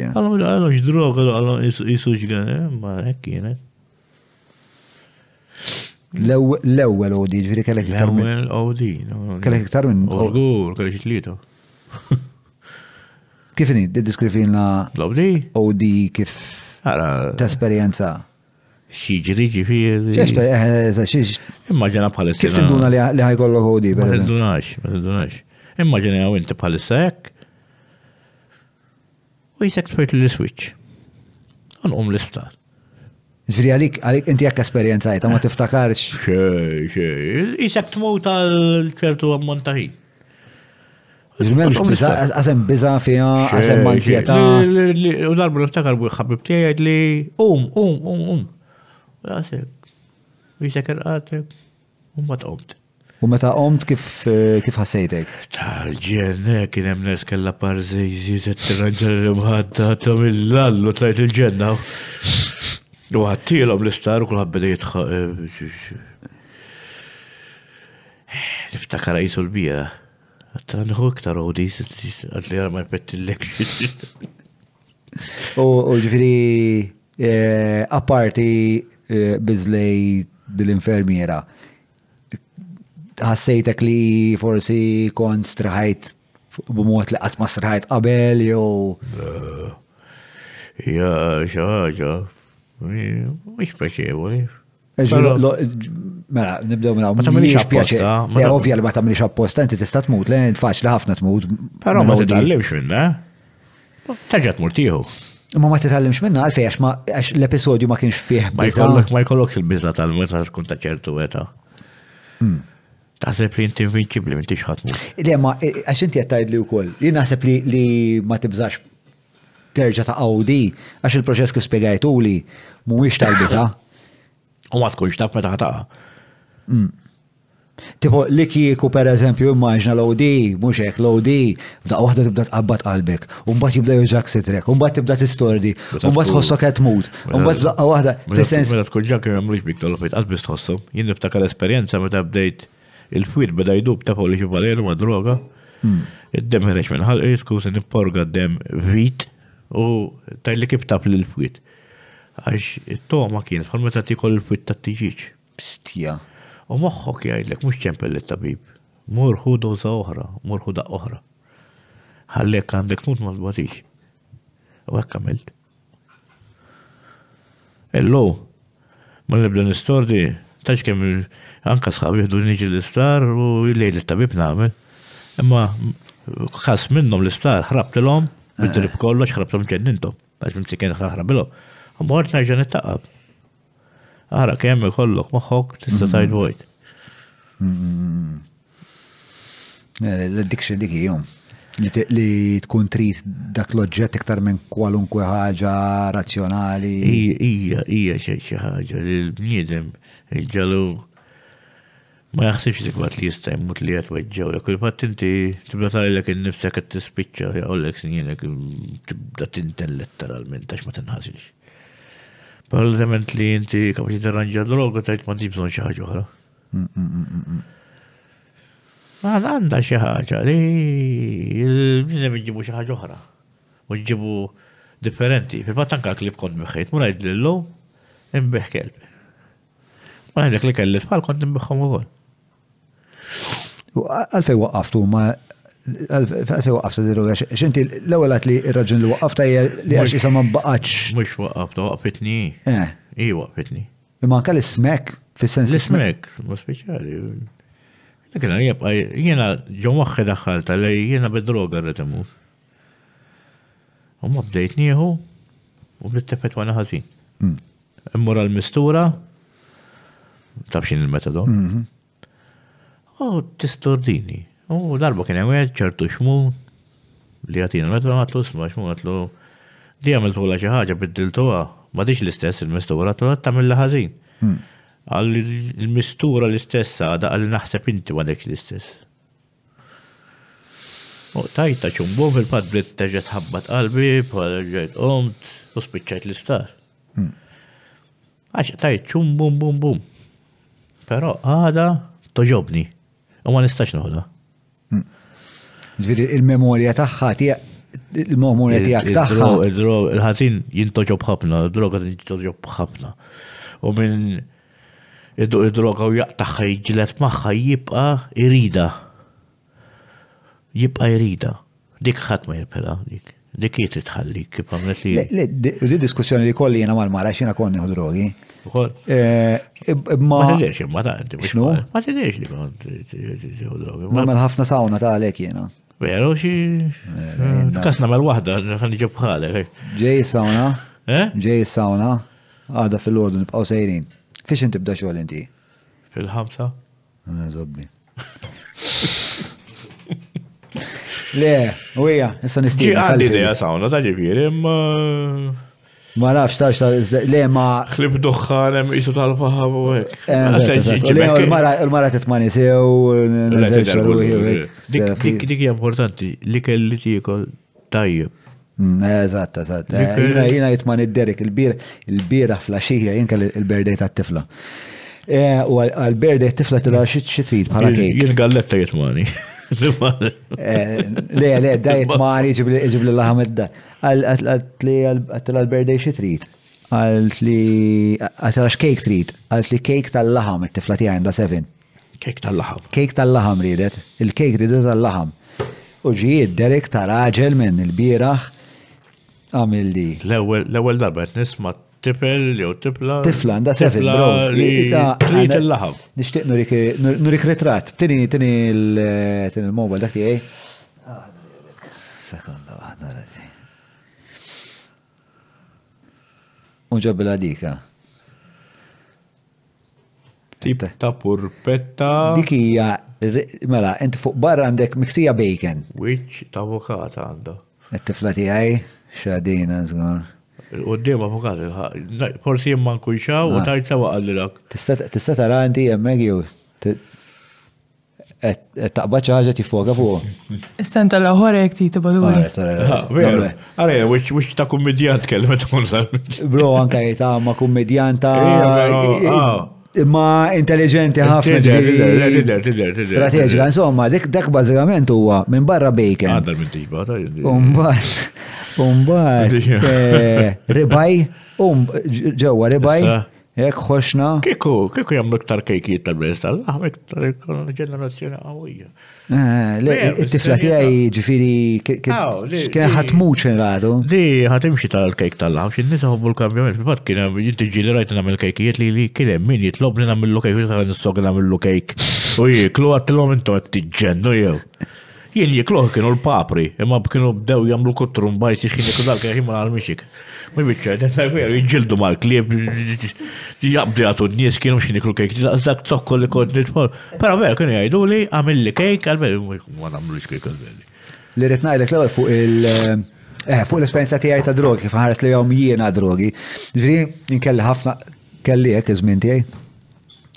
B: Għallu għallu xdrog, għallu għallu jisuġgan, eh, ma hekk eh, jienet.
C: Eh. L-ewel OD, ġviri
B: kellek iktar minn. L-ewel OD. Kellek iktar minn. Orgur, kellek tlieto.
C: Kifini, diskrivilna. L-OD? OD kif. Ta'
B: esperienza xieġri ġifiri. Eh,
C: eh, eh,
B: Immaġina palissa. Kif tinduna li
C: ħajkollok għodi? Ma
B: tindunax, ma tindunax. Immaġina għaw inti palissa jek. U jisek spajt li switch. Għanqum l-isptar.
C: Ġifiri għalik, għalik inti jek esperienzajta, ma tiftakarx. Xe, xe,
B: jisek t-mut għal-ċertu għammontaħi.
C: Zmemx għazem
B: biza fija, għazem manzieta. U darbu l-iftakar bu xabib tijaj li, um, um, um, um rasek, jisek irqatek, u ma tqomt.
C: U ma qomt kif kif ħassejtek?
B: Tal-ġenna kien hemm nes kellha parżejżi tirranġa l-imħadda il-lallu, t tlajt il-ġenna. U għattilhom l-istar u kull beda jitħaq. Niftakar għajtu l-bira. Għattan nħu iktar u dis għadli għara ma jpettilek. U ġifiri,
C: apparti Eh, bizlej dil-infermiera. Ħassejtek li forsi kont straħajt b'mod li qatt ma straħajt qabel jew.
B: Eh, ja, xaħġa. Mux paċevoli.
C: Mela, nibdew minna. Ma tamilix apposta. Eh, ovvja li ma tamilix apposta, inti tista' tmut, le, faċli ħafna tmut. Pero ma titgħallimx
B: minna. Taġġa tmur
C: Ma ma titgħallimx minna għalfej għax ma għax l-episodju ma kienx fih. Ma jkollok
B: ma jkollok il-biżla tal-meta tkun ta' ċertu Ta' hmm. Taħseb li inti invincibli m'intix ħadd.
C: Le ma e, għax inti qed tgħidli wkoll. Jien naħseb li ma tibżax terġa' ta' Audi għax il-proċess kif spjegajtu li
B: mhuwiex tal-bita. U ma tkunx taf meta ħataqa. Hmm.
C: Tipo, li kieku per eżempju immaġna l-OD, muxek l-OD, f'daq wahda tibda tqabbat qalbek, unbat jibda juġak sitrek, unbat tibda t tistordi, unbat tħossok għet mut, unbat f'daqqa wahda t-sens.
B: Mela tkun ġakir jamlux bik tal-fajt, għadbis tħossom, jinn niftakar esperienza meta bdejt il-fwid beda jdub ta' li xivaleru ma' droga, hmm. id-dem ħreċ minn ħal, jiskus n-porga d-dem vit u tajli kib tap l-fwid. Għax, it-toma kien, bħal meta t tikol il-fwid ta' t-tiġiċ. Pstija. U moħħok jgħidlek mux ċempel l tabib murħu doza oħra, murħu da oħra. Għallek għandek tmut l batix U għak għamilt. Ello, ma nibda nistordi, taċ kem anka sħabi jħdu nġi l istar u l tabib namel. Imma kħas minnom l istar ħrabt l ħrabtilom, bid-drib kollox ħrabtilom ġennintom, għax mimsikin ħrabilom. Għamort naġan it-taqab. Ara kemm ikollok moħħok tista' mhm. tajt vojt. Mhm.
C: Eh, L-addiction dik jom. Li tkun trid dak l-oġġett iktar minn kwalunkwe ħaġa razzjonali.
B: Ija, ija xi ħaġa li l-bniedem ġalu ma jaħsibx li wat li jista' jmut li qed weġġew lek inti tibda tgħidlek innifsek qed tispiċċa jaqgħu lek tibda tintel letteralment għax ma tinħasilx. Parlament li inti kapaċi t-arranġa droga, tajt ma tibżon xaħġa uħra. Għan għanda xaħġa li jinnna minġibu xaħġa uħra. Unġibu differenti. Fil-fat anka klib kont biħħejt, mura id l-lu, imbiħ kelbi. Ma għandek li kelli tfal kont imbiħħom u għol.
C: Għalfej waqqaftu ma Għalfej waqqafta diru għax, xinti l-ewel għat li raġun li waqqafta hija li għax jisa ma baqax.
B: Mux waqqafta, waqqfitni. Eh. I waqqfitni.
C: Imma anka l-smek, fil-sens l-smek.
B: Ma speċali. Lekin għan jibqa, jena ġo waqqi daħħalta li jena bid-droga rretimu. U ma bdejt nieħu u bdittefet għana ħazin. Mm. Immura l-mistura, tabxin il-metadon. Mm-hmm. U tistordini. U darba kien għed ċertu xmu li għatina metru għatlu sma xmu għatlu li għamiltu għla xaħġa biddiltuwa ma diċ l-istess il-mistura għatlu għattamil ħażin. Hmm. Għal il-mistura l-istess għada għal naħseb inti ma diċ l-istess. U tajta ċumbu fil-pad bdiet teġet ħabbat qalbi, bħal omt, u spiċċajt l istar hmm. Għax tajt ċum bum bum bum. Pero għada toġobni. U ma nistax noħda. Ġviri, il-memoria taħħa
C: il-memoria tijak taħħa.
B: Il-drog, il-ħatin jintoġob ħafna, il-drog jintoġob ħafna. U minn id-droga u jaqtaħħa jġilet maħħa jibqa irida. Jibqa irida. Dik ħat ma jirpela dik. Dik jiet tħalli kif għamlet li.
C: Di diskussjoni li kolli jena mal-mara xina konni drogi. Ma t-dirx, ma t-dirx. Ma t-dirx li konni drogi. Ma ħafna sawna ta' għalek jena.
B: Veru, xie. Eh, eh, Kasna mal wahda għan ġib bħale. Ġej sauna. Eh? Ġej sauna.
C: Għada fil-ħodu nibqaw sejrin. Fiex inti bda xogħol inti? Fil-ħamsa. Zobbi. Le, u issa nistina. Għandi ideja
B: sauna ta' ġifiri, imma. Ma nafx tax ta' le ma. Klib doħħan hemm isu tal-paħab u hekk. Eh,
C: il-mara titmani sew, Dik
B: hija importanti, li kelli tiekol tajjeb. Eżatt, eżatt.
C: Jina jitmani id-derek, il-bira flaxija, jinka il-berdej ta' tifla. U għal-berdej tifla tila xit xit trid bħala kejk.
B: Jien galletta jitmani. Eh, le, le, dajt mani ġib
C: li id da. Għatli għal-berdej xie trit. Għatli għatlax cake trit. Għatli cake tal-laħam, it-tifla ti għanda seven. Cake tal-laħam. Cake tal-laħam ridet. Il-cake ridet tal-laħam. Uġijiet Derek ta' raġel minn il-biraħ
B: għamil li. L-ewel darba nismat tipel jew tipla. Tifla, da seven, bro. Trit il-laħab.
C: Nishtiq nurik ritrat. Tini, tini il-mobile, dak tijaj. Sekonda, għadna raġi. Unġab Unġabila dika. Tip ta' purpetta. Dikija, mela, ent fuq barra għandek miksija bacon.
B: Which ta' avokata għandu.
C: Et-tifla ti għaj, xadina, zgur.
B: Uddim avukat, forsi jimman kuxaw u ah. tajt sawa għallilak.
C: Tista tara inti jemmek jew taqbad ħaġa tifoka fuq.
A: Istan tal-ħor jek ti tibadu. Ah,
B: Għare, wix ta' kummedjant kellem ta' Bro, anka
C: jita ah, ma' kummedjanta. Ma intelligenti ħafna. Tider, tider, Strateġika, insomma, dak bazzikament huwa minn barra bacon. Għadar minn tiba, Umbad. Eh, ribaj, um, ġewa,
B: ribaj. Jek xoxna. Kiku, kiku jam miktar kejkiet tal-brez tal-laħm, ah, ktar ġenerazzjoni għawija. Eh, le, it-tifla tijaj ġifiri, kien ħatmuċ għadu. Di, ħatimxie tal-kejk tal-laħm, xin nisa hobbu l-kambjament, bħat kien jinti ġili rajt namil kejkiet li li kien min jitlob li namil l-kejk, jitlob li namil l-kejk. Uj, klu għattilom intu għattiġennu jew. Jien jikloħ kienu l-papri, imma b'kienu bdew jamlu kottrum bajsi xini kudal kien jimma għal-mixik. Ma bieċa, veru, jġildu mal-klieb, jabdu jgħatu n-nies kienu xini kru kejk, dak zokkol li kod nitmor. Pero veru, kienu jgħidu li għamilli kejk, għal-veru, ma namlu kejk għal-veru.
C: Li rritnajlek l-għal fuq il- Eh, fuq l-esperienza tiegħi ta' drogi, kif ħares li jom jiena drogi. Ġri, inkelli ħafna, kelli jek, iżmin tiegħi.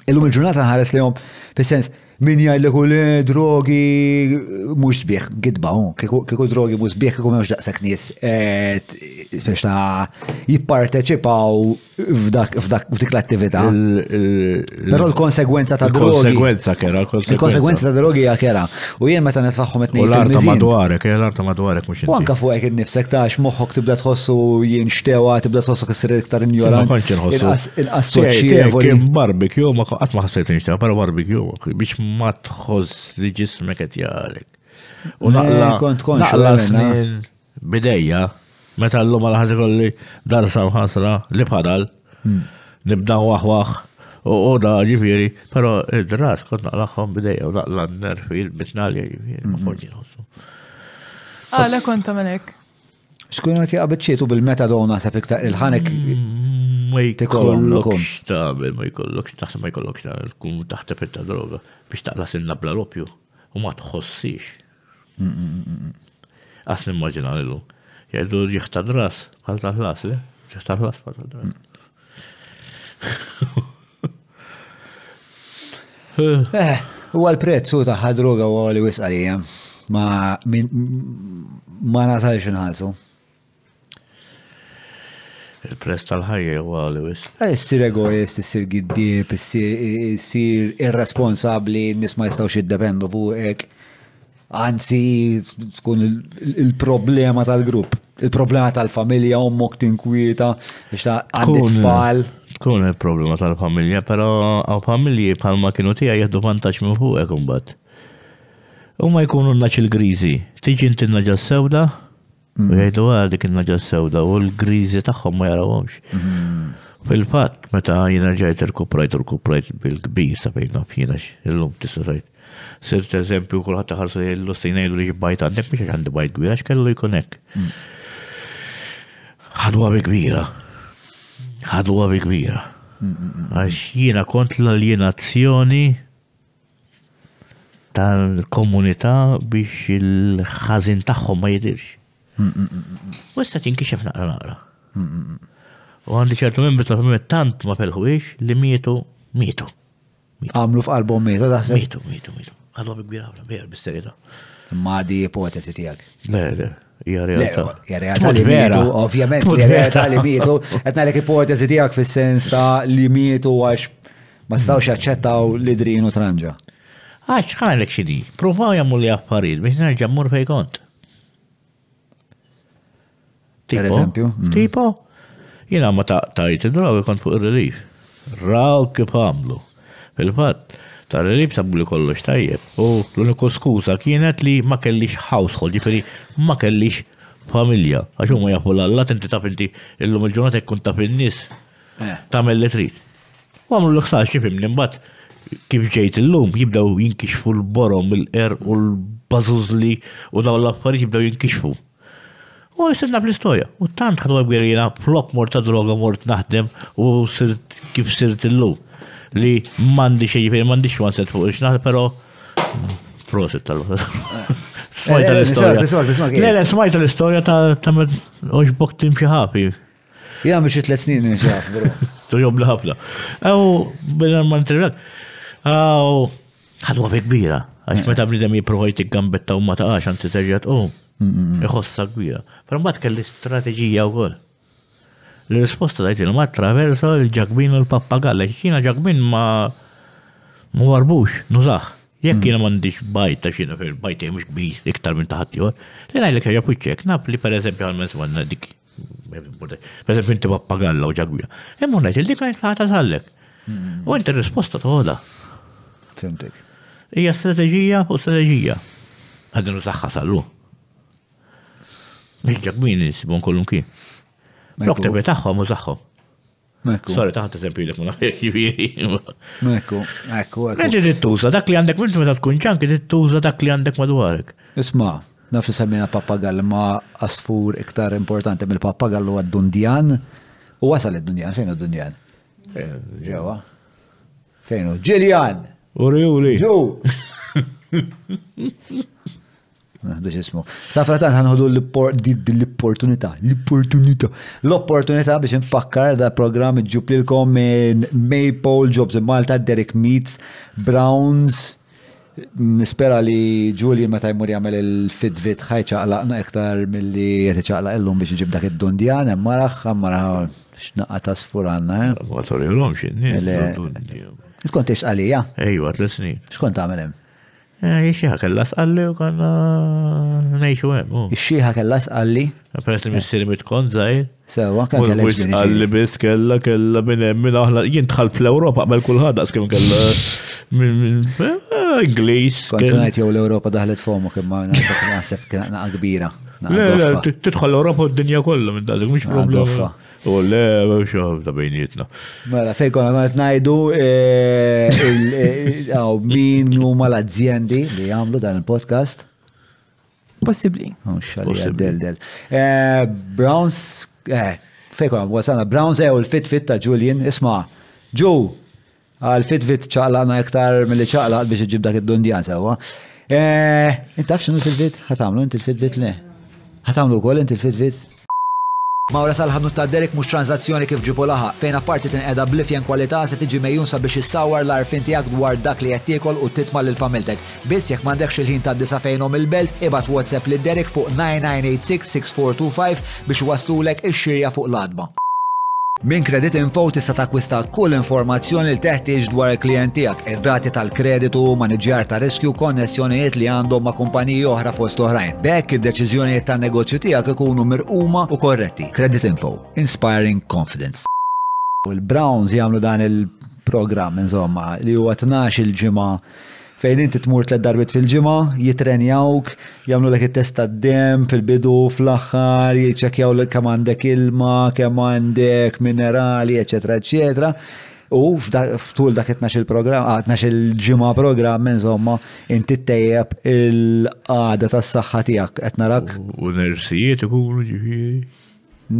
C: Illum il-ġurnata ħares li jom, fis-sens, min jgħajlek u le drogi mux sbieħ, gidba un, kiku drogi mux sbieħ, kiku mux daqsa knis, eh, biex ta' jipparteċipaw f'dik
B: l-attività. Però l-konsegwenza ta' drogi. l konsegwenza kera. Il-konsegwenza
C: ta' drogi ja kera. U jien meta netfaħħom etnej. L-arta madwarek,
B: l-arta madwarek mux.
C: U anka fuq hekk nifsek ta' xmoħok tibda tħossu jien xtewa, tibda tħossu kessir iktar injorant. Ma konċi nħossu. Il-assoċi. Kien
B: barbecue, ma qatt ma ħassejt nixtieq, però barbecue biex ma tħoss li ġismek qed U naqla. Kont Bidejja. Meta l-lum għal ħazi kolli darsa samħasra li bħadal, hmm. nibdaw waħwaħ u u da ġifiri, pero id-ras kont naqlaħħom bidejja u naqlan nerfi il-bitnalja ġifiri, ma hmm. konġi ah, konta
A: Għala kont għamelek.
C: Xkun għati għabitċietu bil-metadona sa' piktar il-ħanek. Hmm, ma
B: jkollokx ta' ma jkollokx ta' ma jkollokx ta' kun taħt ta' droga biex ta' lasin nabla l-opju u ma tħossix. Għas nimmaġina l-lum jgħidu ġiħta dras, għalta ħlas, le? Eh? ġiħta ħlas, għalta dras.
C: Eh, u għal prezzu taħħa droga u għali wisqalija, ma min. ma nasalx
B: nħalsu. Il-prezz tal-ħajja u għali wis.
C: Eh, s-sir egoist, s-sir giddib, s-sir irresponsabli, nisma' nis ma jistawx jiddependu fuqek anzi tkun il-problema tal-grupp, il-problema tal-familja, ummok tinkwieta, biex ta' għandi tfal.
B: Tkun il-problema tal-familja, pero għaw familji palma kienu tija jgħaddu vantax minn fuq kumbat. U ma jkunu naċ il-grizi, tiġi inti naġa sewda, u mm. jgħidu għadik ah, naġa sewda, u l-grizi taħħom ma jarawhomx. Mm. fil fat meta jina ġajt il-kuprajt, il-kuprajt bil-kbir, sabajna fjina, il-lum tisrajt sirt eżempju kulħadd taħarsu l-ostin ngħidu li ġibbajt għandek biex għandi bajt kbira x'kellu jkun hekk. Mm. Ħadwa bi kbira. Ħadwa bi kbira. Mm, mm, għax jiena kont l-aljenazzjoni tal-komunità biex il-ħażin tagħhom ma jidirx. U issa tinkixef naqra naqra. U għandi ċertu membri tal-familja tant ma pelħuix li mietu mietu. Għamlu f'album mietu, daħseb. Mietu, mietu,
C: mietu għadhom kbira għamla, mejjer bis-serjetà. Ma di ipotesi tiegħek.
B: Le, hija
A: realtà.
C: Hija realtà li mietu, ovvjament, hija realtà li mietu, qed ngħidlek ipotesi tiegħek fis-sens ta' li mietu għax ma stawx jaċċettaw li drinu tranġa.
B: Għax ħanlek xidi, provaw jammu li affarijiet biex nerġa' mmur fejn kont. Per eżempju. Mm. Tipo, jina ma ta' id-draw kont fuq ir-relief. Raw kif għamlu. Fil-fatt, tal-rib tabu li kollox tajjeb. U l-uniku skuza kienet li ma kellix household, ġifiri ma kellix familja. Għaxu ma jafu l-alla, tinti taf inti illum il-ġurnata jkun taf il-nis. Eh. Tamel li trid. U għamlu l-ħsax ġifim nimbat kif ġejt illum jibdaw jinkixfu l-borom, il-er u l-bazuzli u daw l-affarijiet jibdaw jinkixfu. U jisirna fl-istoria. U tant ħadu għabgħir flok mort ta' droga mort naħdem u kif sirt illum li mandi xej, mandi xwan set fuq ixnaħ, pero mm, prosit tal eh. Eh, eh, Smajta l-istoria. Le, smajta l-istoria ta' oġ boktim tim xaħafi. Ja, mux tlet snin minn xaħaf, bro. Tu job ħafna. Ew, bidna ma' intervjat. Ew, ħadwa bi kbira. Għax meta bnidem jiproħajt il-gambetta u ma ta' għax għanti terġat, u, mm, mm, iħossa kbira. Pero mbagħad kelli u għol. L-risposta dajt il-ma traversa l-ġakbin u l-pappagalla, xina ġakbin ma ma warbux, nużax. Jek jiena mandiġ hmm. bajta xina fil bajta jemux kbir iktar minn taħat ieħor, li ngħidlek ħaġa puċċek, nap li per eżempju għal-mens għandna dik. Per eżempju inti pappagalla u ġakbina. Emmun għajt il-dik għajt ħata sallek. Hmm. U għajt il risposta toħodha. Fimtik. Ija strategija u strateġija. Għadin użaxħa sallu. Mhix s sibon kolunki. L-oktabi taħħom u taħħom. Sorry, taħt eżempju li kuna Mekku, mekku. Reġi dittuża dak li għandek minn meta tkun ġanki, dittuża dak li għandek madwarek. Isma, nafis semmina papagall ma
C: asfur iktar importanti mill papagall u għad-dundjan. U wasal id-dunjan, fejn id-dunjan? Ġewa. Fejn u ġiljan! Uri, Ġu! naħdu xismu. Safratan ħanħodu l-opportunità, l-opportunità. L-opportunità biex nfakkar da programm ġuplilkom minn Maypole Jobs in Malta, Derek Meets, Browns, Nispera li Julian meta jmur jagħmel il-fitbit ħaj ċaqlaqna iktar milli qed iċaqlaq illum biex iġib dak id-dundjan, hemm maraħ, imma x'naqqa ta' sfuranna. Eh?
B: Ma torilhomx in-nies. Tkun tix għalija? Ejwa, tlet Xkont tagħmel hemm? Ixieħa kella sqalli u konna nejxu għem. Ixieħa kella sqalli. Peress li missiri mitkon zaħir. Sewa, kan kella sqalli bis kella kella minn minn aħla. Jien tħal fl-Europa qbel kullħad għas kella minn Inglis. Konzunajt
C: jow l-Europa daħlet fomu kemma naħseb kena kbira. Le, le,
B: titħol l-Europa u d-dinja kollu minn dażik, mux problema. U le, xaħab ta' bejnietna.
C: Mela, fej konna għet najdu eh, eh, min huma l-azzjendi li għamlu dan il-podcast? Possibli. del-del. Oh, eh, Browns, fej konna għasana, Browns u l fit fit ta' Julian, isma, ġu, għal-fit-fit ċaqlaqna iktar mill-li ċaqlaq biex iġib dak id-dundjan sewa. Eh xinu il-fit-fit? Għatamlu inti l fit fit le? Għatamlu kol inti l-fit fit fit Mawra sal-ħanut ta' Derek mux tranzazzjoni kif ġibu laħa, fejn apparti tin tinqeda blifjen kwalità se tiġi mejjunsa sabiex issawar l-arfin tiegħek dwar dak li qed tiekol u titma' lil familtek. Biss jekk m'għandekx il-ħin ta' disa fejnhom il-belt, ibad WhatsApp lid Derek fuq 9986 6425 biex waslulek ix-xirja fuq l-adba. Minn Credit Info tista' takwista kull informazzjoni li teħtieġ dwar il-klijent tiegħek, ir-rati tal-kreditu, maniġjar ta' riskju, konnessjonijiet li għandhom ma' kumpaniji oħra fost oħrajn. Bekk id-deċiżjonijiet tan-negozju tiegħek ikunu mirquma u korretti. Credit Info, inspiring confidence. U l-Browns jagħmlu dan il-programm insomma li huwa tnax il-ġimgħa fejn inti tmur tlet darbit fil-ġimgħa, jitrenjawk, jagħmlu lek it-test tad-dem fil-bidu fl-aħħar, jiċċekkjaw lek kemm għandek ilma, kemm għandek minerali, ecc. eċetera. U f'tul dak itnax il-programm, għatnax ah, il-ġimgħa programm, insomma, inti tejjeb il għada tas-saħħa tiegħek qed narak.
B: U nersijiet
C: ikunu ġifiri.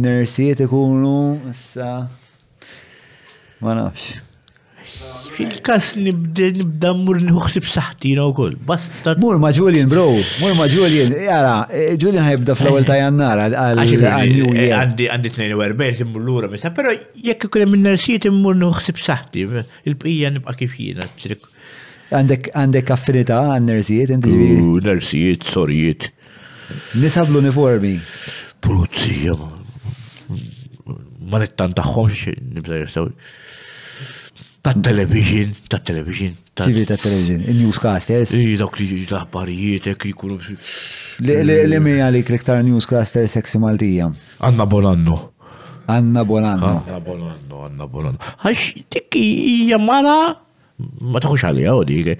C: Nersijiet ikunu
B: issa. Ma nafx. Fil-kas nibda mur nħuħsib saħtina u koll. Basta. Mur ma Julian, bro. Mur ma Julian.
C: Jara, Julian ħajibda
B: fl-ewel ta' jannar għal-New Year. Għandi għandi 42 immur l-ura Pero jekk kunem minn narsijiet immur nħuħsib saħti. Il-bqija nibqa kif jina.
C: Għandek għandek affinita
B: għan nersijiet inti sorijiet. Nisab l-uniformi. Pulizija. Ma nittan taħħomx, nibda jirsawi
C: ta' television
B: ta' television TV ta' television il-newscasters. I dak li l-aħbarijiet, ek li kunu. Le
C: mi għalik l-iktar newscasters eksi Maltija? Anna Bolanno. Anna Bolanno.
B: Anna Bolanno, Anna Bolanno. Għax dikki ija mara, ma ta' taħux għalija u dik,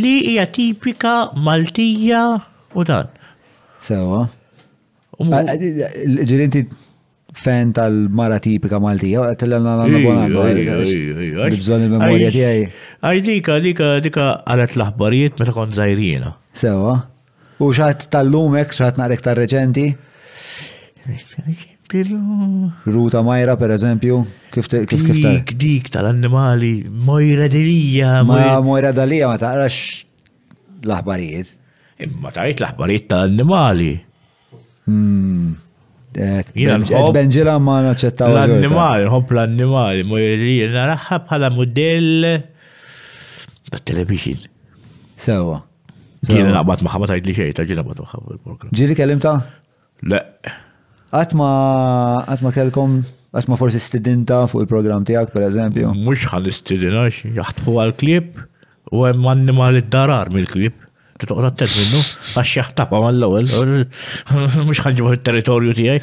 B: li ija tipika Maltija u dan. Sewa.
C: Ġirinti fan tal-mara tipika Maltija, u eh, għatilla l-għanna eh, bonandu għalik. Bżon il-memoria tijaj.
B: Għaj dika, dika, dika għalet l-ħbarijiet meta kon zaħirjena.
C: Sewa. U xaħat tal-lumek, xaħat narek ta' reċenti Ruta Majra, per eżempju, kif kif Dik,
B: dik tal-annimali,
C: Mojra Dirija. Ma Mojra Dalija ma taqrax
B: l-aħbarijiet. Ma tajt l-aħbarijiet tal-annimali. Hmm. Benġila
C: ma naċċettaw. L-annimali,
B: nħobb l-annimali, mujri, naraħħa bħala modell tal-television. Sewa. Ġili naqbad maħħa ma tajt li xejta, ġili naqbad maħħa il kellimta? Le.
C: Għatma, għatma kelkom, għatma forsi stidinta fuq il-program tijak,
B: per eżempju. Mux għal istidina, jaħtfu għal-klip, u għem animal id-darar mill-klip toqra t-ted minnu, għax jaħtapa ma l-ewel, mux ħanġibu il-territorju tijaj.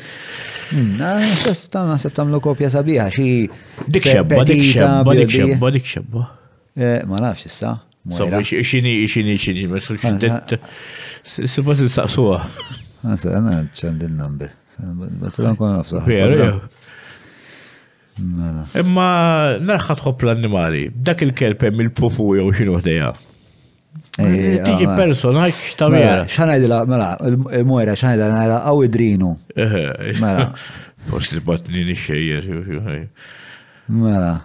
B: Hmm,
C: Nasib tamlu kopja sabiħa, xie. Dik xebba, dik xebba, dik xebba,
B: dik xebba. Ma nafx issa. Sobri, xini, xini, xini, ma xindet. Sibba ah, t-saqsuwa. Għasa, għana ċandin
C: number. Batulan kon nafsa. Veru,
B: Imma narħat l-annimali, dak il-kelpem il-pupu jew xinu ħdejja. Eh, eh, ah, tiġi
C: personaġġ ta' vera. Xanajdila, mela, il-mwera, eh, xanajdila, nara għaw idrinu.
B: Mela. Posti batni li xejjer. Mela.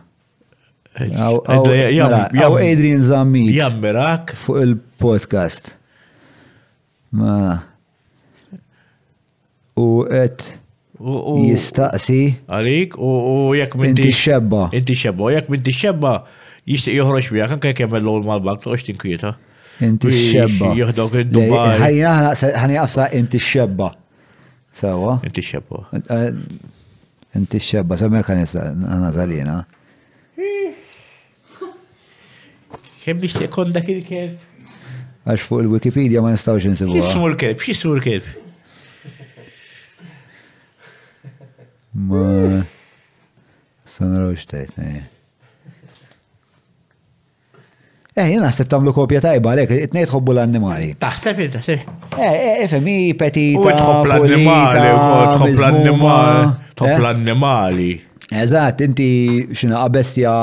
B: Għaw mela, Adrian Zammit. Jammerak. Fuq
C: il-podcast. Mela. U
B: għet. Jistaqsi. Għalik u jek minn. Inti xebba. Inti xebba. U jek minn xebba jishtiq joħroġ bija, kan kajk jemmel l-għol mal-bank, toqx Inti xebba. Jihdok id-Dubai. Ħajja
C: ħani għafsa inti xebba. Sawa? Inti xebba. Eh, inti xebba, sa' mekan jista nista nazalina.
B: Kem biex tekon dak il-kelb?
C: Għax fuq il-Wikipedia ma nistawx nsibu. Xismu
B: l-kelb, xismu l-kelb.
C: Ma. xtejt, xtajt, eh. Eh, jina naħseb tamlu kopja tajba, għalek, it-nejt hobbu l-annimali. Taħseb, taħseb. Eh, eh FMI, petita, u tħobb l-annimali, l-annimali, eh? Eżat, inti xina
B: għabestja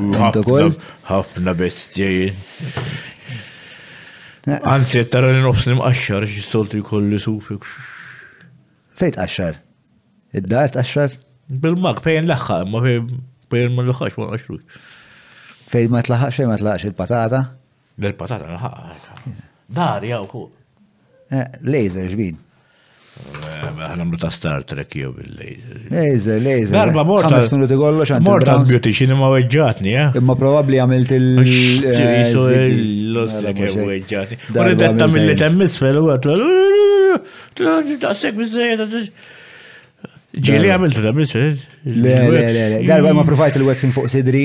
B: intu mm, kol? Ħafna bestjajin. Eh. Anzi, tara li nofs nimqaxxar, xistolti kolli sufik. Fejt qaxxar? id dart qaxxar? Bil-mag, fejn laħħa, ma fejn ma laħħax ma qaxxrux. Fej ma tlaħax fej ma tlaħax il-patata? L-patata nħaqqa. Dar jaw hu. Eh, laser ġbin. Għanamlu eh, ta' Star Trek jew bil-laser.
C: Laser, laser. Darba morta. Għamis minuti kollox għanti. Morta beauty ma weġġatni, eh? Imma probabli għamilt il- Ġiso
B: l-ostra kem weġġatni. Għorri detta mill-li temmis fel u għatlu. Daqsek bizzejja Ġili għamilt temmis fel. Eh? Le, le, le, darba ma provajt
C: il-waxing fuq sidri.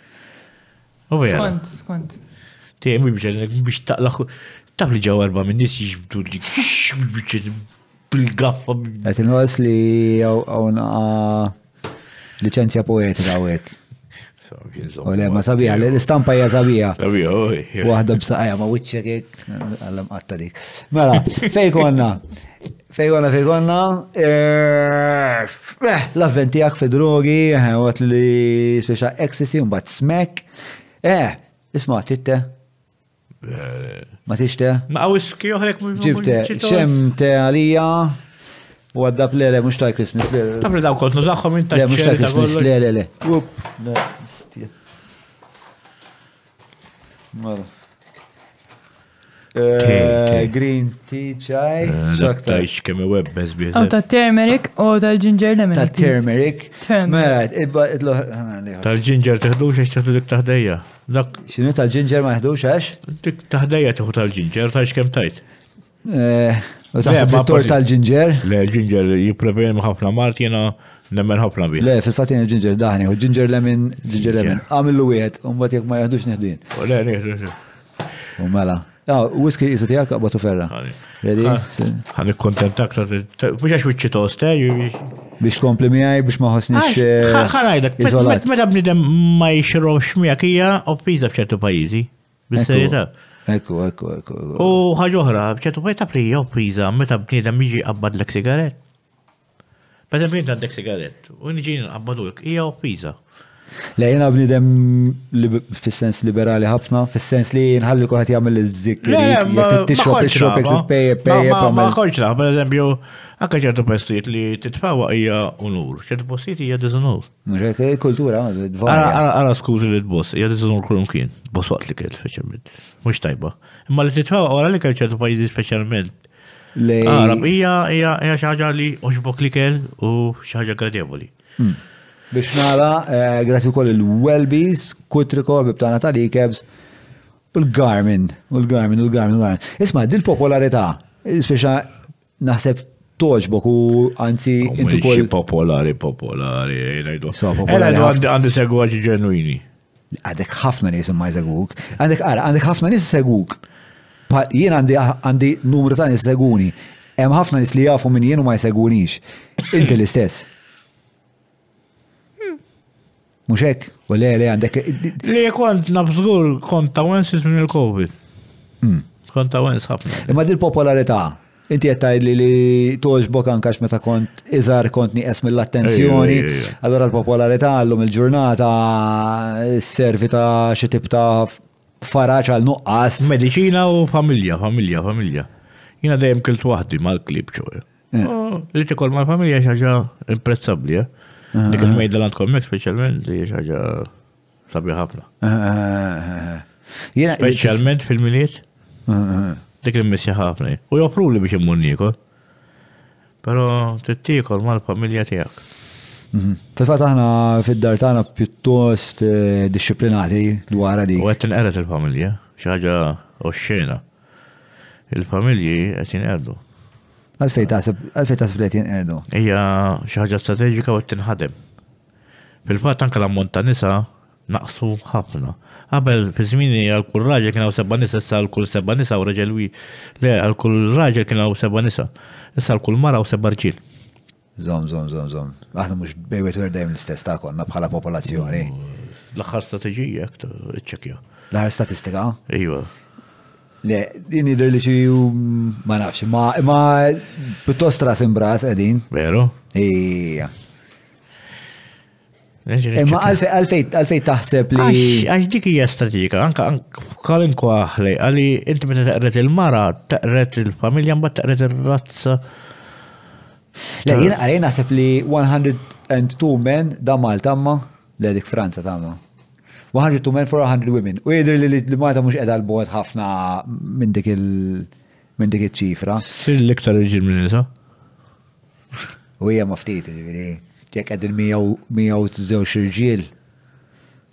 B: Skont, skont. biex taqlaħ, taf li erba minn jiġbdu li bil-gaffa.
C: li licenzja poetika għawek. U le, ma sabija, l-istampa hija sabija. Waħda b'saqja ma wiċċerek, għallam qatta dik. Mela, fej konna, fej konna, fej eh, eh, l-avventijak fi drogi, eh, għat li speċa ecstasy, un bat smek, Eh, isma, titte.
B: Eh. Ma tixte? Ma għawis oħrek mu ġibte. ċemte
C: għalija. U għaddab lele, mux taj Christmas lele. Tamri daw kont nużaxħom inta. Le, mux taj Christmas lele,
B: le. Mara. Eh, green tea
C: chai. Eh, tajx
B: kemm web bezbieħ. Aw oh,
A: ta' turmeric u ta' ginger lemon. Ta'
C: turmeric. Ta'
B: ginger teħdux għax teħdu dik taħdeja. Xinu ta' ginger ma ħdux għax? Dik taħdeja teħu ta' ginger tajx kemm tajt. Eh, u taħseb tor tal-ginger? Le, ginger jippreveni ħafna mart jena nemmen ħafna bi. Le, fil-fatin il-ginger daħni, u ginger lemon, ginger lemon. Għamillu għiet, un bat jek ma jahdux U Le, neħdux. U mela.
C: Ah, whisky jisu
B: tijak għabba tuferra. Ready? Għan ikkontentak, biex għax wicċi toste, eh, biex kompli miħaj, biex maħosnix. Eh, ħanajdak, meta bnidem ma jxirromx miħak hija oppiza bċertu pajizi. Bis-serjetà. Ekku, ekku, ekku. U ħagħuħra, bċertu pajiz ta' prija pizza, meta bnidem jiġi għabbad l-ek sigaret. Meta bnidem għandek sigaret, u nġi qabbadulk, hija pizza.
C: Lejna bnidem fil-sens liberali ħafna, fil-sens li nħalli kuħat jgħamil iż-zikri, t-tixrob, t-tixrob, t peje, Ma
B: korċna, per eżempju, għakka ċertu postijiet li t hija unur, ċertu postijiet hija dizonur.
C: Mġek, kultura,
B: Għara skużi li t-boss, hija dizonur kullum kien, boss waqt li kien, speċjalment, mux tajba. Imma li t għara li kien ċertu pajizi speċjalment. Arab hija xaġa li oġbok li kien u xaġa gradevoli. Hmm.
C: Biex nara, eh, grazzi u koll il-Welbies, Kutriko, bibtana ta' Likebs, u l-Garmin, u l-Garmin, u l-Garmin, u l-Garmin. Isma, dil popolarità ispeċa naħseb toġbok u għanzi intu koll.
B: Popolari, popolari, popolari. Għandi segwaġi ġenwini.
C: Għandek ħafna nies ma jsegwuk. Għandek ara, għandek ħafna nies segwuk. Jien għandi għandi numru ta' nies seguni. Hemm ħafna nies li jafu minn jien u ma jsegwunix.
B: Inti l-istess hekk, u le, le, għandek. Le, kont, nabżgur, kont ta' wensis minn il-Covid. Hmm. Kont ta' wens ħafna.
C: Imma dil popolarità Inti jettaj li li toġbok ankax meta kont iżar kont niqes mill-attenzjoni, allora l-popolarità għallum il-ġurnata
B: servi ta' xitib ta' faraċ għal nuqqas. Medicina u familja, familja, familja. Jina dejjem kilt waħdi mal-klib ċoħe. Eh. Oh, kol mal-familja xaġa imprezzabli, eh? Dik il-mejda l kommek specialment li xaġa sabi ħafna.
A: Jena. Specialment
B: fil-miliet. Dik il-missja ħafna. U joffru li biex immunnikol. Pero tittikol mal-familja tijak.
C: Mhm. Fil-fat aħna fid-dar tagħna pjuttost eh,
B: disciplinati dwar dik. U qed tinqeret il-familja, xi ħaġa oxxena. Il-familji qed jinqerdu.
C: Għalfej taħseb, għalfej taħseb li jinqerdu.
B: Ija xaħġa strategika u tinħadem. Fil-fat anka l-ammont ta' nisa naqsu ħafna. Qabel fi żmieni għal kull raġel kien hawn seba' nisa, issa għal kull seba' nisa u raġel wi. Le għal kull raġel kien hawn seba' nisa, issa għal kull mara u seba' rġiel. Zom,
C: zom, zom, zom. Aħna mhux bejwet u dajem l-istess ta' konna bħala popolazzjoni.
B: L-aħħar strateġija, ċekja. L-aħħar statistika? Iva. Le, din id li
C: xi ma nafx, ma ma pjuttost ras imbras qegħdin. Veru?
B: Ija. Ma
C: għalfej taħseb li.
B: Għax dik hija strategika, anka kwalinkwa ħlej, għalli inti meta taqret il-mara, taqret il-familja, mbagħad taqret ir-razza. Le, jien
C: għalej naħseb li 102 men da Malta ma, le dik Franza tamma. 100 men for 100 women. U jidri li l-mata mux edha l-bot ħafna minn dik il- ċifra
B: Sir l-iktar irġil minn nisa?
C: U hija maftit, ġiviri. Jek għedin 109 irġil.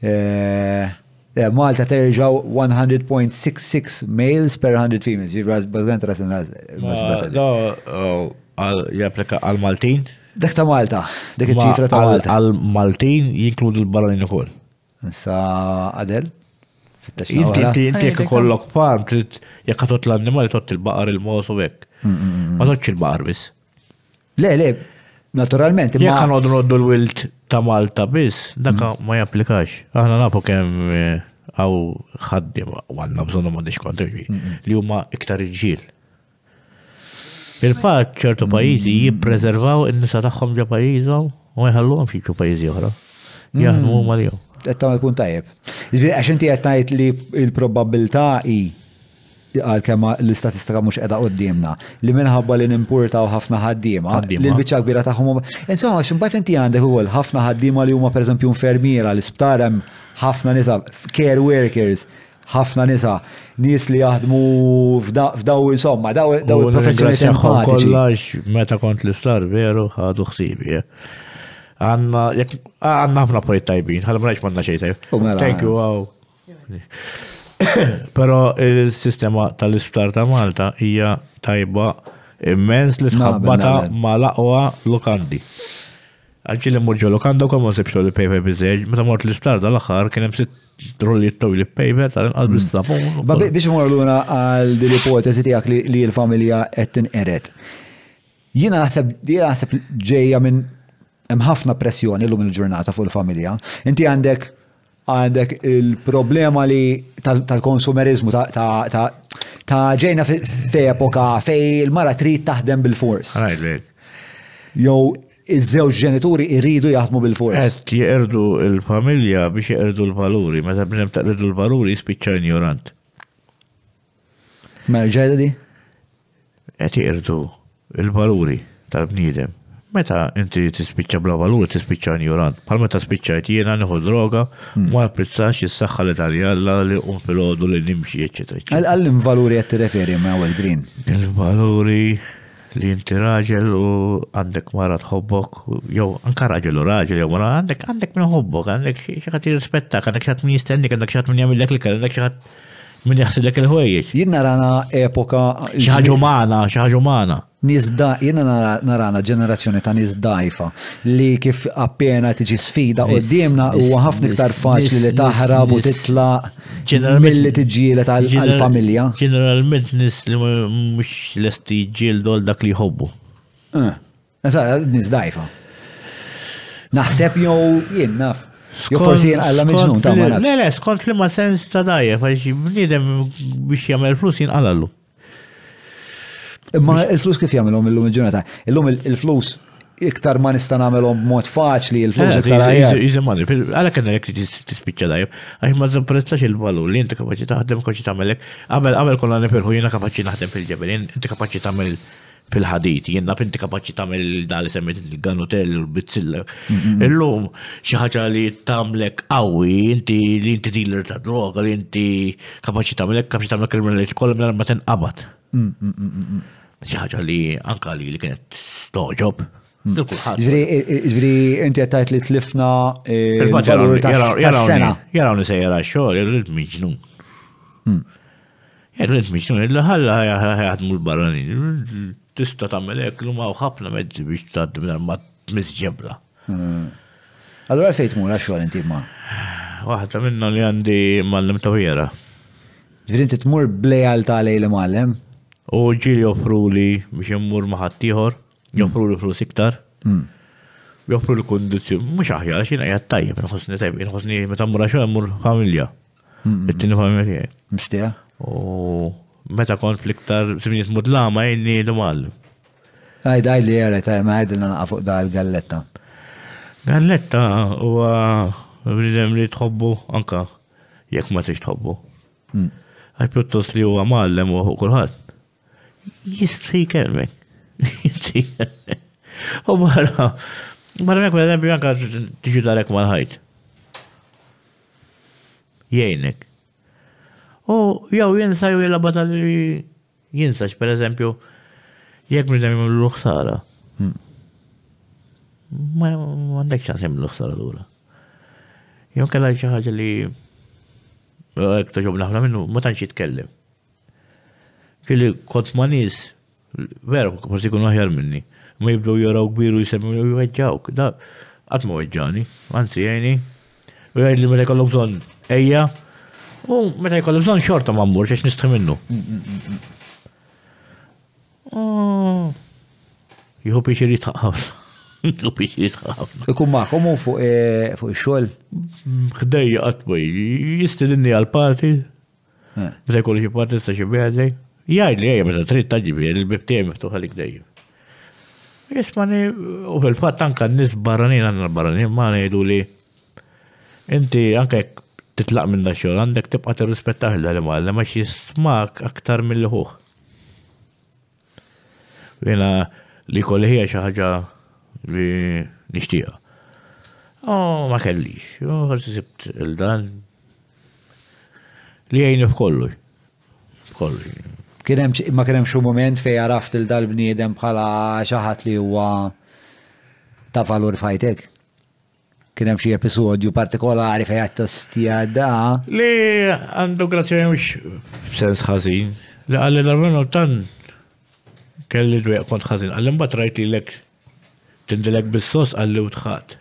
C: Eh, eh, Malta terġaw 100.66 males per 100 females. Ġiviri, bazgħan oh, trasin raz.
B: Japplika għal-Maltin? Dak ta' Malta, dik il-ċifra ta' Malta. Għal-Maltin jinkludi l-barranin ukoll. Nsa Adel? Inti inti, jek kollok farm, jek għatot l-annimali tot il-baqar il-mos u għek. Mm, mm, mm, ma totx il-baqar bis.
C: Le, le, naturalment. Jek għan oddu
B: l-wilt ta' Malta bis, daka mm-hmm. ma japplikax. Aħna nafu kem eh, għaw ħaddi, għanna bżonu ma diċ kontriġi, li huma iktar iġil. Il-pat ċertu pajizi jippreservaw in nisa taħħom ġa pajizom u jħallu għom xieċu pajizi oħra. Jaħnu ma li għom qed tagħmel punt tajjeb.
C: Jiġifieri għax inti qed ngħid li l-probabilità hi għal kemm l-istatistika mhux qiegħda qudiemna li minħabba li nimpurtaw ħafna ħaddiema li l-biċċa kbira tagħhom. Insomma, x'imbagħad inti għandek ukoll ħafna ħaddiema li huma pereżempju infermiera l-isptar hemm ħafna nisa care workers ħafna nisa nies li jaħdmu f'daw insomma daw il-professjoni kollax
B: meta kont l-isptar veru ħadu ħsibi. Eh għanna, jek, ah, għanna ħafna pojt tajbin, għallu mnaċ manna xej tajb. Mela. Thank you, wow. Pero il-sistema tal-isptar ta' Malta hija tajba immens li tħabbata ma laqwa lokandi. Għalġi li murġu lokanda u ma sebxu li paper bizzeġ, meta mort l-isptar dal-axar kien hemm sitt rolli t-towli paper tal-inqas hmm. bis-sapun.
C: Biex morluna għal dil-ipotezi tijak li l-familja għettin eret. Jina naħseb ġeja minn hemm ħafna pressjoni l-lum il-ġurnata fuq il-familja. Inti għandek għandek il-problema li tal-konsumerizmu ta' ġejna f'epoka fej il-mara trid taħdem bil-fors.
B: Jow iż-żewġ ġenituri irridu jaħdmu bil-fors. Qed jeqerdu l-familja biex jeqerdu l-valuri, meta bnem taqridu l-valuri jispiċċa ignorant.
C: Merġa di?
B: Qed jeqerdu l-valuri tal-bniedem Meta inti tispiċċa bla valur, tispiċċa ignorant. Pal meta spiċċajt jiena nieħu droga, hmm. ma apprizzax is li tal jalla li qum fil-għodu li nimxie, eċetera.
C: Għallim valuri qed referi ma' għal
B: green. Il-valuri li inti raġel u għandek mara tħobbok, jow anka raġel u raġel, jow għandek għandek minn hobbok, għandek xaħat ħadd għandek xaħat minn jistendik, għandek xaħat minn jamillek jagħmillek li għandek xaħat. ħadd Min jaħsidek il-ħwejjeġ. Jien narana epoka. ħaġa umana, xi ħaġa umana.
C: Nizda, jena narana ġenerazzjoni ta' nizdajfa li kif appena tiġi sfida u d-diemna u ħafna iktar faċli li taħrab u titla mill-li tiġiela tal-familja.
B: Ġeneralment nis li mux l-esti dol dak li jħobbu.
C: Eh, eh, nizdajfa. Naħseb jow jien naf Jo forsi miġnun ta' manat.
B: skont li ma sens ta' dajja, bnidem biex flus
C: Imma il-flus kif jagħmelhom illum il-ġurnata? Illum il-flus iktar ma nista' nagħmelhom mod faċli il-flus eh, iktar ħajja.
B: Iżemmani, għalhekk kien t tispiċċa dajem, għax ma żapprezzax il-valur li inti kapaċi taħdem kapaċi tagħmelek, għamel kolla kollha nifirħu jina kapaċi naħdem fil-ġebel, inti kapaċi tagħmel fil-ħadit, jenna pinti kapaċi tamil da li semmet il-ganutel u l-bizzilla. Illum, xaħġa li tamlek għawi, inti li inti dealer ta' droga, li inti kapaċi tamlek, kapaċi tamlek kriminali, kollha minn ma tenqabad. Xaħġa li anka li li kienet toġob. Mm.
C: Ġviri, inti għattajt li tlifna eh, il-valur ta' sena.
B: Jaraw nisajja xogħol, il-miġnu. Jaraw il-miġnu, mm. il-ħalla ħadmu l-barani tista tagħmel hekk l ma uħabna mezzi biex tgħaddi minn ma tmisġebla. Hmm.
C: Allura fejn tmur għax-xogħol inti ma?
B: Waħda minna li għandi mallem tawjera. Ġirin tmur blej għal ta' lej li mallem? U ġili joffru li biex immur maħat hmm. joffru li flus iktar. Hmm. Joffru li kondizjoni, mhux aħjar, xina qiegħed tajjeb, inħossni tajjeb, inħossni meta mmur għax-xogħol immur familja. Mittinu familja. Mistija? U meta konflikt kont fliktar simniet mudlama jenni l-mal.
C: Għaj, daj li għalet, ma għajdilna naqa għafuq da
B: l-galletta. Galletta u għabridem li tħobbu anka jek ma t-iġ tħobbu. Hmm. Għaj pjuttos li huwa mallem u kullħat. Jistri kelmek. U barra, barra mek, per mek, anka mek, darek mek, ħajt mek, U oh, jew jinsa jew jilla bata li jinsax, per eżempju, jek minn jemmu l-ħsara. Hmm. Ma għandek ċans jemmu l-ħsara l-għura. Jom kalla ċaħġa li eh, ekta toġob naħna minnu, ma tanċi jitkellem. Fili kont manis, veru, forsi kun maħjar minni, ma jibdu jaraw kbiru jisemmu u jħedġawk, da, għatmu għedġani, għanzi għajni, u għajni li ma jkollok bżon, eja, U meta jkollu bżonn xorta ma mmur xiex nistħi minnu.
A: Ah.
B: Jħu biex irid ħafna. Jħu biex irid ħafna. Ikun e, ma' komu fuq il-xol? Ħdejja qatt jistidinni għal-parti. Meta jkollu xie parti ta' xi Jgħaj li jgħaj, meta tritt taġi taġibi il bibtijem tiegħi miftuħ għalik dejjem. Jismani, u fil fat tanka n-nis barranin, għanna barranin, ma nejdu li inti anka jek titlaq minn xogħol għandek tibqa' tirrispetta ħilda li malla ma jismak aktar mill-ħuħ. Jena li kolli hija xi ħaġa li nixtieqa. Oh, ma kellix, ħarsi sibt il-dan li jgħini f'kollu. F'kollu. Kienem, ma
C: kienem xu moment fej għaraft il-dal bniedem bħala xaħat li huwa ta' valur fajtek? kien hemm xi episodju partikolari fejn qed tostija da.
B: Li għandu grazzja mhux sens ħażin. Li għalli l-armen tan kelli dwieq kont ħażin. Għalli mbagħad rajt li lek tindilek bis-sos għalli u tħat.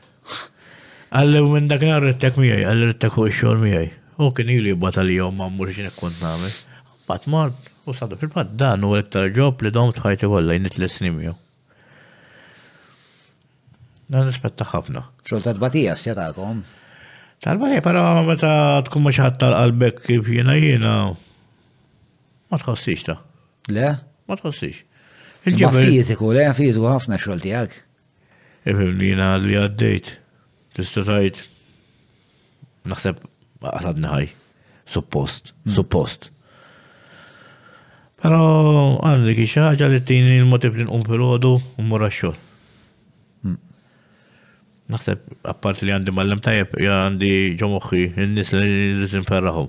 B: Għalli minn dak nhar rittek miegħi, għalli rittek u ix-xogħol miegħi. U kien ili jibgħat għalihom ma mammur x'inhekk kont namel. Bat mart, u sadu fil bat dan u l-iktar ġob li dom tħajti kollha jnitles l miegħu. Dan rispetta ħafna. Xolta tbatija s-jatakom? Tal-batija, ma meta tkun mux ħatta l-qalbek kif jena jena, ma tħossix ta. Le?
C: Ma tħossix. Ma fiziku, le, fiziku ħafna xolti għak.
B: Ifim li jena li għaddejt, t tajt. Naxseb, għasad ħaj, suppost, mm. suppost. Pero għandek kiex li t-tini il motif li nqum fil-ħodu, un-mura xol. Naħseb, appart li għandi mal-lem tajjeb, għandi ġomuħi, n-nis li rritin ferraħom.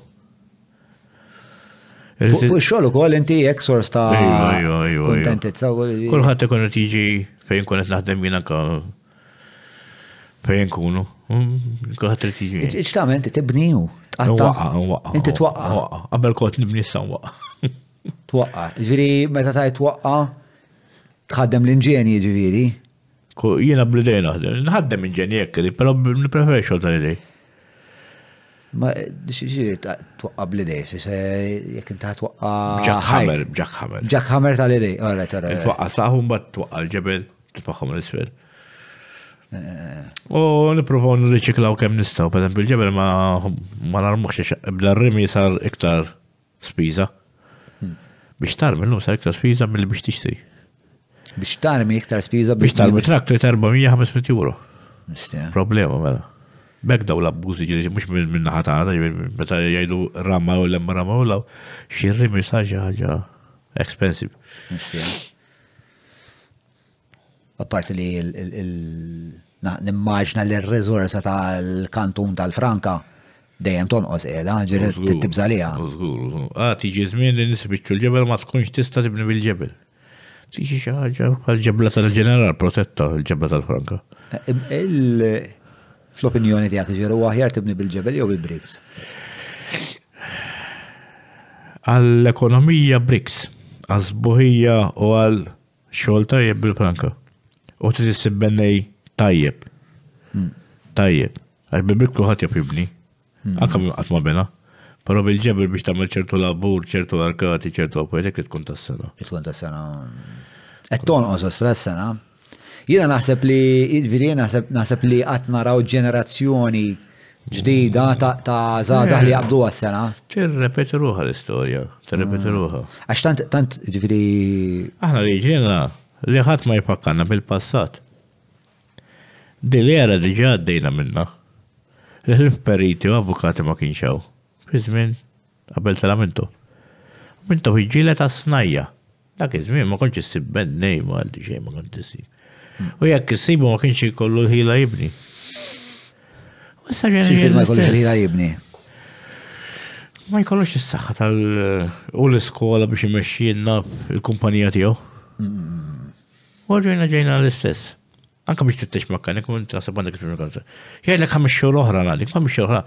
B: Fuq xogħol
C: ukoll inti jekk ta' kontentit iva, iva, iva, saw.
B: ikun qed jiġi fejn kun qed naħdem jien anke fejn kunu. Mm, kulħadd qed jiġi.
C: Iġtagħmel inti tibni u
B: tqatta. Inti twaqqa. Qabel kont nibni issa nwaqqa. Twaqqa. Ġifieri
C: meta tajt twaqqa tħaddem l-inġeni ġifieri.
B: Jiena blidej naħdem, nħaddem inġenjek, pero nipreferi xogħol tal-idej. Ma
C: t twaqqa bl blidej, xise jek inta twaqqa. Ġakħamer, ġakħamer. Ġakħamer tal-idej,
B: għarra. t Twaqqa saħum bat t twaqqa l-ġebel, t-twaqqa l isfer eh, eh. U n-provaw niprofaw nirriċiklaw kem nistaw, per esempio l-ġebel ma narmuħx, bl-rimi sar iktar spiza. Hmm. Biex tar minnu sar iktar spiza mill-biex tixtri
C: biex tarmi iktar spiża biex tarmi
B: traktor 400-500 euro. Problema mela. Bek daw l-abbużi ġiri, mux minn naħatana, meta jajdu ramma u lemma ramma u law, xirri misaġa ħagġa expensive.
C: Apparti li l nimmaġna l-rizorsa tal-kantun tal-Franka dejjem tonqos qiegħda, Għazgur, għazgur.
B: Għati ġizmin li nisbiċċu l-ġebel ma tkunx tista' tibni bil-ġebel. Tiġi xi ħaġa bħal-ġebla tal-ġeneral protetta, l-ġebla tal-Franka.
C: Fl-opinjoni tiegħek ġeru aħjar tibni bil-ġebel jew bil-Briks?
B: Għall-ekonomija Briks, għazbuħija u għal xogħol tajjeb bil-Franka. U titissibbennej tajjeb. Tajjeb. Għal bil-Brik kulħadd jibni. Anka għatma bena. Però bil-ġebel biex tagħmel ċertu labur, ċertu arkati, ċertu appoġġek li tkun tas-sena.
C: Tkun tas-sena. Qed tonqos sena. Jiena naħseb li jiġifieri naħseb li qatt naraw ġenerazzjoni ġdida ta' zazah li għabdu eh. għas-sena.
B: repeti ruħa l-istorja, repeti mm. ruħa. Għax tant, tant ġifiri. Aħna li ġena li ħadd ma jfakkanna bil-passat. Dil era diġà għaddejna minna. l periti u avukati ma kienxaw fizmin għabel qabel tal-amintu. Mintu ħiġġiela ta' snajja. Dak iżmin ma konċi s issib bennej ma għaldi xej ma kont issib. U jekk issibu ma konċi kollu ħila jibni. U Xifir ma konċi ħila jibni? Ma jkollux s-saxħa tal- u l skola biex imexxinna il-kumpanija tiegħu. U ġejna ġejna l-istess. Anka biex tittex makkanik, mun tasab għandek t-minu kanza. Jgħidlek ħamix xhur oħra għalik, ħamix xhur oħra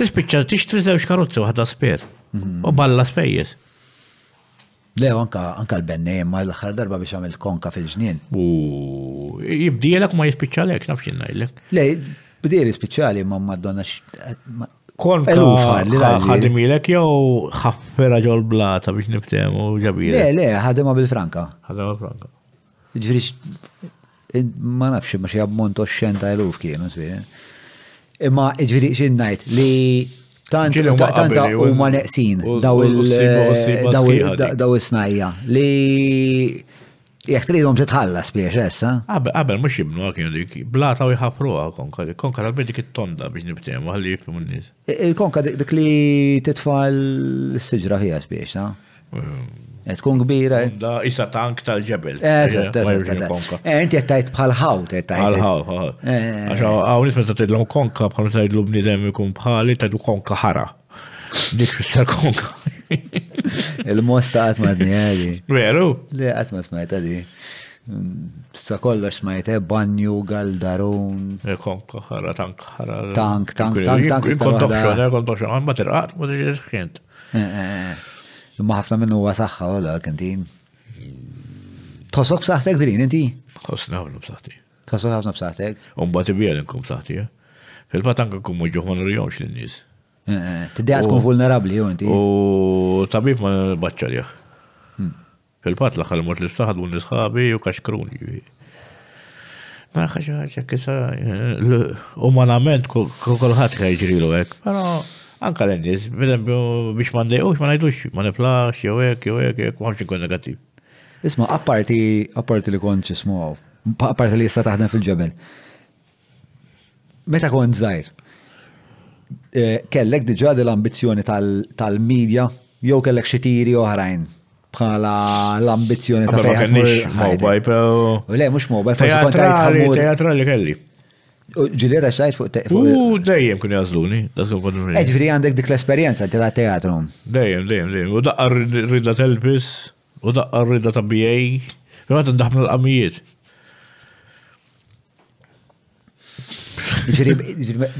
B: tispiċċa tixtri żewġ karozzi waħda spier. Mhm. U balla spejjeż. Le,
C: anka, anka l-benni, ma l-axar darba biex għamil konka fil-ġnien. U jibdielek
B: ma jispiċċalek, nafxin najlek.
C: Le, bdieli speċjali ma madonna
B: Konka ħadimilek jew ħaffera ġol blata biex u ġabir. Le,
C: le, ħadima bil-franka.
B: Ħadima bil-franka.
C: Ġifri, ma nafx ma xie ammont 20 eluf kienu, sbi. Eh. Imma ġviri xinnajt li tant tanta u ma
B: neqsin daw
C: il-snajja li jek tridhom titħallas biex essa.
B: Qabel mhux jibnu għak dik, blata u jħafruha konka, konka tal dik it-tonda biex nibtem għalli jifhem
C: Il-konka dik li titfal s-siġra ħijas biex, ha? tkun
B: kbira. Da isa tank tal-ġebel. Eżat, eżat.
C: jettajt bħal ħaw, jettajt. Bħal ħaw, ħaw.
B: Għaw nisma ta' tidlom konka, bħal ta' idlu bnidem ikun bħali, ta' konka ħara. Dik fissar konka. Il-mosta għatma d-nijali.
C: Veru? Le, għatma smajta di. Sa kollox smajte banju,
B: galdarun. Konka ħara, tank ħara. Tank, tank, tank, tank. Kontoxxon,
C: għan ma terqat,
B: ma terqat.
C: Imma ħafna minn huwa saħħa u l-għak
B: inti. Tħossok b'saħħtek drin inti? Tħossna ħafna b'saħħti. Tħossok ħafna b'saħħtek? Umbagħad ibjel nkun b'saħħti. Fil-fatt anke nkun moġġuħ ma nurjomx lin-nies. Eh, eh, Tiddeja kum
C: vulnerabli jew inti.
B: U tabib ma n-bacċal, baċċarja. Hmm. Fil-fatt l-aħħar mort li ftaħad u nisħabi u kaxkruni. Ma ħaġa kisa eh, l-umanament kolħat ħajġrilu hekk, però Anka l-nis, bil-embju biex ma ndejqux, ma najdux, ma neflax, jowek, jowek, jowek, ma nkun negativ.
C: Isma, apparti, apparti li konċ ismu, apparti li jista taħdem fil ġemel Meta kont zaħir, eh, kellek diġa l-ambizjoni tal-medja, jew kellek xitiri oħrajn bħala l-ambizjoni ta' fejn. Mobile, pero. Le, mux mobile, forse kontajt.
B: Teatrali kelli ġilera xajt fuq teqfu. U dejjem kun jazluni, daskom eh, Eġviri
C: għandek dik l-esperienza ta' teatru.
B: Dejjem, dejjem, dejjem. U daqqa rridda telbis, u daqqa rridda ta' BA, għat ndaħmna l-qamijiet.
C: Ġiri,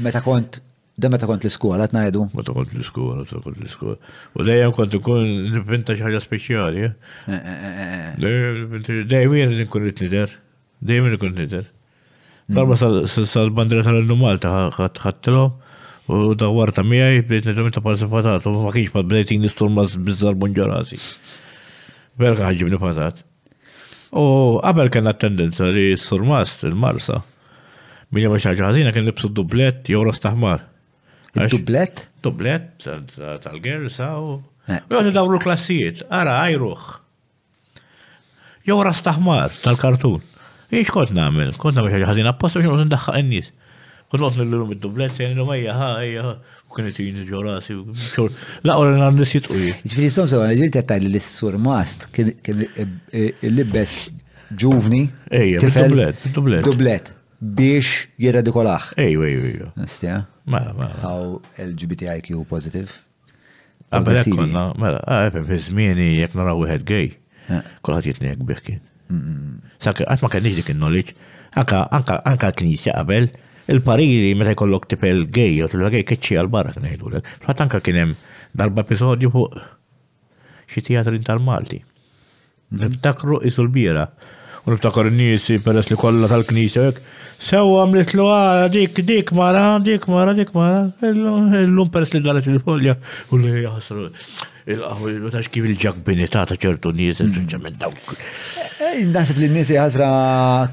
C: meta kont, da meta kont l skola għat najdu?
B: Meta kont l skola meta kont l skola U dejjem kont ikun n-vinta xaħġa speċjali, eh? Eh, Dejjem dejjem, dejjem, dejjem, dejjem, dejjem dejjem, dejjem, dejjem, dejjem, dejjem, dejjem, dejjem, dejjem, dejjem, dejjem, dejjem, dejjem, dejjem, dejjem, dejjem, dejjem, dejjem, dejjem, dejjem, Darba sal-bandera tal-Numal Malta ħattilo u dawar ta' miħaj bħed nidum ta' patat u ma' kienx pa' bdejt nistur ma' bizzar bunġarazi. Verka ħagġibni patat. U għabel kena tendenza li s-surmast il-marsa. Minja ma xaġa ħazina kien libsu dublet jew rostaħmar. Dublet? Dublet tal-gersa eh. u. Għadu dawru klassijiet, ara għajruħ. Jew rostaħmar tal-kartun. Ix kont namel, kont namel xaġa ħazina apposta biex n nqot daħħa n nis Kont nqot l-lum id-dublet, jenni l-lum ejja, ejja, u kene t jini ġorasi,
C: xor, la u l għan n nisit u jie. Ġifiri som sewa, ġil tetta l-sur mast, kien l-libbes eh, eh, ġuvni. Ejja, dublet id-dublet. Dublet, biex jirradikolax. Ejja, ejja, ejja. Nistja. Ah, mela, mela. Għaw LGBTIQ pozitiv. Għabba, konna,
B: mela, għabba, ah, fizmini, jek naraw għed gej. Kolħat jitni jek biħkin. Sak, għat ma kellix dik il-knowledge. Anka, anka, anka knisja għabel, il-pariri meta jkollok tipel gej, u tilla gej kicċi għal-barra knejdu l Fat anka kienem darba episodju fuq xie teatrin tal-Malti. Niftakru isu l-bira. U niftakar n-nisi peress li kolla tal-knisja għek. Sewa għamlet l għara dik, dik mara, dik mara, dik mara. Illum peress li dalet il-folja. U li jasru il-qahwa tax kif il-ġakbini ta' ta' ċertu nies ġemmen mm. dawk.
C: Eh, eh, Nasib li nisi għazra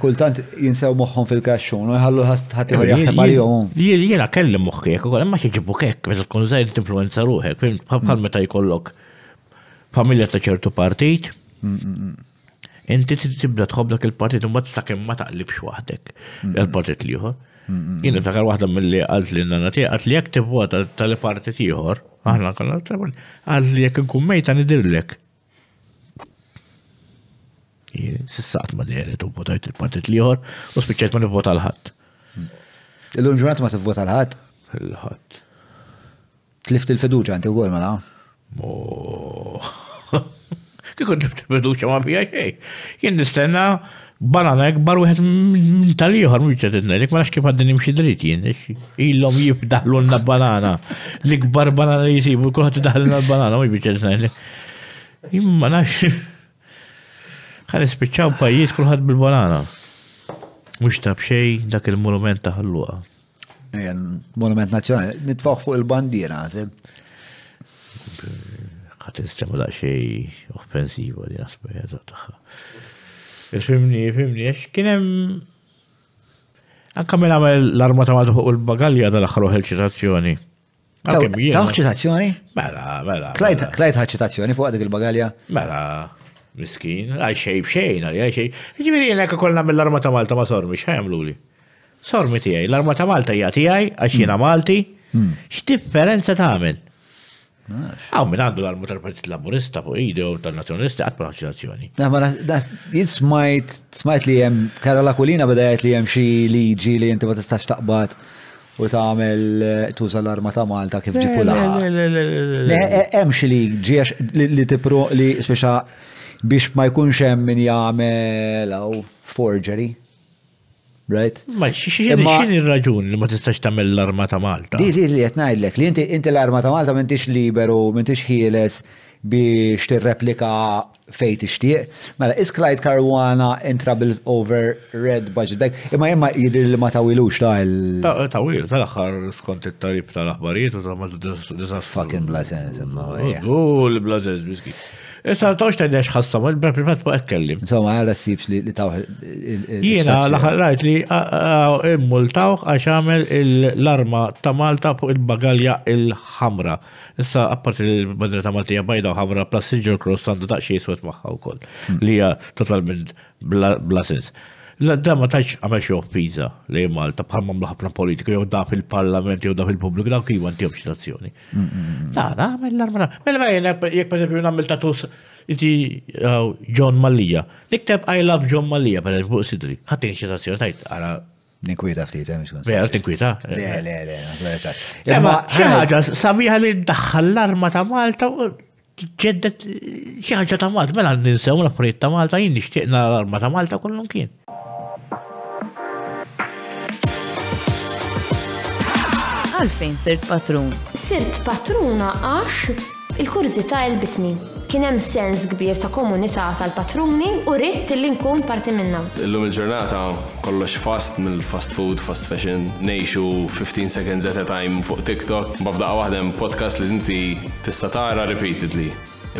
C: kultant jinsew moħħom fil-kaxxun u jħallu ħatiħor jaħseb għalihom.
B: Jiena kellim moħħi jekk ukoll imma xi ġibu kek meta tkun żgħir tinfluwenza ruħek, bħal mm. meta jkollok familja ta' ċertu partit. Mm, inti tibda tħoblok il-partit u ma tsakemm ma taqlibx wahdek, il-partit liħor. Jiena ta' għal wahda mill-li għazli n-nana tiegħek għazli jekk tibwa tal-partit ieħor. Aħna kolla t-telefon. Għalli jek nkun mejta nidirlek. Sissat ma deret u votajt il-partit liħor u spiċċet ma nivvota l-ħat. Illum ġurnat ma tivvota l-ħat? L-ħat.
C: Tlift il-fiduċa għanti u għol mela? Mo.
B: Kikun tlift il-fiduċa ma bija xej. Jien nistenna banana ekbar wieħed minn tal-ieħor mhux qed ngħidlek ma nafx kif għaddi nimxi dritt jien ilhom jibdaħlulna banana. L-ikbar banana li jsibu kulħadd l banana mhux biex qed ngħidlek. Imma nax ħan ispiċċaw pajjiż kulħadd bil-banana. Mhux tab xejn dak il-monument ta' ħalluqa.
C: Monument nazzjonali, nitfaħ fuq il-bandiera,
B: għasib. Ħat nistemu da' xej offensivo li nasbejja taħħa. Fimni, fimni, għax kienem. Anka minn għamil l-armata ma fuq il-bagalja dal-axruħ il-ċitazzjoni. Taħ ċitazzjoni? Mela, mela. Klajt ħad mela. ċitazzjoni fuq għadik il-bagalja? Mela, miskin, għaj xej xejn, għaj xej. Ġibiri jenek kollna mill-armata Malta ma sormi, xħajamlu li. Sormi tijaj, l-armata Malta hija tijaj, għax jena Malti. Hmm. X'differenza tagħmel? Għaw minn għandu l-armu tal-Partit Laburista fuq ide u tal-Nazjonalisti għat proċinazzjoni.
C: Jien smajt, smajt li jem, la Kulina bidajt li jem xi liġi li jinti ma tistax taqbad u tagħmel eh, tuża l-arma ta' Malta kif ġipu la.
B: E,
C: hemm xi liġi li tipru li speċa biex ma jkunx hemm min jagħmel forgery right?
B: Ma xini raġun li ma tistax tagħmel l-arma ta' Malta?
C: Di li qed ngħidlek li inti l-arma ta' Malta m'intix liberu, m'intix ħieles biex tirreplika fej tixtieq. Mela, is Karwana Caruana in trouble over red budget back. Imma imma jidir li ma tawilux ta' il. Eh, ta' Tawil,
B: tal-axar skont it-tarib tal-aħbarijiet u ta' ma disastru. Fucking blazes, imma. U l-blazes, biski. Issa tawx ta' nex ħassam, il-privat ma' kellim. Insomma, għala sibx li taw.
C: Jiena l-axar
B: rajt li immultaw għax għamel l-arma ta' Malta fuq il-bagalja il-ħamra. Issa, apparti il-badra ta' Maltija bajda u ħamra, plus Silver Cross għandu ta' xie marbutot maħħa u koll. Li hija totalment bla sens. L-għadda ma taċ għamel xie offiza li Malta bħal mamlu politika, jow da fil-parlament, jow da fil publik da kiju għanti obċitazzjoni. Da, da, għamel l-armana. Mela ma jek per esempio, namel tatus inti uh, John Mallija. Nikteb I love John Mallija, per esempio, sidri. Għatti inċitazzjoni, tajt, għara. Ninkwita ftit, għem eh, xkun. Vera, tinkwita. Le, le,
C: le, le, le, le, le,
B: le, le, le, le, le ġeddet xaħġa ta' Malta, mela ninsew l-affarijiet ta' Malta, jien nixtieqna l-arma ta' Malta kollum kien.
A: Għalfejn sirt patrun? Sirt patruna għax il-kurzita il-bitni kien hemm sens kbir ta' komunità tal-patruni u rid li nkun parti minnha. Illum il-ġurnata kollox fast mill-fast food, fast fashion, nejxu 15 seconds at a time fuq TikTok, bafdaqa waħdem
B: podcast li inti tista' tara repeatedly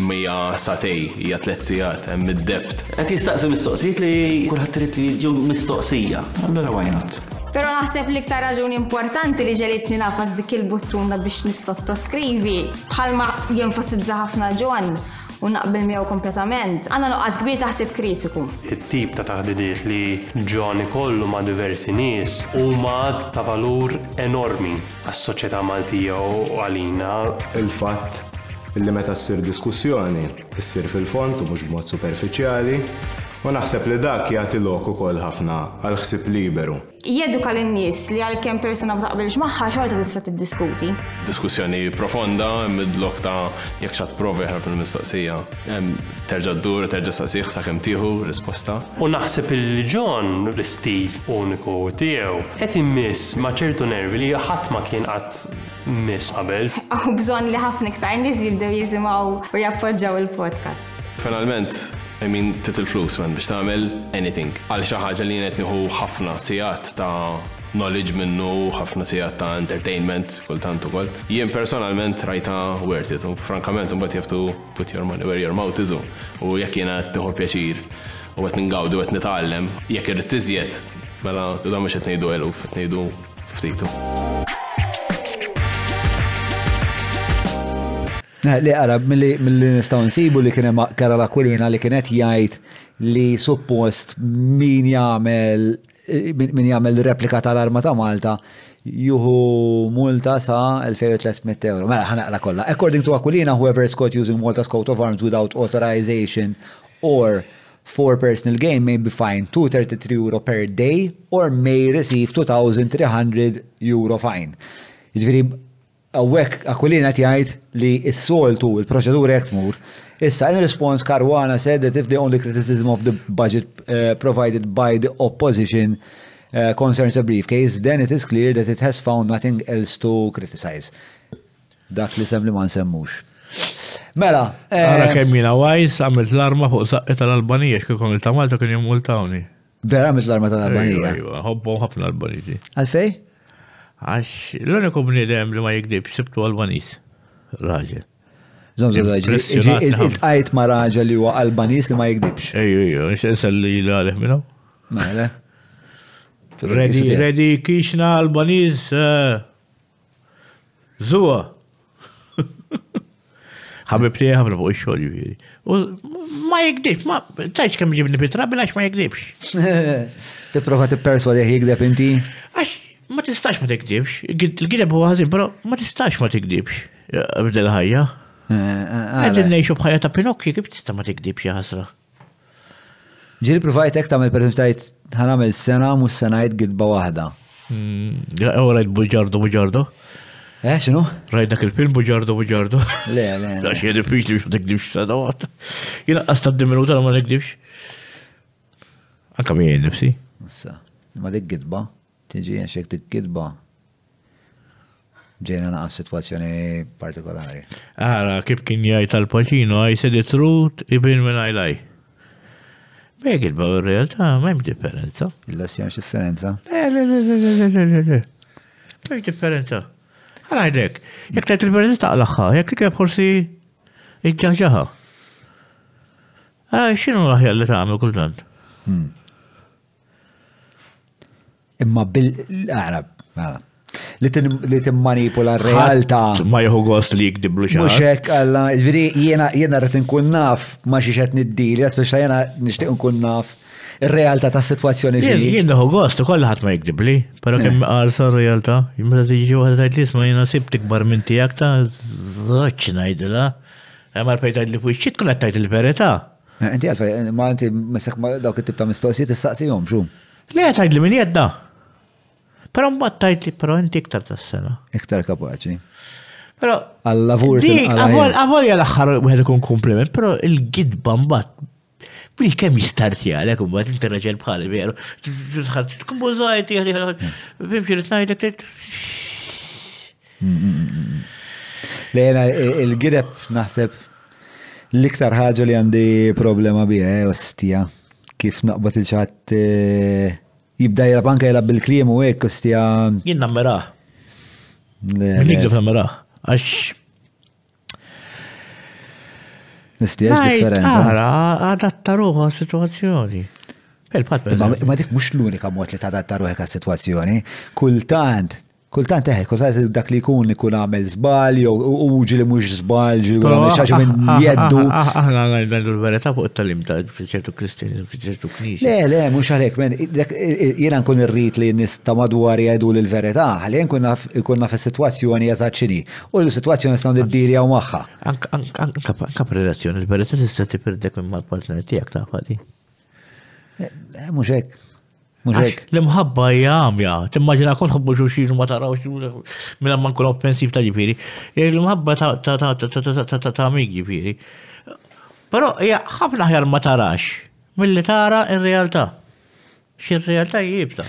B: imma hija satej, hija tliet sigħat, hemm id-debt. Qed jistaqsi mistoqsijiet li kulħadd trid li jiġu mistoqsija. Allura why not?
C: Pero naħseb li ktar raġuni importanti li ġelitni nafas dik il-buttuna biex nissottoskrivi bħalma jenfasidza ħafna ġon u naqbel miegħu kompletament. Għandna nuqqas kbir taħsib kritiku.
A: Tip ta' taħdidiet li ġoni kollu ma' diversi nies huma ta' valur enormi għas-soċjetà Maltija u għalina.
B: Il-fatt li meta ssir diskussjoni, ssir fil fond u mhux b'mod superfiċjali, U naħseb li dak jagħti lok ukoll ħafna għal ħsib liberu.
C: Jeduka lin-nies li għalkemm persuna ma taqbilx magħha xorta tista' tiddiskuti.
B: Diskussjoni
A: profonda mid-lok ta' jekk xat provi ħarb il-mistaqsija. Terġa' ddur, terġa' saqsih sakemm tieħu risposta. U naħseb il-ġon l-istil uniku tiegħu qed immiss ma' ċertu nervi li ħadd ma kien qatt miss qabel. U bżonn li ħafna iktar nies jibdew jisimgħu u jappoġġaw il-podcast. Finalment, I mean, titil flus, man, biex tagħmel anything. Għal xi ħaġa li jienet nieħu ħafna sigħat ta' knowledge minnu, ħafna sijat ta' entertainment, kultant ukoll. Jien personalment rajta worth it, frankament, un bat jaftu put your money where your mouth is u jek jiena qed nieħu pjaċir u qed ningawdu qed nitgħallem, jekk irid tiżjed, mela da mhux qed ngħidu eluf, qed ngħidu ftitu.
C: Li għarab, mill-li nistaw nsibu li kienem la Aquilina li kienet jgħid li suppost min jagħmel min jagħmel replika tal-arma ta' Malta juhu multa sa 2300 euro. Mela ħanaqla kollha. According to Aquilina, whoever is caught using Malta's coat of arms without authorization or for personal gain may be fined 233 euro per day or may receive 2300 euro fine. Ġifieri għawek għakulina tijajt li s-soltu il-proċedura jek tmur. Issa, in response, Karwana said that if the only criticism of the budget uh, provided by the opposition uh, concerns a briefcase, then it is clear that it has found nothing else to criticize. Dak li sem li ma nsemmux.
B: Mela. Għara eh, kemmina għajs, għamilt l-arma fuq saqqet tal-Albanija, xkikon il-tamalta kien jemmultawni.
C: Vera għamilt l-arma tal-Albanija.
B: Hobbo għafna l albanija Għalfej? Għax l-uniku bnidem li ma jikdib sibtu għal-banis, raġel. Il-tajt
C: ma raġel li huwa għal-banis li
B: ma jikdibx. Ejju, ejju, xesel li l-għalih minnu. Mele. Redi, redi kixna għal-banis eh, zuwa. Għabib li għabra fuq xogħol jiġifieri. U ma jikdibx, ma tajx kem ġibni bitra bilax ma jikdibx. perswa li jikdeb inti? Għax ma tistax ma tikdibx. Il-gideb huwa ħażin, però ma tistax ma tikdibx eh, b'del ħajja. Eh, eh, Għedin nejxu bħajja ta' Pinokki, kif tista' ma tikdibx jaħasra?
C: Ġiri provajt ek tamil per tajt ħanamil sena mus senajt gidba
B: wahda. Għu hmm, rajt buġardu buġardu. Eh, xinu? Rajt dak il-film buġardu buġardu. Le, le. Għax jedi biex ma tikdibx sa' dawat. Jina għasta diminuta ma tikdibx. Anka mi nifsi.
C: Ma dik gidba tiġi jenxek t-kidba ġena naqqa situazzjoni
B: partikolari. Għara, kif kien jgħaj tal-Pacino, I said the truth, even when I lie. Bek il u r realtà ma' jem differenza. Il-lassi jemx differenza? Le, le, le, le, le, le, le, le. Ma' jem differenza. Għalajdek, jek tajt il-verità taqlaħħa, jek li forsi iġġaħġaħa. Għara, xinu laħja li ta' għamil kultant? Hmm imma
C: bil-Arab. Mela. Li timmanipula r-realtà.
B: Ma jħu gost li jikdiblu xaħġa. Muxek,
C: għalla, veri jiġifieri jena jena rrit nkun naf ma xiexet niddili, speċa jena nishtiq nkun naf r-realtà ta' situazzjoni ġili.
B: Jena jħu gost, kolla ħat ma jikdibli, pero eh. kemm għarsa r-realtà, jimma tiġi għu għadajt li jisma jena sib tikbar minn tijak ta' zoċ najdila. Għamar pejtajt li fuċċit kulla tajt il-verita.
C: Eh, inti għalfej, ma inti mesek ma dawk it-tib mistoqsijiet, s-saqsijom, xum. Le, tajt li minn jedda.
B: Pero mbagħad tajt li però inti iktar tas-sena. Iktar kapaċi. Pero għall-lavur. Għavol jgħal aħħar wieħed ikun kompliment, però il-gidba mbagħad Bil kem jistarti għalek, un bat inti raġel bħal, veru, tħarti t-kumbużajti, bimxi t-najdek,
C: Lejna, il gideb naħseb l-iktar ħagġa li għandi problema bieħe, eh, ostija, kif naqbat il-ċat eh, jibda jilab anka jilab bil klim u hekk kustja.
B: Jien nammeraħ.
C: Nikdef nammera. Għax.
B: Nistiex differenza. Għara, ah. adatta ruħu għal situazzjoni. Ma dik mux l-unika mod li ta' adatta ruħek għas
C: situazzjoni. Kultant Kultant eħe, eh, kultant dak li kun ikun għamel zbal, jew uġi li mux zbal, ġi li għamel xaġa minn ah, ah,
B: ah, jeddu. l-verita fuq tal-im ta' ċertu kristinizmu, ċertu knisċi. Le, le,
C: mux għalek, men, jena nkun irrit li nista madwar jgħidu l-verita, għal jen naf il-situazzjoni jgħazaċini, u l-situazzjoni
B: nistaw d-diri għaw maħħa. Anka prelazzjoni, l-verita tista' tiperdek minn mal-partner tijak ta' għalli. Eh, eh, mux Muxek. L-imħabba jgħamja, t-immaġina kol ħobbu xuxin ma taraw minn għamman kun offensiv ta' ġifiri. L-imħabba ta' mig ġifiri. Pero ħafna ħjar ma tarax, mill-li tara il-realtà. Xir realtà jibta.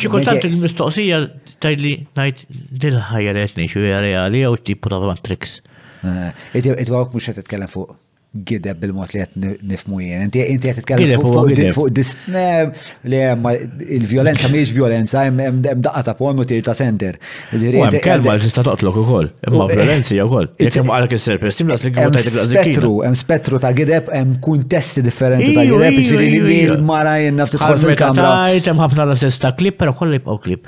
B: Xikultant il-mistoqsija tajli najt dil-ħajja li għetni xie reali għaw t-tipu ta' matrix.
C: Id-għawk mux għet t-tkellem fuq gideb bil mot li għet nifmu jien. Inti għet t-tkellem fuq disnem li il-violenza miex violenza, jem daqqa ta' ponu tir ta' center. Għem kelma
B: li tista' toqtlok u koll, imma violenza jgħu koll. Jem għalak il-serpes, timlas li għem spettru,
C: jem spettru ta' gideb, jem kuntesti differenti ta' gideb, ġviri li l-mara
B: jennaf t fil-kamra. Jem ħafna l-istess klip, pero koll jibqaw klip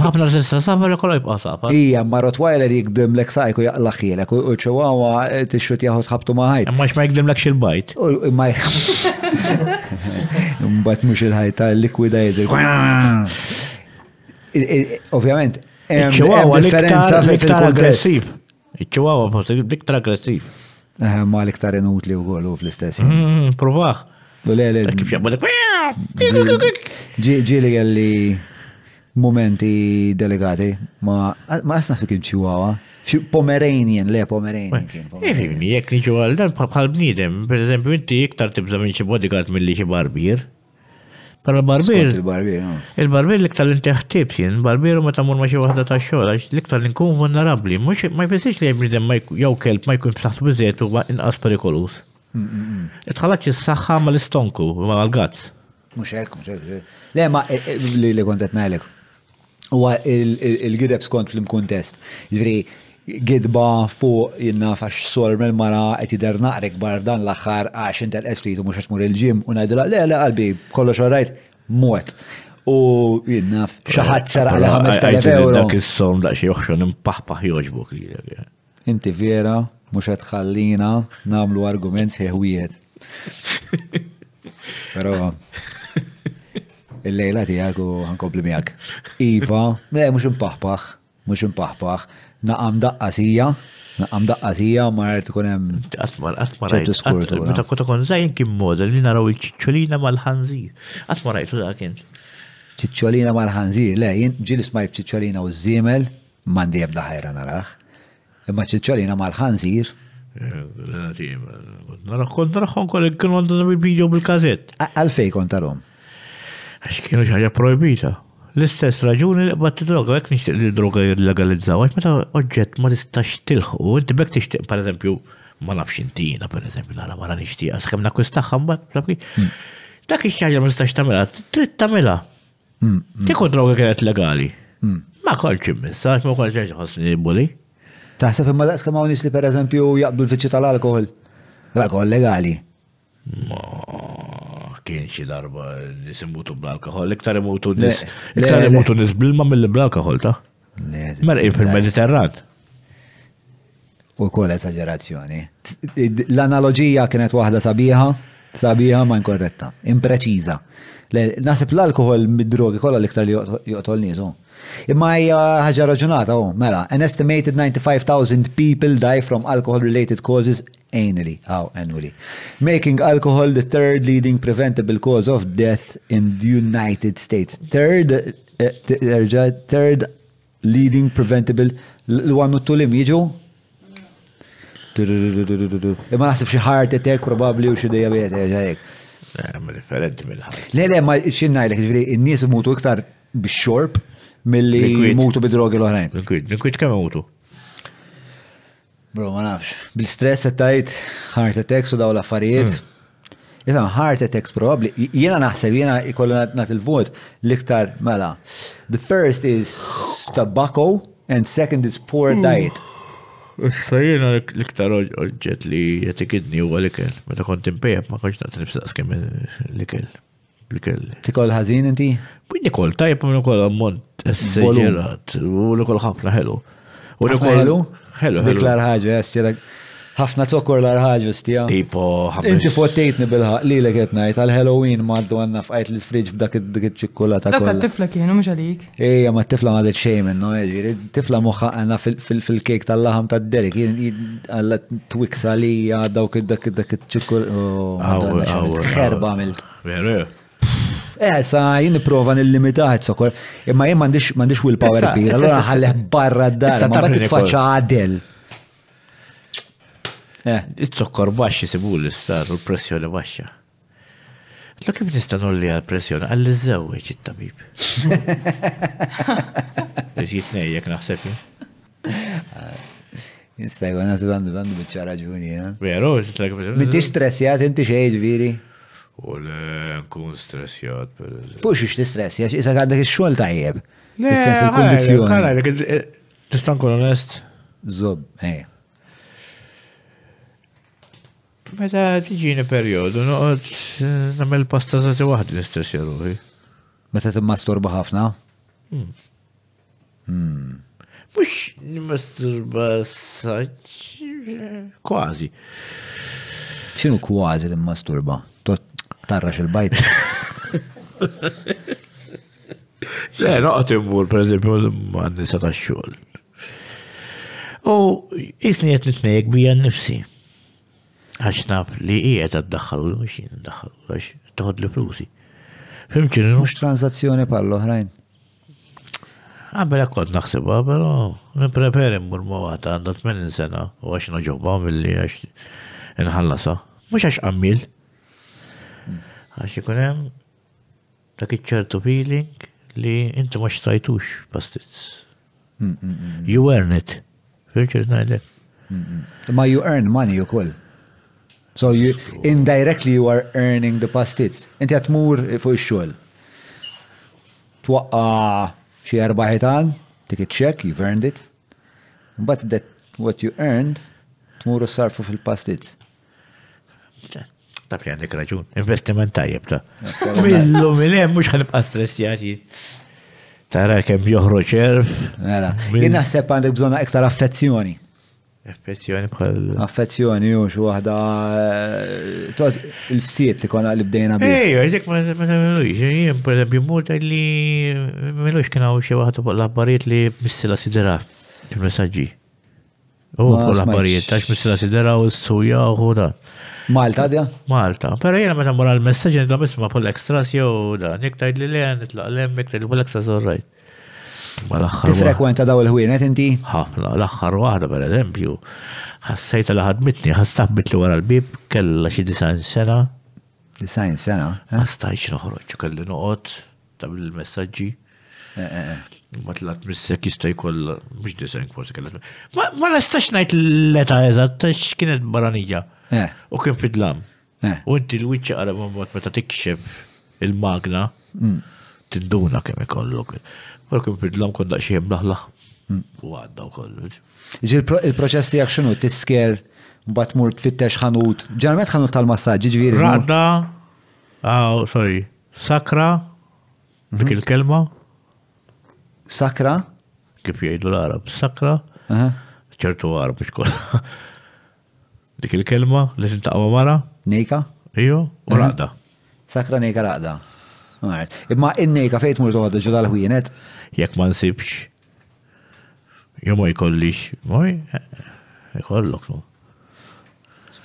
B: ħafna zilsa safar li kolla jibqa safar.
C: Ija, ma Rottweiler jikdim l-ek sajku jaqla u ċewawa e, t-xut jahut ħabtu maħajt. Ma ma jikdim l-ek xil-bajt. Ma Mbat mux il-ħajta l-liquidizer. Ovvjament, differenza fil-kontest. Iċċewawa, forse, diktar aggressiv. Eh, ma l inutli u għolu fl-istess. Hmm, Provax. Ġili għalli momenti delegati ma ma asna su kien fi Pomeranian,
B: le Pomeranian kien. Eh, Ifimni, jek niġu għal dan bħal bnidem, per eżempju, inti iktar tibza minn xi bodyguard mill-li xi barbier. Para l-barbir. Il-barbir, Il-barbir l-iktar l-intiħtib jien, barbir ma tamur ma xi waħda ta' xogħol, għax l-iktar l-inkun vulnerabli, mhux ma jfissirx li bniedem jew kelb ma jkun ftaħt biżejt u inqas perikolus. Mm, mm, mm. Itħallax is-saħħa mal-istonku, mal-gazz.
C: Mhux hekk, mhux hekk. Le ma eh, eh, li kont qed ngħidlek huwa il-gideb skont fl-imkuntest. Ġveri, gidba fuq jenna fax sol mel mara qed jidher naqrek bar dan l-aħħar għax intel esfrit u mhux qed tmur il-ġim u ngħidilha le le qalbi kollox orajt mot. U jenna xaħat ħadd li 5000 euro. Dak
B: is-som da xi joħxon impaħpaħ joġbok lilek.
C: Inti vera mhux qed ħallina nagħmlu argument sieħwiet. Però il-lejla tijak u għankobli miegħek. Iva, le, mux impaħpaħ, mux impaħpaħ, naqam daqqasija, naqam daqqasija, mar tkunem. Atmar, atmar, rajt. Meta
B: kota kon zaħin kim model li naraw il-ċicċolina mal-ħanżir. Atmar rajtu da kien.
C: ċicċolina mal-ħanżir, le, jien ġil smajb ċicċolina u z-zimel, mandi jabda ħajra narax. Ma ċicċolina
B: mal-ħanżir, Nara kont naraħon kol kienu għandu bil-video bil-kazet. Għalfej kont tarom għax kienu xaġa projbita. L-istess raġuni li bat droga, għek nix droga jirlegalizzaw, għax meta oġġet ma nistax tilħu, inti bekk tixtiq, per eżempju, ma nafx intina, per eżempju, nara mara nixtiq, għas kemna bat, mbagħad, mm. dak ix ma tistax tagħmilha, trid tagħmilha. Tieku mm, mm. droga kienet legali. Ma kolx messaġġ, ma kolx xi ħossni Taħseb imma daqs
C: kemm hawn li pereżempju jaqbdu l-fiċċju tal-alkohol. L-alkohol legali
B: kien xi darba nies imutu bl-alkohol, iktar imutu nies. iktar imutu nis bilma mill bl-alkohol ta' Merqin fil-Mediterran.
C: U kol esagerazzjoni. L-analogija kienet waħda sabiħa, sabiħa ma inkorretta, impreċiża. Nasib l-alkohol mid-drogi kollha l-iktar li joqtol nisu. Imma hija ħaġa raġunata, oh, mela, an estimated 95,000 people die from alcohol-related causes annually, aw, annually, making alcohol the third leading preventable cause of death in the United States. Third, eh, third leading preventable, l-għannu t-tulim jiġu? Imma naħseb xi heart attack probabbli u xi diabete ġejk.
B: Eh, differenti
C: Le le ma x'innajlek ġifieri n-nies imutu iktar bix-xorb mill-li mutu bidrogi l-oħrajn.
B: Liquid, liquid kemm mutu?
C: Bro, ma nafx. Bil-stress tajt heart attacks u daw l-affarijiet. Jifem, hmm. heart attacks probabli. Jena naħseb, jena ikollu nat il-vot liktar mela. The first is tobacco and second is poor hmm. diet.
B: Sajjena l-iktar oġġet li jatikidni u għalikel, meta kont impejab ma konċ naqt nifsaqs kemm l-ikel il-kelli. Tikol ħazin inti? Nikol tajb, nikol ammont s-sejġerat, u nikol ħafna ħelu. U nikol ħelu? Ħelu. Dik l-arħagġa,
C: eh, jess, ħafna zokkor l-arħagġa eh, stija. Tipo, ħafna. Inti fottejtni bil-ħaq li l najt, għal-Halloween maddu għanna fqajt l-fridġ b'dak id-ċikkolata. Dak
A: tifla kienu, mux għalik.
C: Ejja, ma tifla ma d-ċej minnu, eh, ġiri, tifla moħħa għanna fil-kejk tal-laħam ta' d-derik, għalla twiksa li għaddaw id-dak id-ċikkolata. Oh, għawur, għawur. Herba Veru. Eh, sa jini prova nil limitaħet sokol. Imma jim mandiċ mandiċ willpower kbira, allora ħalleħ barra d-dar, ma bat tfaċa għadil.
B: Eh. Il-zokkor baxi jisibu l-istar u l-pressjoni baxxa. Lo kif nista' nolli għal-pressjoni għalli żewweġ it-tabib. Biex jitnejjek naħseb. Jista'
C: jgħu għan għandu għandu bieċa raġuni. Eh. Veru, Mittix stressjat inti xejn ġviri.
B: U l-kun stressjat, per eżempju. Pux ix t-stressja, issa għandek il-xol tajjeb. Nis-sens il-kondizjoni. Għalek, tistan kun onest. Zob, ej. Eh. Meta t-ġini periodu, noqot eh, namel pasta zati wahdi l istessja ruħi.
C: Meta t-masturba ħafna?
B: Mux hmm. hmm. n masturba saċ, eh,
C: kważi. ċinu kważi l-masturba?
B: tarrax il-bajt. Le, noqgħod per eżempju, għandi sa ta' xol. U isni qed nitnejjek bija n-nifsi. Għax naf li qiegħed addaħħal u mhux jien addaħħal għax toħod li flusi.
C: Fimċin. mux transazzjoni bħal oħrajn.
B: Għabel ah, akkont naħsibha, però nippreperi mmur mowata għandat menin sena u għax noġobha li għax inħallasa. Mux għax għamil, għax ikunem dak iċċertu feeling li inti ma xtrajtux pastiz. Mm, mm, mm, you earn it. Fil-ċert najdek.
C: Ma you earn money u koll. So you indirectly you are earning the pastiz. Inti għatmur fuq il-xol. Twaqqa xie erba ħitan, take a check, you've earned it. But that what you earned, tmur u sarfu fil-pastiz.
B: Taf li għandek raġun. Investiment tajjeb ta' Millu millem, mux mhux ħanibqa' stressjati. Tara kem joħro ċerf. Mela, jien naħseb
C: għandek bżonna iktar affezzjoni. Affezzjoni bħal. Affezzjoni, u xu għahda. Tod il-fsiet li konna li bdejna bi. Ejju,
B: għedek ma melux, jien per eżempju muta li melux kena u xie għahda bħal l-abbarijiet li missila sidera fil-messagġi. U bħal l-abbarijiet, taċ missila sidera u s sujja u da. Malta, dja? Malta. Pero jena meta mora l-messagġi għandhom isma pull extras jew da, niktajd li li għan nitlaq l-emmek li pull extras all right. Ma l-axħar.
C: Tifrekwenta daw il-ħwienet inti?
B: Ħafna, l-axħar waħda per eżempju. Ħassajta li ħadmitni, ħassabit li wara l-bib, kella xi disajn sena. Disajn sena? Eh? Ħasstajċ noħroġ, kelli noqot, tab il-messagġi. Eh, eh, Ma tlat missek jista jkoll, mux disen kważi kellet. Ma nistax najt l-leta eżat, tax baranija. Eh. U kien fidlam. Eh. U inti l-wicċa għara ma meta tikxef il-magna, mm. tinduna kemm ikollok. Ma kien fidlam kon daqxiem naħla. Mm. U għadda u
C: il-proċess li għakxinu, tisker, bat mur tfittex ħanut, ġermet ħanut tal-massagġi ġviri. Radda,
B: ah, sorry, sakra, dik mhm. il-kelma, Sakra? Kif jgħidu l-Arab, sakra, ċertu Arab biex kolla. Dik il-kelma li tintaqwa mara? Nejka? Ijo, u raqda. Sakra
C: nejka raqda. Imma in-nejka fejt mur toħad ġodal ħwienet?
B: Jek ma nsibx. Jo ma jkollix. Moj, jkollok.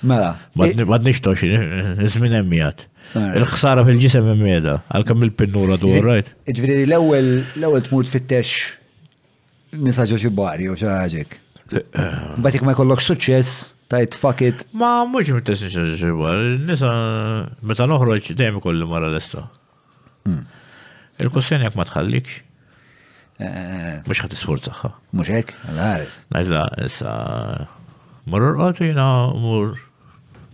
B: Mela. Mad nix toxi, nizmin emmijat. نعم. الخساره في الجسم ميدا الكمل بنوره دور رايت
C: اجفري الاول الاول تموت في التش نسى جوج باري وش هاجيك آه. باتيك ما يكون لك
B: سوتشيس تايت طيب، فاكيت ما مش متس جوج باري نسى متى نخرج دايما كل مره لسه الكوسين ياك ما تخليكش آه. مش خد سبورت صح
C: مش هيك انا عارف
B: لا اسا مرر اوتينا مور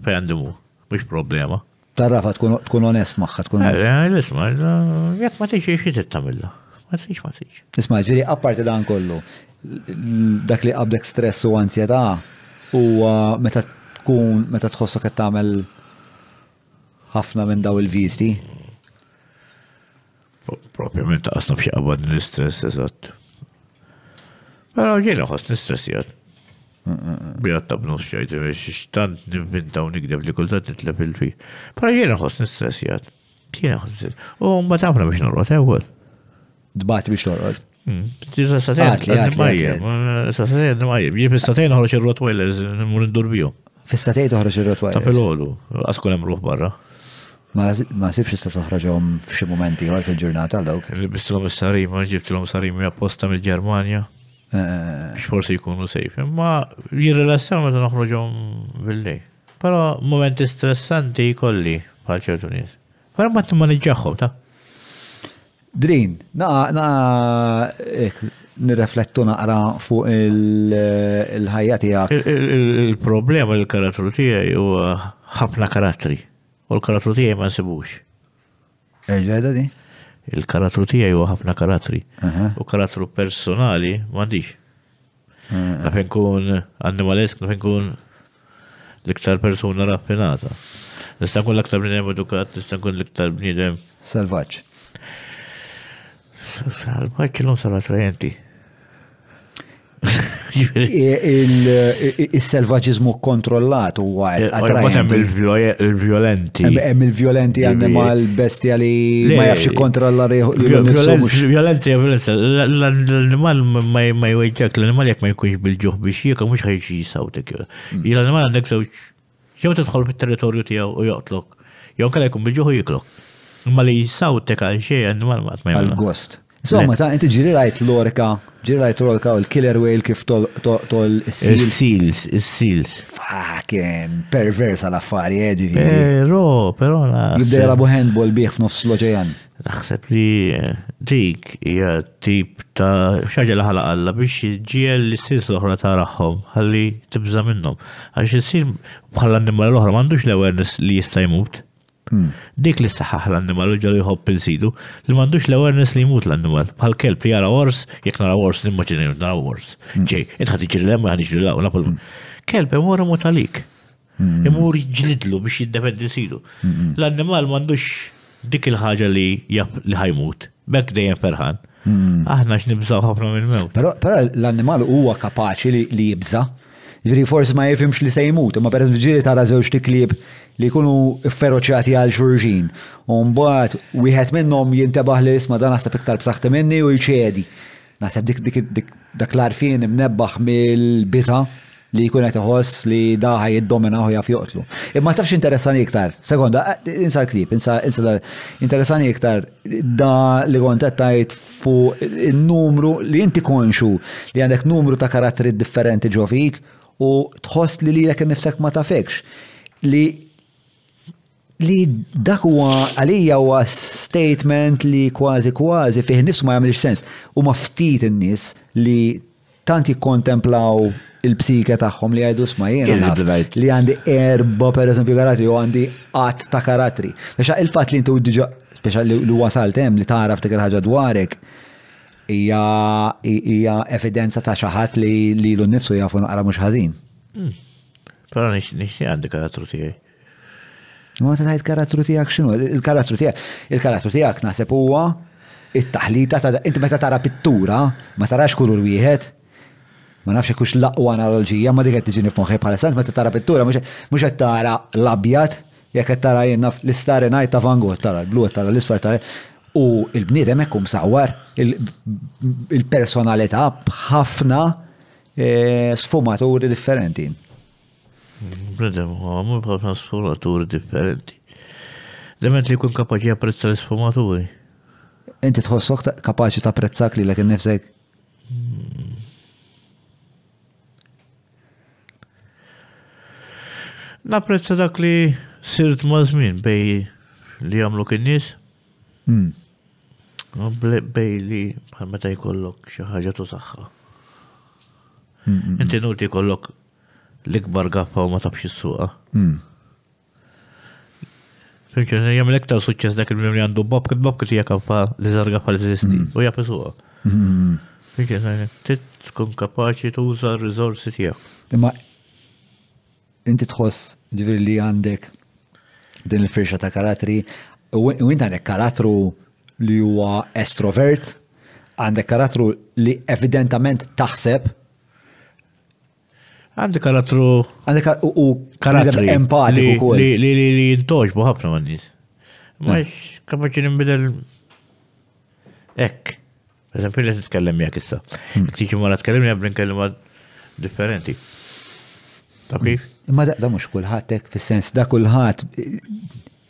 B: بيندمو مش بروبليما Tarrafa
C: tkun onest maħħa tkun. Eh,
B: eh, Isma, jek ma tiġi xie tittamilla. Ma tiġi, ma tiġi.
C: Isma, ġiri, apparti dan kollu, dak li qabdek stress u ansjetà u meta tkun, meta tħossok qed tagħmel ħafna
B: minn daw il-viżdi. Propjament taqsna b'xi qabad l-istress, eżatt. Però ġiena ħossni stressijat. Bijat tabnu xċajt, xtant nivinta u nikdeb li kultat nitlef il-fi. Pra jena xos nistressjat. Jena xos nistressjat. U ma tafna biex norqot, ewel. Dbati biex norqot. Tisa satajn, majem. Satajn, majem. Ġib satajn uħroċ il-rotwellers, mur indur biju. Fissatajn uħroċ il-rotwellers. Ta' fil-ħodu, għaskun emruħ barra.
C: Ma sibx tista' toħraġhom f'xi moment ieħor fil-ġurnata dawk.
B: Libistilhom is-sarima, ġibtilhom sarimi apposta mill-Ġermanja. Eh, Xforsi jkunu sejf, imma jirrelassaw meta t bil-lej. Pero momenti stressanti kolli bħalċertu nis. Pero ma t timmaneġġaħħom ta' Drin, na,
C: nirreflettu naqra fuq il-ħajja tiegħek.
B: Il-problema il-karattru tiegħi huwa ħafna karattri. U l-karattru tiegħi ma nsibux. Eġeda di? il karatru tiegħi huwa ħafna karatri. U karatru personali m'għandix. Għafen kun annimalesk, għafen kun l-iktar persona raffinata. Nistan kun l iktar bnidem edukat, nistan kun l-iktar bnidem. Salvaċ. Salvaċ, kellum sar attrajenti.
C: Il-selvaġizmu kontrollat u għajt. Eh,
B: il-violenti.
C: Hemm il-violenti għannimal bestja li ma jafx kontrolla li
B: Violenti, violenza. L-animal ma jwejġak, l-animal jek ma jkunx bil-ġuħ biex jek mux ħajġi jisaw jisawtek. Hmm. Il-animal għandek sewċ. Jew tidħol fit-territorju tijaw u joqtlok. Jew kalla jkun bil-ġuħ u jiklok. Ma li jisaw jisawtek l-animal ma ma Għal-gost.
C: Insomma, ta' inti ġiri rajt l-orika ġirajt rolka u l-killer whale kif tol il-seals.
B: Il-seals, il-seals.
C: Fucking perversa l-affari, eġi. Eh,
B: pero, pero. Jibde jarabu
C: handball bieħ f'nofs l-oċejan.
B: Naħseb li dik eh, hija tip ta' xaġa l għalla biex ġiel l-seals l-oħra ta' raħħom, għalli tibza minnom. Għax il bħalla n-nimmar l-oħra mandux l-awareness li jistajmut. Hmm. Dik li s-saħħaħ l-annimal u ġol jħobb il-sidu li mandux l-awareness li jmut l-annimal. Bħal kelb li jara wors, jek nara wors, nimmaġinim nara wors. Hmm. Ġej, itħat iġri l-emma għan iġri l-għu, hmm. Kelb imur imut għalik. Imur jġlidlu biex jiddependi sidu. L-annimal mandux dik il-ħagġa li ħajmut. Bek dejjem ferħan. Aħna x'nibżaw ħafna minn mew.
C: Però l-annimal huwa kapaċi li jibża. Ġifieri forsi ma jifhimx li se jmut, imma pereżempju ġieli tara żewġ tiklieb li jkunu ferroċati għal xurġin. Umbat, wieħed minnhom jintebaħ li isma dan għasab iktar b'saħħti minni u jċedi. Naħseb dik dik dik dak l-arfin imnebbaħ mill-biża li jkun qed iħoss li daħa jiddomina u jaf joqtlu. Imma tafx interessani iktar. Sekonda, insa klip, insa insa interessani iktar da li kont qed tajt fuq in-numru li inti konxu li għandek numru ta' karatteri differenti ġofik u tħoss li lilek innifsek ma tafekx li li dak huwa għalija huwa statement li kważi kważi fih nifsu ma jagħmilx sens. U ma ftit in-nies li tant jikkontemplaw il-psika tagħhom li għajdu sma jiena li għandi erba per eżempju karatri u għandi qatt ta' karatri. Speċa il-fatt li intu diġa speċa li wasalt hemm li taraf tikra ħaġa dwarek hija evidenza ta' xi ħadd li lilu nnifsu jafu naqra mhux ħażin.
A: Hmm.
B: Però nixtieq għandi karatru tiegħi.
C: Ma ta' tajt karattru tijak xinu, il-karattru tijak, il-karattru tijak naħseb huwa it-taħlita inti meta tara pittura, ma tarax kulur wieħed, ma nafx kux laqwa analogija, ma dikħet qed tiġini f bħala sens meta tara pittura mhux qed tara l jek jekk qed tara jenna l-istare ngħid ta' Van tara l-blu, tara l-isfar, tara u il-bniedem ekkum sawar, il-personalità b'ħafna eh, sfumaturi differenti.
B: Bredem, għamur bħafna sfumaturi differenti. Demet li kun kapaċi japprezza l-sfumaturi.
C: Inti tħossok kapaċi ta' apprezzak li l-ekin
B: nifsek? Hmm. Napprezza dak li sirt mażmin bej li għamlu kien-nies. Hmm. Bej li bħal meta jkollok xaħġa tu saħħa. Hmm, Inti nurti kollok l-ikbar gappa u ma tabx is-suqa. Hmm. Fimċen, jgħam l ektar suċċess dak il-mim għandu Bob, kħed Bob kħed hija kappa li żar għaffa li zisti hmm. u jgħap is-suqa. Hmm. Fimċen, jgħam tkun kapaċi tuża r rizorsi tijak.
C: Imma inti tħoss ġivir li għandek din il-firxa ta' karatri u inti għandek karatru li huwa estrovert, għandek karatru li evidentament taħseb Għandi karattru.
B: Għandi u karattru empatiku kol. Li li li li jintoġbu ħafna man nis. Max eh. nimbidel. Ek. Per esempio, li nitkellem jgħak issa. Hmm. Tiġi ma nitkellem jgħak nitkellem differenti.
C: Ta' kif? Ma da mux kullħat ek, fil-sens da kullħat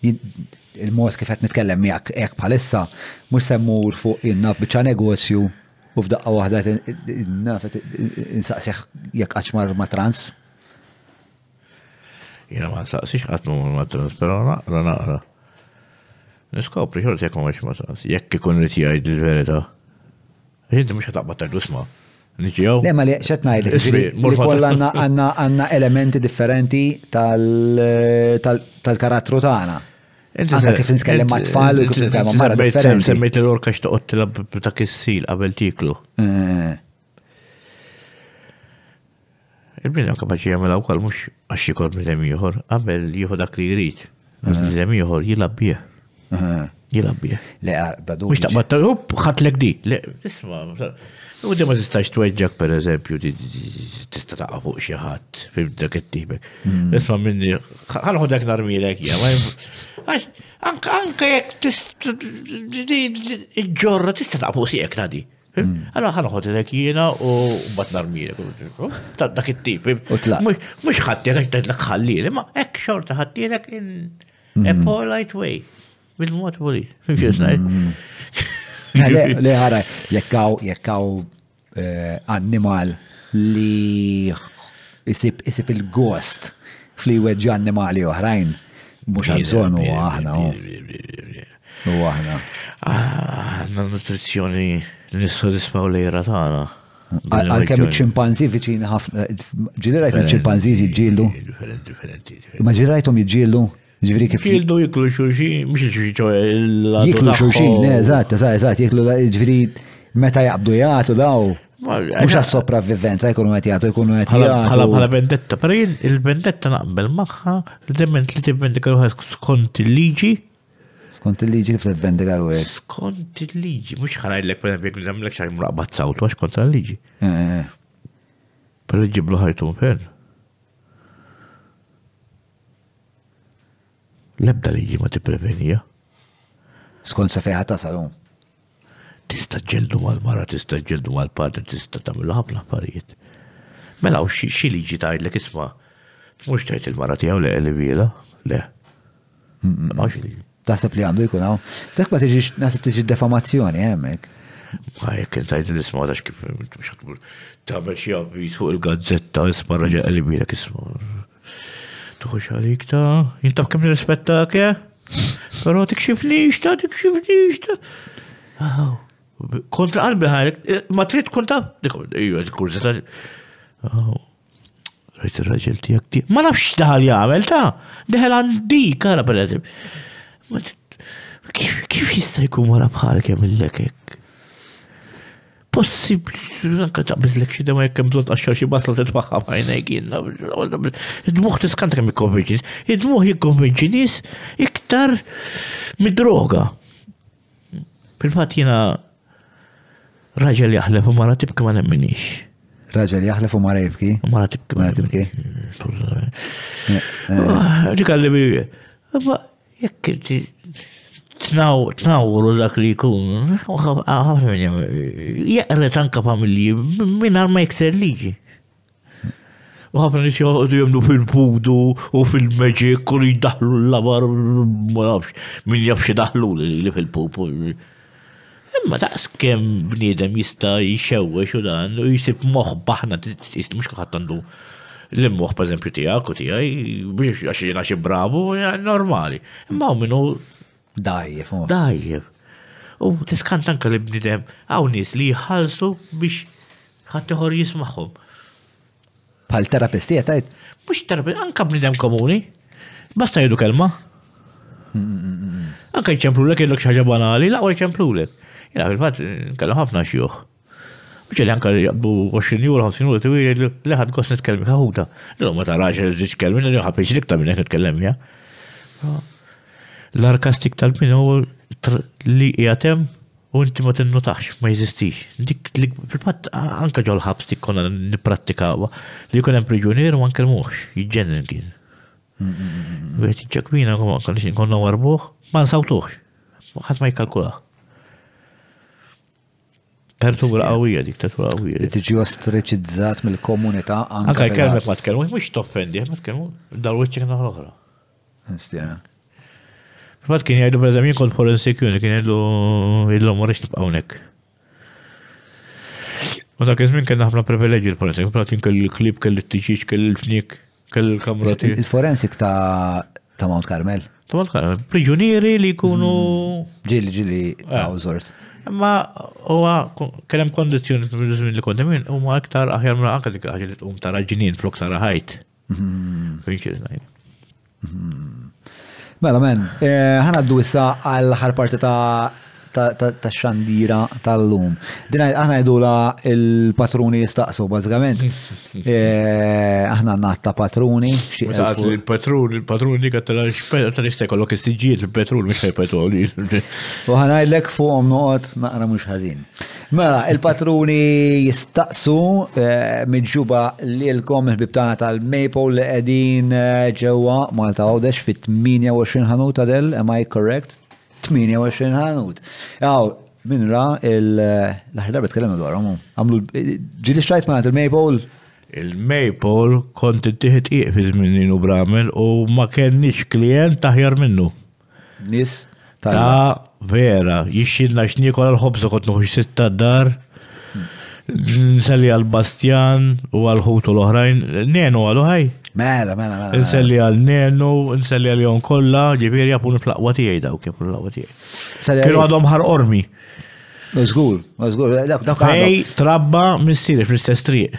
C: il-mod kif qed nitkellem miegħek ek palissa, mhux semmur fuq innaf biċċa negozju U f'daqqa waħda nafet insaqseħ jekk qaċmar ma' trans.
B: Jena ma' nsaqsix qaċmu ma' trans, pero naqra naqra. Niskopri xort jekk ma' ma' trans, jekk ikun li tijaj il-verita. Jinti mux ħataqba ta' dusma. Nġijaw? Le, ma li xet najd, li kolla
C: għanna elementi differenti tal-karattru tal, tal, Għanna kif nitkellem ma' tfal u kif nitkellem ma' marra differenti. Semmejt
B: l-orka xtaqot tilab ta' kessil għabel tiklu. Eh. Il-bini anka maċi jgħamela u kol mux għax jikol mizem juħor, għamel juħor dak li jrid. Mizem eh. juħor jilab bieħ. Eh. Jilab bieħ. Le, ah, badu. Mux taqbad ta' up, ħatlek di. Le, isma, u di ma tistax tweġġak per eżempju, tista taqqa fuq xi ħadd fim dak it-tibek. Mm. Isma' minni, ħalħu dak narmilek, ja, Anka jek ġorra tista ta' musi jek nadi. Għana mm. ħana ħod l jena u bat narmire. Ta' dak it-tip. Mux ħatti għek ta' l-ħalli, ma' ek xorta ħatti għek in a mm. polite way. Bil-mod poli. Le ħara, jekkaw,
C: jekkaw eh, animal li jisib il-gost fl-iweġġi animali oħrajn. Mux għadżon oh. ah, u għahna.
B: U għahna. Għahna nutrizzjoni nissodisfaw lejra tagħna. Anke mit
C: ċimpanzi viċin ħafna, ġenerajt mit ċimpanzi jġildu. Ma ġenerajtom jġildu? Ġifri kif.
B: Jildu jiklu xurxin, mux xurxin, eh, jiklu xurxin, eżat,
C: eżat, eżat, jiklu ġifri meta jaqbdu jgħatu daw. Mux għas eh. sopravvivenza, jkunu għet jgħatu, jkunu għet jgħatu. Għala
B: vendetta, per jgħin il-vendetta naqbel maħħa, l-dement li t-vendika ruħas skont il-liġi. Skont il-liġi kif t-vendika ruħas? Skont il-liġi, mux ħanajlek, per esempio, għidam l-ek xaj mraqbat sawtu, għax kontra l-liġi. Eh, eh, per ġiblu ħajtu mfen. Lebda liġi ma t-prevenija. Skont sa fejħata salon tista' ġeldu mal-mara, tista' ġeldu mal-padre, tista' tagħmlu ħafna affarijiet. Mela u xi liġi tgħidlek isma' mux tgħid il-mara tijaw li li biela, le.
C: Taħseb li għandu jkun għaw. Dak ma tiġi, nasib tiġi defamazzjoni hemmhekk.
B: Ma jekk tajt l-isma għadax kif xakbur. Tamel xie għabit fuq il-gazzetta, isma raġa għalibilek kisma. Tuħux għalik ta' jintab kem nirrispettak, eh? Pero tikxif li xta, tikxif li xta. Kontra qalbi ħarek, eh, ma trid konta? Iju, kurzita. Oh, rajt il-raġel tijak tijak. Ma nafx daħal jgħamil ta' daħal għandi kara per Kif jista' jkun wara bħalek jgħamillek hekk? Possibli, anka ta' bizlek xi dema jekk bżonn għaxxar xi basla titbaħħa bħajnek jiena. Id-dmuħ tiskant kemm jikkonvinċi. id muħ jikkonvinċi nies iktar mid-droga. fil fat jiena Raġel jaħlef u mara tibki ma nemminix. Raġel jaħlef u mara jibki? Mara tibki. Mara eh, eh. ah, tibki. Rikalli bi, ma jekk inti tnawru dak li jkun, jaqra tanka familji minn ma jekser liġi. U ħafna nis joħdu jemnu fil-pudu u fil-meġik u li jdaħlu l-labar, ma nafx, min jafx daħlu li fil-pupu. Imma daqs skem bniedem jista jxewwe u dan u jisib moħ baħna jisib mux kħat għandu l-immoħ per eżempju tijak u tijaj biex għaxi jena xie bravu normali. Imma u minnu dajjef. Dajjef. U tiskant anka li bniedem għaw nis li jħalsu biex ħat magħhom. Pal terapisti għetajt? Mux terapisti, anka bniedem komuni. Basta jidu kelma. Mm, mm, mm, anka jċemplu l-ek jellok xaġa banali, laqwa jċemplu l-ek. Jena, fil-fat, kallu ħafna xjuħ. Bċi l-anka jabbu 20 jura, 50 jura, tiwi, leħad għos nitkellmi ħahuta. L-għum ma tarax, ġiġ kelmi, l-ħabiex liktar minn nitkellem, ja. L-arkastik tal-min u li jgħatem u inti ma tinnotax, ma jizistix. Dik li fil-fat anka ġol ħabs dik konna niprattika li jkun hemm priġunier ma nkellmux, jiġġenel kien. Għet iġġakwina, konna warbuħ, ma nsawtuħx, ma jkalkulax. Pertura
C: għawija, diktatura għawija. Tiġi għastreċizzat mill-komunità Għanka Anke ma tkellmu,
B: mux toffendi, ma tkellmu darwiċċek l oħra. Istjana. Fat kien jgħidu bħedem kont forensic unit, kien jgħidu illum marriċ nibqawnek. U dak iż kien ħafna privileġġi l-forensic, prat jien kelli klib, kelli t-tiġiġ, kelli l-fnik, kelli l-kamra.
C: Il-forensic ta' Mount Carmel. Ta' Mount Carmel,
B: priġunieri li jkunu. Mm. Ġili ġili ta' eh. Ma huwa kellem kondizjoni minn li kontem minn huma aktar aħjar minn anke dik ħaġa li tqum tara ġinien flok tara ħajt. Mhm.
C: Mhm. Mela men, eh, ħana d issa għal ħar parti ta' ta' xandira tal-lum. Din aħna jidula il-patruni jistaqsu, bazzikament. Eh, aħna natta patruni. Il-patruni,
B: il-patruni tal-iste kollok istiġiet, il-petrun mux ħajpetroli. U
C: ħana jillek fuqom noqot naqra mux ħazin. Mela, il-patruni jistaqsu eh, midġuba li l-kom il-bibtana tal-Maple li edin eh, ġewa Malta Għodex fit-28 ħanuta del, am I correct? 28 ħanut. Għaw, minra, l-ħar darba tkellimna dwarhom.
B: Għamlu ġili xajt ma' il-Maple. Il-Maple kont ittiħed iqfiż minn u Bramel u ma kennix klient taħjar minnu. Nis ta' vera, jixxilna x'nikol l-ħobsa kont nuħux sitta dar. Nselli għal Bastian u għal-ħutu l-oħrajn, nenu għal-ħaj.
C: Mela, mela, mela. Inselli
B: għal nenu, inselli għal jon kolla, ġibiri għapu niflaqwa tijaj daw, kipu niflaqwa tijaj. Kienu għadhom ħar ormi.
C: Zgur, zgur, dak dak. Ej,
B: trabba missiri
C: fl-istess triq.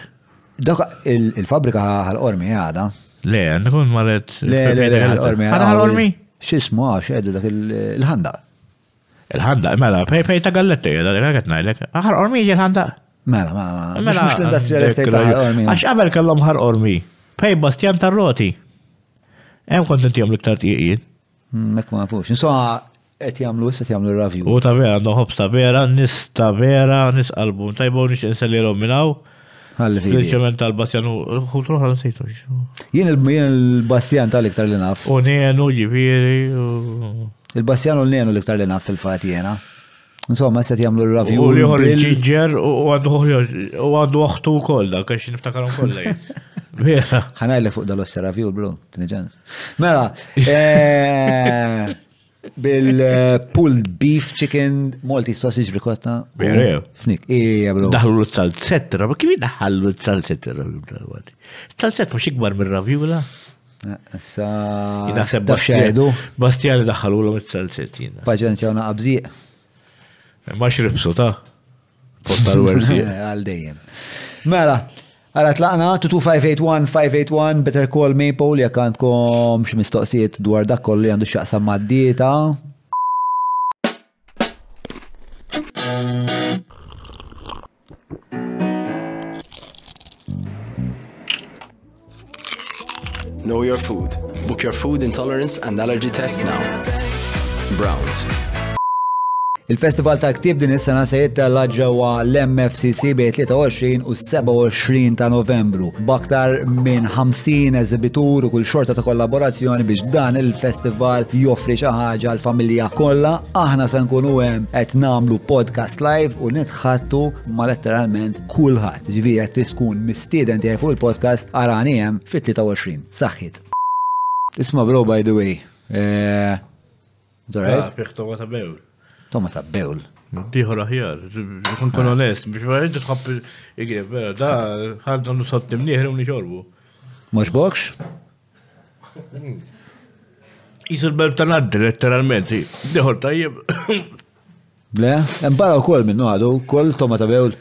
C: Dak il-fabrika ħal-ormi għada.
B: Le, għandakun marret. Le, le, le, ħal-ormi. ħal-ormi?
C: Xismu għax, għeddu dak il-ħanda.
B: Il-ħanda, mela, pej pej ta' galletti, għedda dak għet najlek. Ħar ormi ġi l-ħanda. Mela, mela, mela. Mux l-industrial estate ħar ormi. Għax għabel kellom ħar ormi. Pej Bastian Tarroti. Hemm kontent jagħmlu iktar tieqin. Mek hmm, ma nafux. Insomma, qed jagħmlu issa jagħmlu review. U ta' vera, noħobs ta' vera, nis ta' vera, nis album tajbu nix insellilhom minn hawn. Il-ċement tal-Bastian u truħ nsejtu.
C: Jien il-Bastian tal-iktar li naf. U nenu ġifiri. Il-Bastian u nenu l-iktar li naf fil-fat jena. Insomma, set jamlu l-review. U liħor
B: il u għandu uħtu kolla, kax niftakarom kolla. ħanajlek fuq
C: dal-osservju, bro, t-nġans.
B: Mela, eh,
C: bil-pulled beef chicken, molti sausage ricotta. Verew. Fnik,
B: ija bro. Daħlu l-salzetra, ma kif daħlu l-salzetra? Salzetra mux ikbar minn ravjula?
C: Issa. Eh, Naħseb baxxedu.
B: Bastjani daħlu l-om il-salzetina.
C: Paġenzjona qabżiq.
B: Eh, ma xribsu ta' posta l-werzija.
C: Mela, Għara tlaqna 22581-581 Better Call Maple jek għandkom xie mistoqsijiet dwar dak kollu għandu xaqsa mad Know your food. Book your food intolerance and allergy test now. Browns. Il-festival ta' ktib din is-sena se jittella ġewwa l-MFCC b 23 u 27 ta' Novembru b'aktar minn 50 eżibitur u kull xorta ta' kollaborazzjoni biex dan il-festival joffri xi ħaġa l-familja kollha. Aħna se nkunu hemm qed nagħmlu podcast live u nitħattu ma' letteralment kulħadd. Ġifieri qed tkun mistieden tiegħi fuq il-podcast arani hemm fit-23. Saħħit. Isma' bro by the way. Eh, ah, bewl. Thomas Abbewl.
B: Tiħor aħjar, kun onest, biex ma jinti tħabbi igrib, da ħadna nusottim nieħru nixorbu. Mux bokx? Jisu bel ta' naddi, letteralment, diħor tajjeb.
C: Le, mbara u kol minnu għadu, kol Thomas Abbewl.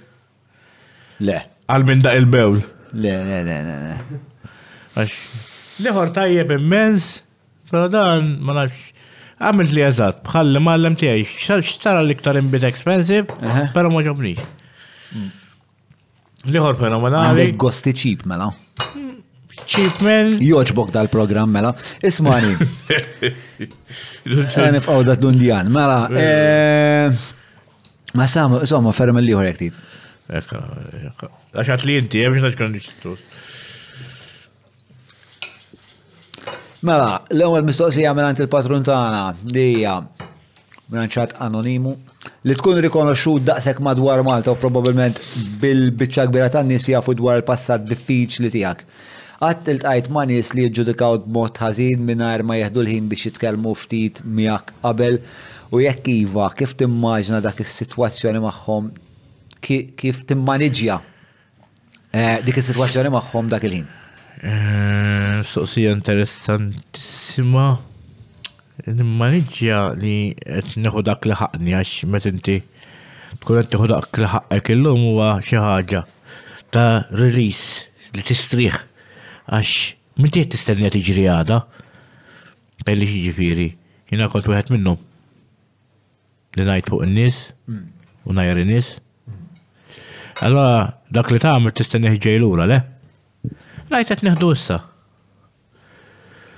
B: Le. Għal minn da' il-bewl. Le, le, le, le. Għax, liħor tajjeb immens, pero dan ma nafx għamilt li għazat, eżat, bħalli mallem tiegħi, xtara li ktar imbit expensive, pero ma ġobni. Mm. Liħor fenomenali. Għandek gosti ċip mela. Ċip men.
C: Joċbok dal-program mela. Ismani.
B: Għan ifqaw
C: dat dundijan. Mela. Eh. Eh, ma samu, insomma, ferm li ħor jektit. eka.
B: għaxat li inti, jemx naċkan nix
C: Mela, l-ewwel mistoqsija minn il-patrun tagħna li hija minn anonimu li tkun rikonoxxut daqshekk madwar Malta u probabbilment bil-biċċa kbira tan-nies jafu dwar il-passat diffiċli tiegħek. Għatt il-tajt ma' nies li jġudikaw b'mod ħażin mingħajr ma jeħdu l-ħin biex jitkellmu ftit miegħek qabel u jekk iva, kif timmaġna dak is-sitwazzjoni magħhom kif timmaniġja eh, dik is-sitwazzjoni magħhom dak il-ħin.
B: mistoqsija interessantissimma nimmaneġġja li qed neħu dak li ħaqni għax meta inti tkun qed tieħu dak li ħaqek illum huwa xi ħaġa ta' release li tistrieħ għax minn tiegħed tistennija tiġri għada belli ġifieri jiena kont wieħed minnhom li ngħid fuq in-nies u najjar in-nies. Allora dak li tagħmel tista' neħġej lura le? Rajt qed neħdu issa.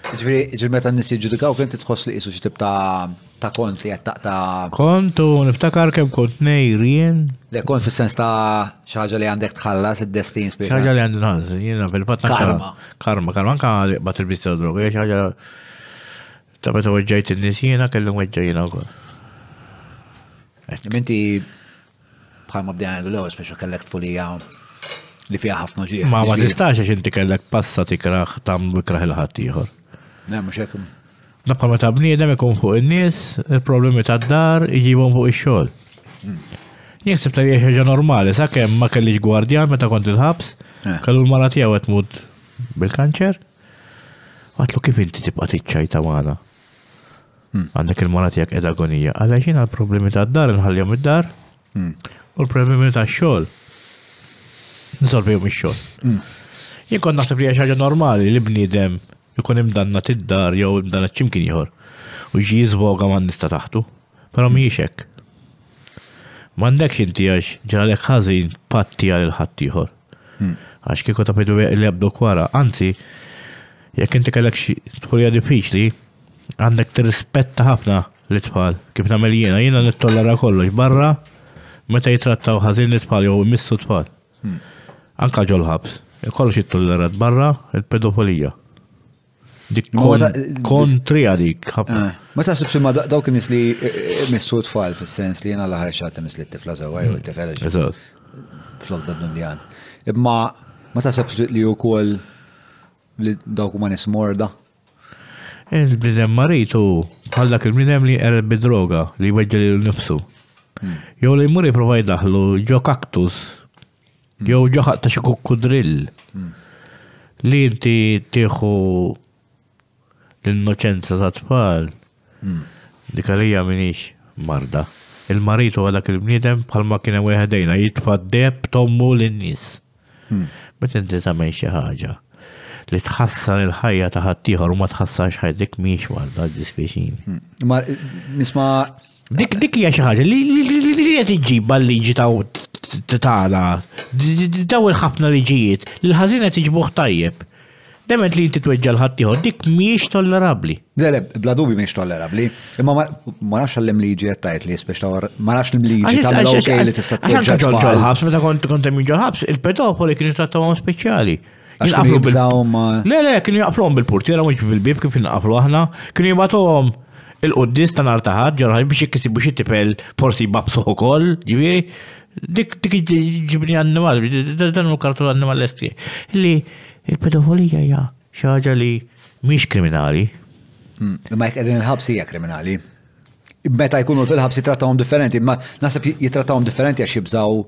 C: Ġifieri meta nies ġudikaw, kent titħoss li jisu xi ta' ta' kont li qed ta'
B: Kontu niftakar kem kont nejrien. Le kont fi sens ta'
C: xaġa li għandek tħallas id-destin Xi ħaġa
B: li għandek nħallas, jena, fil-fatt karma. Karma, karma anke bat il-bista droga, xi ħaġa ta' meta weġġajt in-nies jiena kellhom weġġajjina wkoll.
C: Minti bħalma bdejna l-ewwel speċi kellek
B: tfulija li fija ħafna ġieħ. Ma ma tistax għax inti kellek passa tikraħ tam bikraħ il-ħadd Ne, mux hekk. Nabqa ma meta bniedem ikun fuq il-nis, il-problemi tad-dar iġibum fuq ix-xogħol. Hmm. Jeksib ta' ħaġa normali, sa' kem ma kelli ġgwardjan, meta kont il-ħabs, eh. kellu l malatija tiegħu qed mut bil-kanċer. Għatlu kif inti tibqa' tiċċajta magħna. Hmm. Għandek il malatija tiegħek edagonija, għaliex jiena l-problemi tad-dar inħallihom id-dar hmm. u l-problemi ta' xol. Nżolbi jom ix-xogħol. Mm. Jien kont naħseb li ħaġa normali li bniedem ikun imdanna id-dar jew imdanna ċimkien ieħor u ġi jizboga man nista taħtu, pero mhijiex hekk. M'għandek inti għax ġralek ħażin patti għal il-ħadd ieħor. Mm. Għax kieku ta' bidu li għabdu kwara, anzi, jekk inti kellek xi diffiċli, għandek tirrispetta ħafna l-tfal, kif nagħmel jiena, jiena nittollera kollox barra meta jitrattaw ħażin l-tfal jew missu tfal. Mm anka ġolħabs, e kollox it-tollerat barra il pedofolija Dik kontri għadik.
C: Ma ta' sibsi ah, ma dawk nis li eh, eh, missu tfal fil-sens li jena laħar xaħta mis li t-tifla zawaj u t-tifel tifla flok da' dunjan. Imma ma ta' sibsi li u kol li dawk ma nis morda.
B: il bidem maritu għallak il bidem li erre bidroga li weġġa li l-nifsu. Hmm. Jow li muri provajdaħlu ġo kaktus Jew hmm. ġaħat ta' xi kukkudrill hmm. li inti tieħu l-innoċenza ta' tfal. Hmm. Dik għalija minix marda. Il-marit u għalak il-bniedem bħalma kien hemm wieħedejna jitfa' deb tommu lin-nies. Meta inti tagħmel xi ħaġa li tħassar il-ħajja ta' ħaddieħor u ma tħassarx ħajdik miex marda dispjaċini. Ma nisma' Dik dik hija xi ħaġa li qed iġġibha l-liġi tara, daw il-ħafna liġijiet, l-ħazina tiġbuħ tajjeb. Demet li inti tweġġa l-ħaddieħor, dik mhijiex tollerabbli. Dele, bla dubi mhijiex tollerabbli. Imma ma nafx
C: għallem liġi qed tajt li spex tawar, ma nafx l ta' l okej li tista' tweġġa. Ġol
B: ħabs, meta kont kont ħabs, il-pedofoli kienu trattawhom speċjali. Le, le, kienu jaqflhom bil-portiera mhux bil-bib kif inqaflu aħna, kienu jibatuhom il-qoddis ta' nar taħad ġorħaj biex jikkisibu xi tipel forsi babsu ukoll, ġifieri dik dik ġibni animal, dan u kartu l esti. Li il-pedofilija hija xaġa li miex kriminali.
C: Hmm, ma jek qegħdin il-ħabsi ja kriminali. Meta jkunu fil-ħabsi trattawhom differenti, ma nasab jitrattawhom differenti għax jibżaw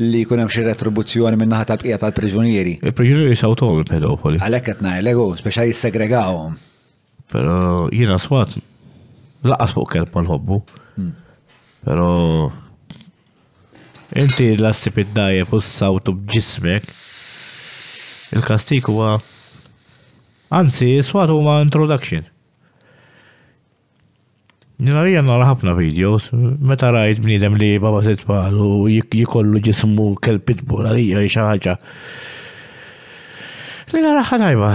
C: li jkun hemm xi retribuzzjoni minn naħa tal-bqija tal-priġunieri.
B: Il-priġunieri sawtom il-pedofoli.
C: Għalhekk qed ngħidlek speċa jissegregawhom.
B: Però jiena swat laqas fuq kelb ma nħobbu. Hmm. Però Inti l-assib id-dajja pussawtu bġismek. Il-kastik huwa. Anzi, swat ma introduction. Nina rija nara ħafna videos, meta rajt bnidem li baba sitfal u jikollu ġismu kel pitbull għalija xi ħaġa. Li nara ħadajba.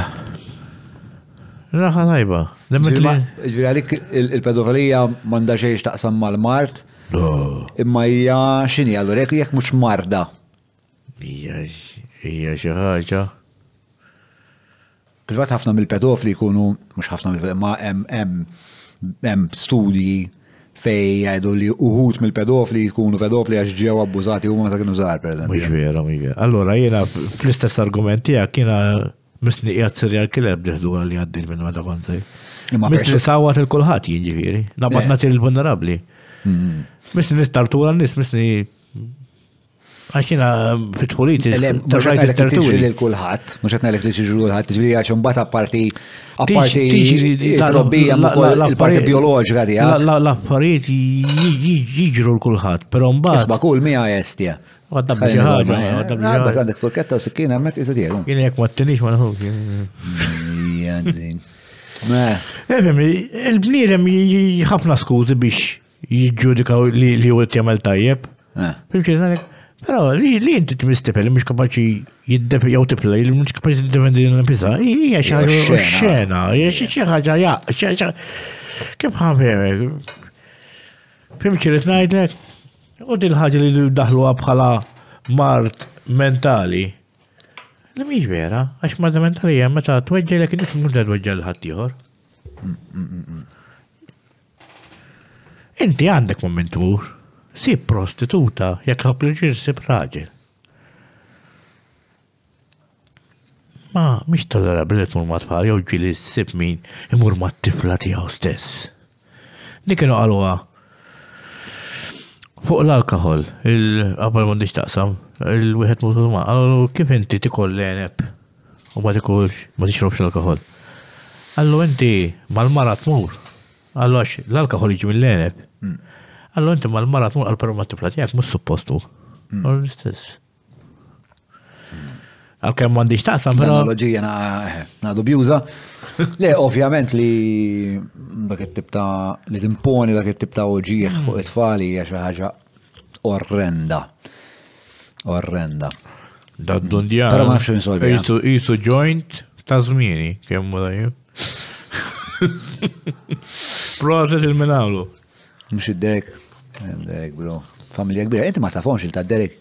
B: Raħa najba. Ġviri
C: għalik il-pedofilija manda xejx taqsam mal-mart, Oh. Imma hija x'inhi allura jekk jekk mhux marda.
B: Hija xi ħaġa.
C: Privat ħafna mill-pedofli jkunu mhux ħafna mill ma hemm studji fej għajdu li uħut mill-pedofli jkunu pedofli għax ġew abbużati huma ta' kienu żgħar pereżempju. Mhux vera,
B: mhux vera. Allura jiena fl-istess argument tiegħek jiena misni qiegħed serjal killer bliħdura li għaddil minn ma' davanti. Misni sawat il kulħat jiġifieri, ġifieri, nabatnat eh. il-vulnerabbli. Misni nittartura n-nis, misni għaxina fit-politi. Mux għatnalek t
C: l-kulħat, mux t l-kulħat,
B: t l-parti biologika di għak. l l-kulħat, pero Isba kull mi għajestja. Għadda Għadda jġudikaw li li u t-jamel tajjeb. Eh. Pero li li inti t-mistipel, li mux kapaxi jiddepi jaw tiplej, li mux kapaxi t-defendi l-nfisa, Ija xaħġa xena, ija xaħġa ja, xaħġa. kif ħafimek. Fimxi li t-najdlek, u dil-ħagġa li daħlu għabħala mart mentali. Li miex vera, għax mart mentali ta' t-weġġa l-ekin mux da t-weġġa l-ħattijħor. Inti għandek momentur, si prostituta jekk ħapliġir si raġel. Ma mhix tolerabli tmur ma tfal jew ġili ssib min imur mat tifla tiegħu stess. Dik kienu fuq l-alkohol, il għabal m'għandix taqsam, il mutu musulman, qalu kif inti koll l-eneb u ma tikulx ma tixrobx l-alkohol. Allu inti mal-marat mur. Għallax, l-alkohol iġi mill-leneb. Mm. Allo inti mal marat mu għal-perma tifla tiegħek mhux suppostu. Mm. L-istess. Għal-kem eh, m'għandix taqsam. Teknoloġija
C: naqdu bjuża. Le, ovvjament li dak it-tip li timponi dak it-tip ta' fuq it-tfali e mm. e hija eh, ħaġa orrenda. Orrenda.
B: Da' d-dundja. Pero ma' xejn Isu joint ta' zmini, Proġet il-minawlu. Mux
C: id-Derek. Eh, Derek, bro. Familja kbira. Inti ma tafonx il-ta' Derek.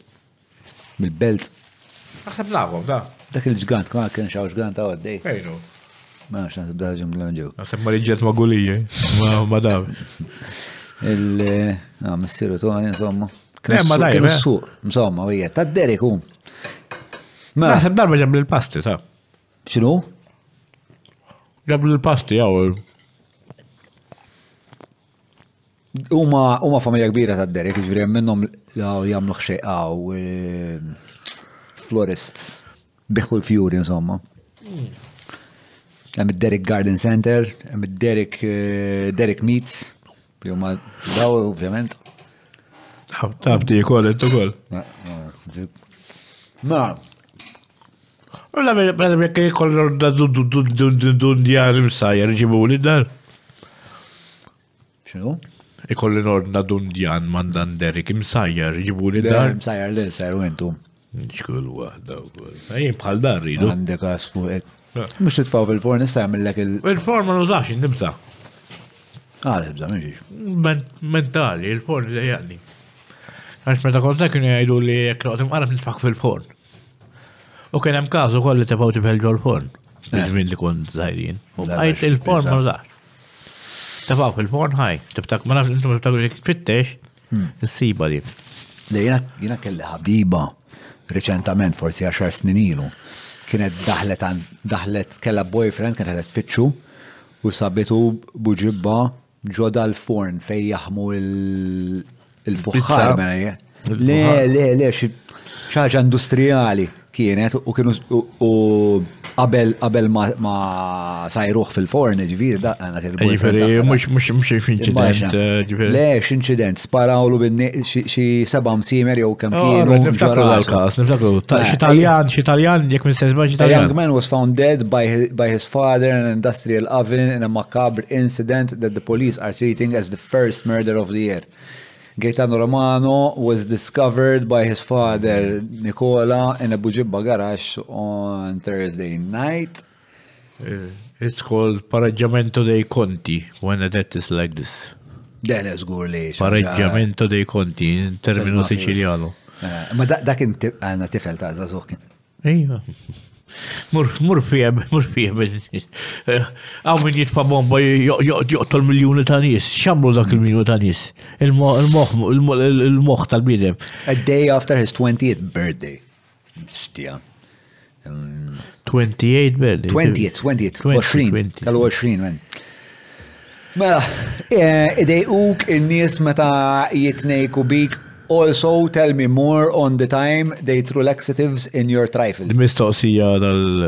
C: Mil-belt.
B: Aħseb nafom, da.
C: Dak il-ġgant, kma kien xaw ġgant għaw għaddej. Ejnu. Ma xan sibda ġim l-ġew.
B: Aħseb ma liġġet ma gulije. Eh. Ma ma daħ. Il.
C: Eh, ah, missiru għan insomma. Ma Kremma s-su. insomma, u ta' Derek u. Um.
B: Ma. Naħseb darba ġabli l-pasti, ta' xinu? Ġabli l-pasti, għaw.
C: Uma, uma familja kbira ta' Derek, ġviri minnom law jamlu xeqa u florist, biħu l-fjuri insomma. Għem derek Garden Center, għem derek Derek Meats, li huma daw ovvjament.
B: Tabti jkoll intu koll. Ma. Ulla bħadam jekk jkoll da dundjar imsajjar ġibu li dar. ċinu? ikolli nordna dundjan mandan derik imsajjar jibu li dar.
C: Imsajjar li s-sajru jentu.
B: Xkull wahda u kull. Jien bħal dar ridu. Għandek għasmu. Eh, mux t-tfaw fil-forn, issa jgħamillek il- Il-forn ma nużax, nibta. Għal, nibta, mħiġiġ. Mentali, il-forn jgħadni. Għax meta kontak kienu jgħidu li jgħaknoqtim għarab nitfak fil-forn. U kien hemm każ t-tfaw tibħel ġol forn. Iżmin li kont zaħirin. Għajt il-forn ma nużax. Tafaw fil-porn ħaj, tibtak ma nafx intom tibtak jek twittex, hmm. nsiba li.
C: Le jena kelli ħabiba reċentament, forsi 10 snin ilu, kienet daħlet daħlet kella boyfriend kienet għedet fitxu u sabitu buġibba ġoda l-forn fej jaħmu il-fuħħar. Le, le, le, xaġa industrijali kienet u kienu u qabel qabel ma sajruħ fil-forn ġviri da għana tirbu. Ġviri,
B: mux mux mux incident. Eh, Le,
C: x'inċident, sparawlu binni xi seba' msimer jew kemm kienu. Ah, niftakru għal-kas, niftakru. Xitaljan,
B: xitaljan, jek minn sezba xitaljan. young
C: man was found dead by, by his father in an industrial oven in a macabre incident that the police are treating as the first murder of the year. Gaetano Romano was discovered by his father Nicola in a Bujibba garage on Thursday night. Uh,
B: it's called Paraggiamento dei Conti when a debt is like this.
C: Dan eżgur li. Pareġġamento
B: dei Conti, in terminu Siciliano.
C: Eh, ma dak inti għanna tifel ta' zazukin.
B: Ejja. Mur fieb, mur fieb. Għaw minn jitfa bomba joqtol miljoni ta' nis. Xamlu dak il-miljoni ta' nis. Il-moħ tal-bidem. A day after his 20th birthday. Stija. 28 um, birthday. 20th, 20th, 20.
C: Tal-20, Mela, idejquk in-nies meta jitnejku bik Also, tell me more on the time they threw laxatives in your trifle.
B: Il-mistoqsija dal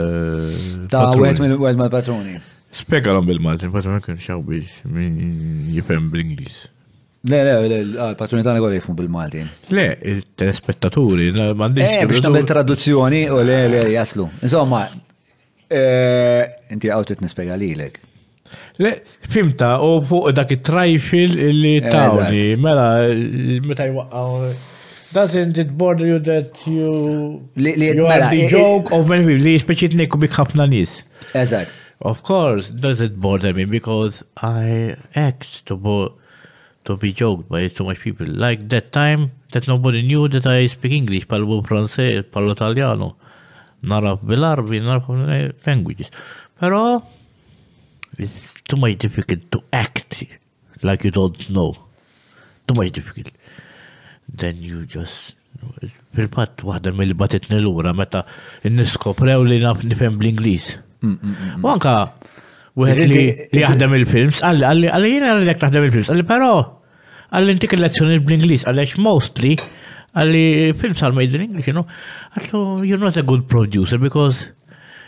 B: eh, Ta' għet minn mal-patroni. Spiega l bil-Maltin, patroni ma kun xaw biex jifem bl-Inglis.
C: Le, le, le, ah, patroni tani għol jifmu bil-Maltin.
B: Le, il-telespettaturi, mandiġ. Eh, biex nabil
C: traduzzjoni, u le, le, jaslu. Insomma, eh, inti għawtit
B: nispiega li l-ek. Fimta, u fuq dak it-trajfil li tawni, mela, meta jwaqqaw. Doesn't it bother you that you, li, li, you mela, are the joke of many people, li speċiet neku bik ħafna nis. Eżat. Of course, does it bother me because I act to bo to be joked by so much people. Like that time that nobody knew that I speak English, palbu Francese, palbu Italiano, naraf bil-Arbi, naraf languages. Pero, it's too much difficult to act like you don't know. Too much difficult. Then you just fil-pat waħda mill-batit nil-ura meta niskoprew li naf nifhem bl-Ingliż. Mm, mm, mm, U anka wieħed li jaħdem il-films, għalli għalli għalli jiena għalli taħdem il-films, għalli però għalli intik il-lezzjoni bl-Ingliż għaliex mostly għalli films are made in English, you know, you're not a good producer because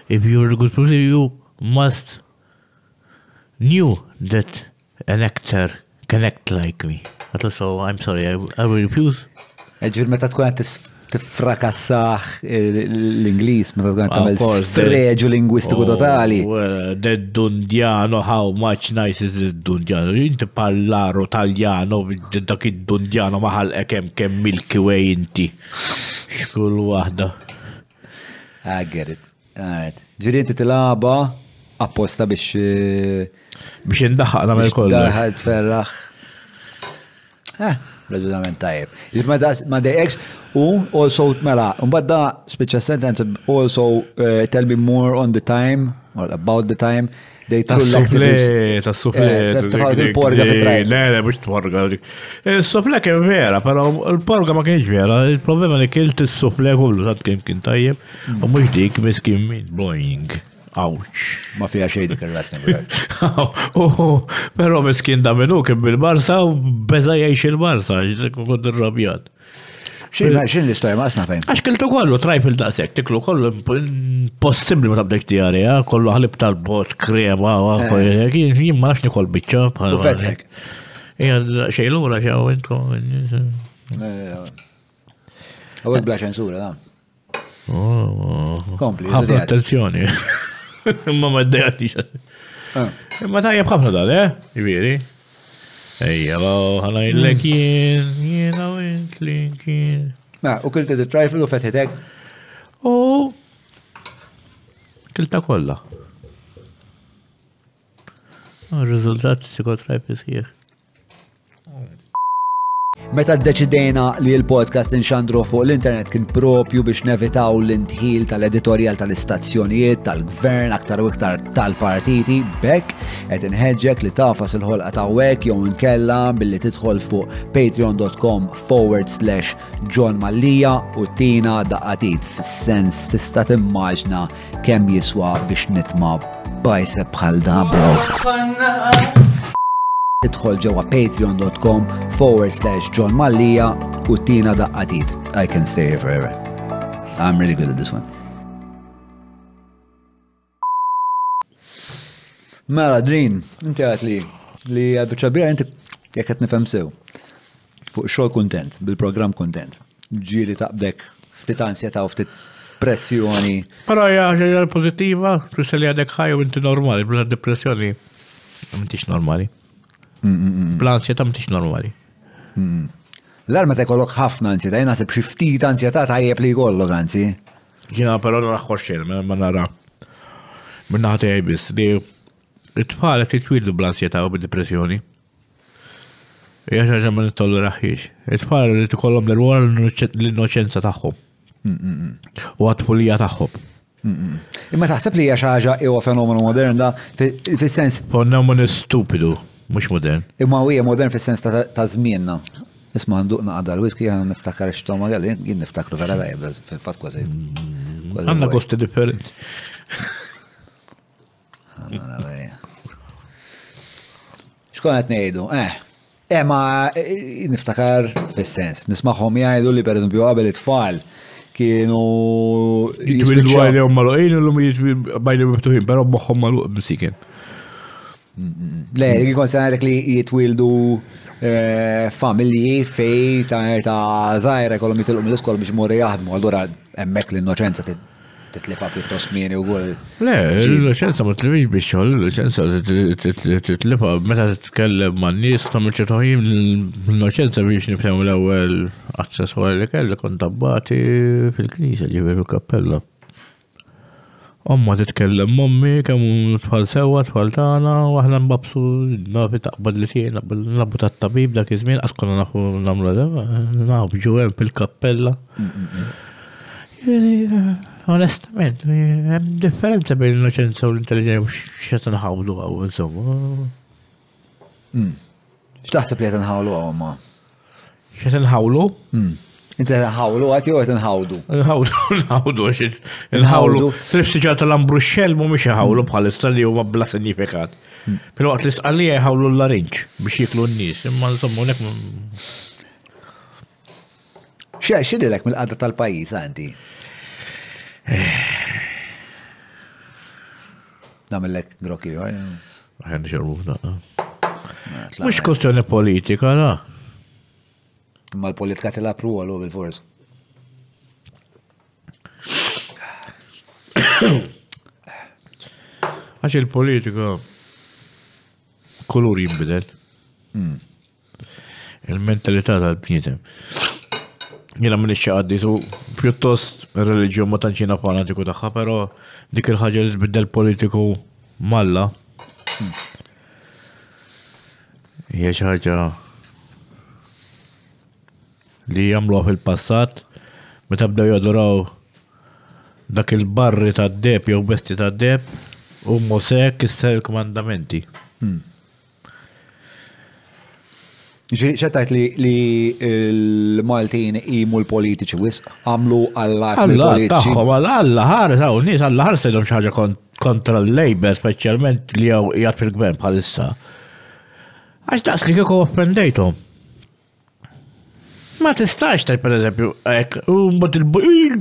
B: if you're a good producer you must knew that an actor can act like me. So I'm sorry, I, I will refuse. Eh, Ġir meta tkun għat tifrakassax
C: eh, l-Inglis, meta tkun għat tamel lingwistiku oh, totali.
B: Ded Dundiano, how much nice is it Dundiano? Inti parlaro taljano, dak id-Dundiano maħal ekem kem Milky Way inti. Kull wahda. I get it. Alright. Ġiri t tilaba apposta
C: biex eh,
B: Biex indaħħaq namel kollu. Daħħad
C: ferraħ. Eh, Raġunament tajjeb. Ma dejx, u also mela, un mbadda speċa sentence also eh, tell me more on the time or about the time
B: they true activists. Ta' suflet, suflet. ta' suffle, Le, le, biex tporga. Il-suffle eh, kien vera, pero il-porga ma kienx vera. Il-problema li kien il-suffle kollu, ta' kien kien tajjeb, u mux dik miskin min, blowing. Awċ, ma fija xej dik il-ras oh, Pero miskin da minu kim bil-Barsa u beza jiex il-Barsa, kod il-rabjat. Xin l-istoria ma sna fejn? Għax kiltu kollu, trajf il dasek tiklu kollu, possibli ma tabdek tijari, kollu għalib tal-bot, krema, jim ma nafx nikol bicċa. U fedħek. Ija xej l-ura xaw intkom. Eh, Għawek bla ċensura, da. Oh, oh. Kompli. Ah, attenzjoni. Imma ma d-dajati Imma ah. tajjeb ħafna dal, eh? Iviri. Ejja, ħana jillek mm. jien, jiena u jink
C: Ma, u kilti d-trifle u fetħetek?
B: U. Kilta kolla. Rizultat psikotrajpi sieħ.
C: Meta d-deċidejna li l-podcast nxandru fuq l-internet kien propju biex nevitaw l-intħil tal-editorial tal-istazzjonijiet, tal-gvern, aktar u iktar tal-partiti, bekk qed inħeġġek li tafas il-ħolqa ta' wek jew nkella billi tidħol fuq patreon.com forward slash John Mallija u tina daqqatit f sens tista' timmaġna kemm jiswa biex nitma' bajse bħal da
A: bro.
C: Idħol ġewwa patreon.com forward slash John Mallija u tina daqqatit. I can stay here forever. I'm really good at this one. Mela, Drin, inti għat li li għaddu ċabira inti jek għat nifem sew. Fuq xol kontent, bil-program kontent. Ġiri taqbdek ftit ansja ta' ftit pressjoni.
B: Pero jgħal pozittiva, tussel li għadek ħaj u inti normali, bla depressjoni. Mintix normali. Bl-ansjeta mtix normali.
C: L-arma ta' jkollok ħafna ansjeta, jena xi ftit ansjeta ta' jieb li kollu għanzi.
B: Jena pero l nara xoċċen, ma nara. Minna ħati għajbis li it-tfal qed jitwildu bl-ansjeta u bid-depressjoni. Hija xi ħaġa ma nittolleraħiex. It-tfal li t-kollom l-rwol l-innoċenza tagħhom.
A: U
B: għat-pulija tagħhom.
A: Imma
C: taħseb li hija xi ħaġa huwa fenomenu modern da fis-sens. Fenomenu stupidu mux modern. Imma u modern fi sens ta' zmienna. Isma għanduqna għadha l-whisky għan niftakar xtoma għal, jien niftakru vera
B: fil-fat kważi.
C: Mm. Għanna gosti differenti. Xkon għet nejdu? Eh, eh ma eh, niftakar fil-sens. Nismaħom jgħidu li per esempio għabel it-tfal kienu.
B: Jitwillu għajli għom maluqin, l-lum jitwillu bajli miftuħin, pero moħom maluq b'sikin.
A: Le, hmm.
C: jikon sanarek li jitwildu eh, familji fej ta' zaħira kolom jitilqu l iskol biex mori jahdmu, għallura emmek l-innoċenza titlifa pjuttost mini u għol.
B: Le, l innoċenza ma t-tlifix biex xol, l-ċenza titlifa meta t-tkellem ma n-nis ta' mċetoħim l innoċenza biex nifhem l-ewel accessuali li kelli kontabbati fil-knisa u kappella. Omma titkellem mommi, kemm tfal sewa, tfal tagħna, u aħna mbabsu nafi taqbad li xejn, nabbu tat-tabib dak iż-żmien, għas konna nafu nagħmlu nabġu hemm fil-kappella. Onestament, hemm differenza bejn l-innoċenza u l-intelligenza x'qed nħawlu għaw, insomma.
C: Hmm. X'taħseb li qed nħawlu għaw ma?
B: X'qed nħawlu?
C: Hmm. Inti ħawlu għat jew qed inħawdu.
B: Nħawdu, nħawdu għax inħawdu. L-istiġar tal-ambruxxell mhumiex iħawlu bħalissa li huma bla sinifikat. Però hmm. waqt l-istqallija jħawlu l-larinġ biex jiklu n-nies, imma insomma hawnhekk
C: Xe, xidilek mill-qadda tal-pajis għanti? Ah, Namillek grokki, għaj?
B: Eh? Għan xerbu, Mux kustjoni politika, da.
C: Imma l-politika tilab għal bil-fors.
B: Għax il-politika kolur jimbidel. Hmm. Il-mentalità tal-bnietem. Jena minn iċċaqadditu, pjuttost il ma tanċina fanatiku taħħa, pero dik il-ħagġa li tbiddel politiku malla. Hmm. Hija xi ħaġa li jamluha fil-passat, meta bdew jadoraw dak il-barri ta' deb jew besti ta' deb, u Mosek kisser il-komandamenti. ċettajt
C: hmm. li l-Maltin imu l-politiċi wis għamlu għall-għat. għall taħħom,
B: għall-għar, taw, nis għall xaġa kontra l-Labor, specialment li għaw jgħat fil-gvern bħalissa. Għax daqs li kiko offendejtom. Ma tistax tal per eżempju, ek, u ma il-bujl.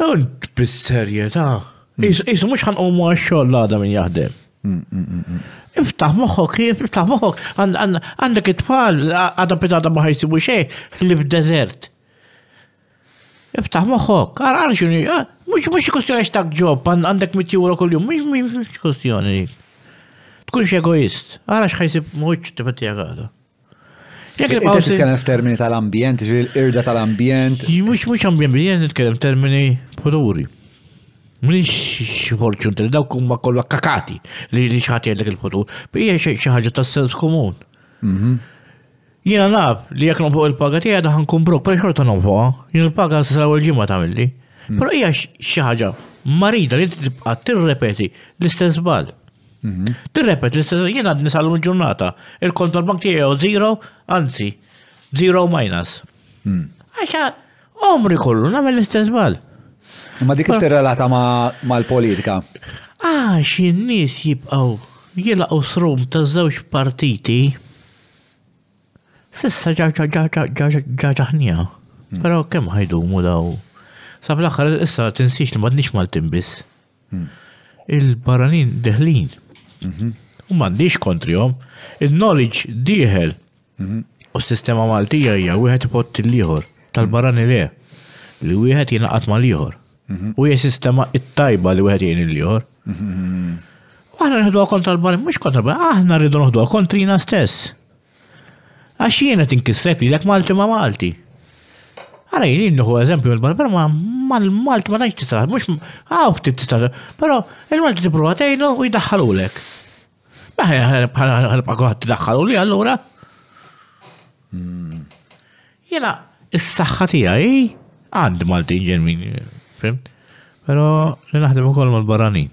B: U bis serjeta hmm. Isu mux ħan umu għaxxol l-għada minn jahdem. Hmm, hmm, iftaħ moħħok, iftaħ moħħok, għandek it-tfal, għadha pitata ma ħajsibu xej, li f-dezert. Iftaħ moħħok, għar mux mux kustjoni xtaq ġob, għandek mitjura kull-jum, mux kustjoni. Tkunx egoist, għara xħajsib muħċ t-fatija għada.
C: Jek titkellem f'termini tal-ambjent, irda tal-ambjent.
B: Mhux mhux ambjent, nitkellem termini puluri. Mhix fortunti li dawk huma kollha kakati li li xi ħadd il-futur. Hija xi ħaġa tas-sens komun. Mhm. Jiena naf li jekk nonfoq il-paga tiegħi daħan nkun brok, però xorta nonfoqha. Jien il-paga sa l-ewwel ġimgħa tagħmilli. Mm. Però hija xi ħaġa marida li tibqa' tirrepeti l-istess bal. Mhm. Tirrepet l-istess, jena l ġurnata, il-kont tal-bank tiegħu zero, anzi, zero minus. Mhm. Għaxa, omri kollu, namel
C: l-istess bal. Ma dik kif tirrelata mal-politika?
B: Għax in-nies jibqaw jilaqgħu srum ta' żewġ partiti. Sissa ġaġaħnija. Mhm. Pero kemm ħajdumu daw? Sab l-axar issa tinsix li m'għandniex mal-timbis. Il-baranin deħlin U m'għandix kontrihom. Il-knowledge diħel. U s-sistema Maltija hija wieħed pot il liħor tal-barani le li wieħed jina mal liħor. U hija sistema it-tajba li wieħed jħet il liħor. U aħna nħedwa kontra l-barani, mhux kontra l-barani, aħna rridu nħedwa kontrina stess. Għax jiena tinkisrek li dak Malti ma' Malti. Għara jien nħu eżempju l-bar, pero ma l-Malt ma tajx titraħ, mux għaw titraħ, pero il-Malt tipruħa tejlu u jidaxħalu l-ek. Bħalpa kħat tidaxħalu li għallura. Jena, s-saxħa tijaj, għand Malti ġenmin, Pero li naħdem u koll mal-barani.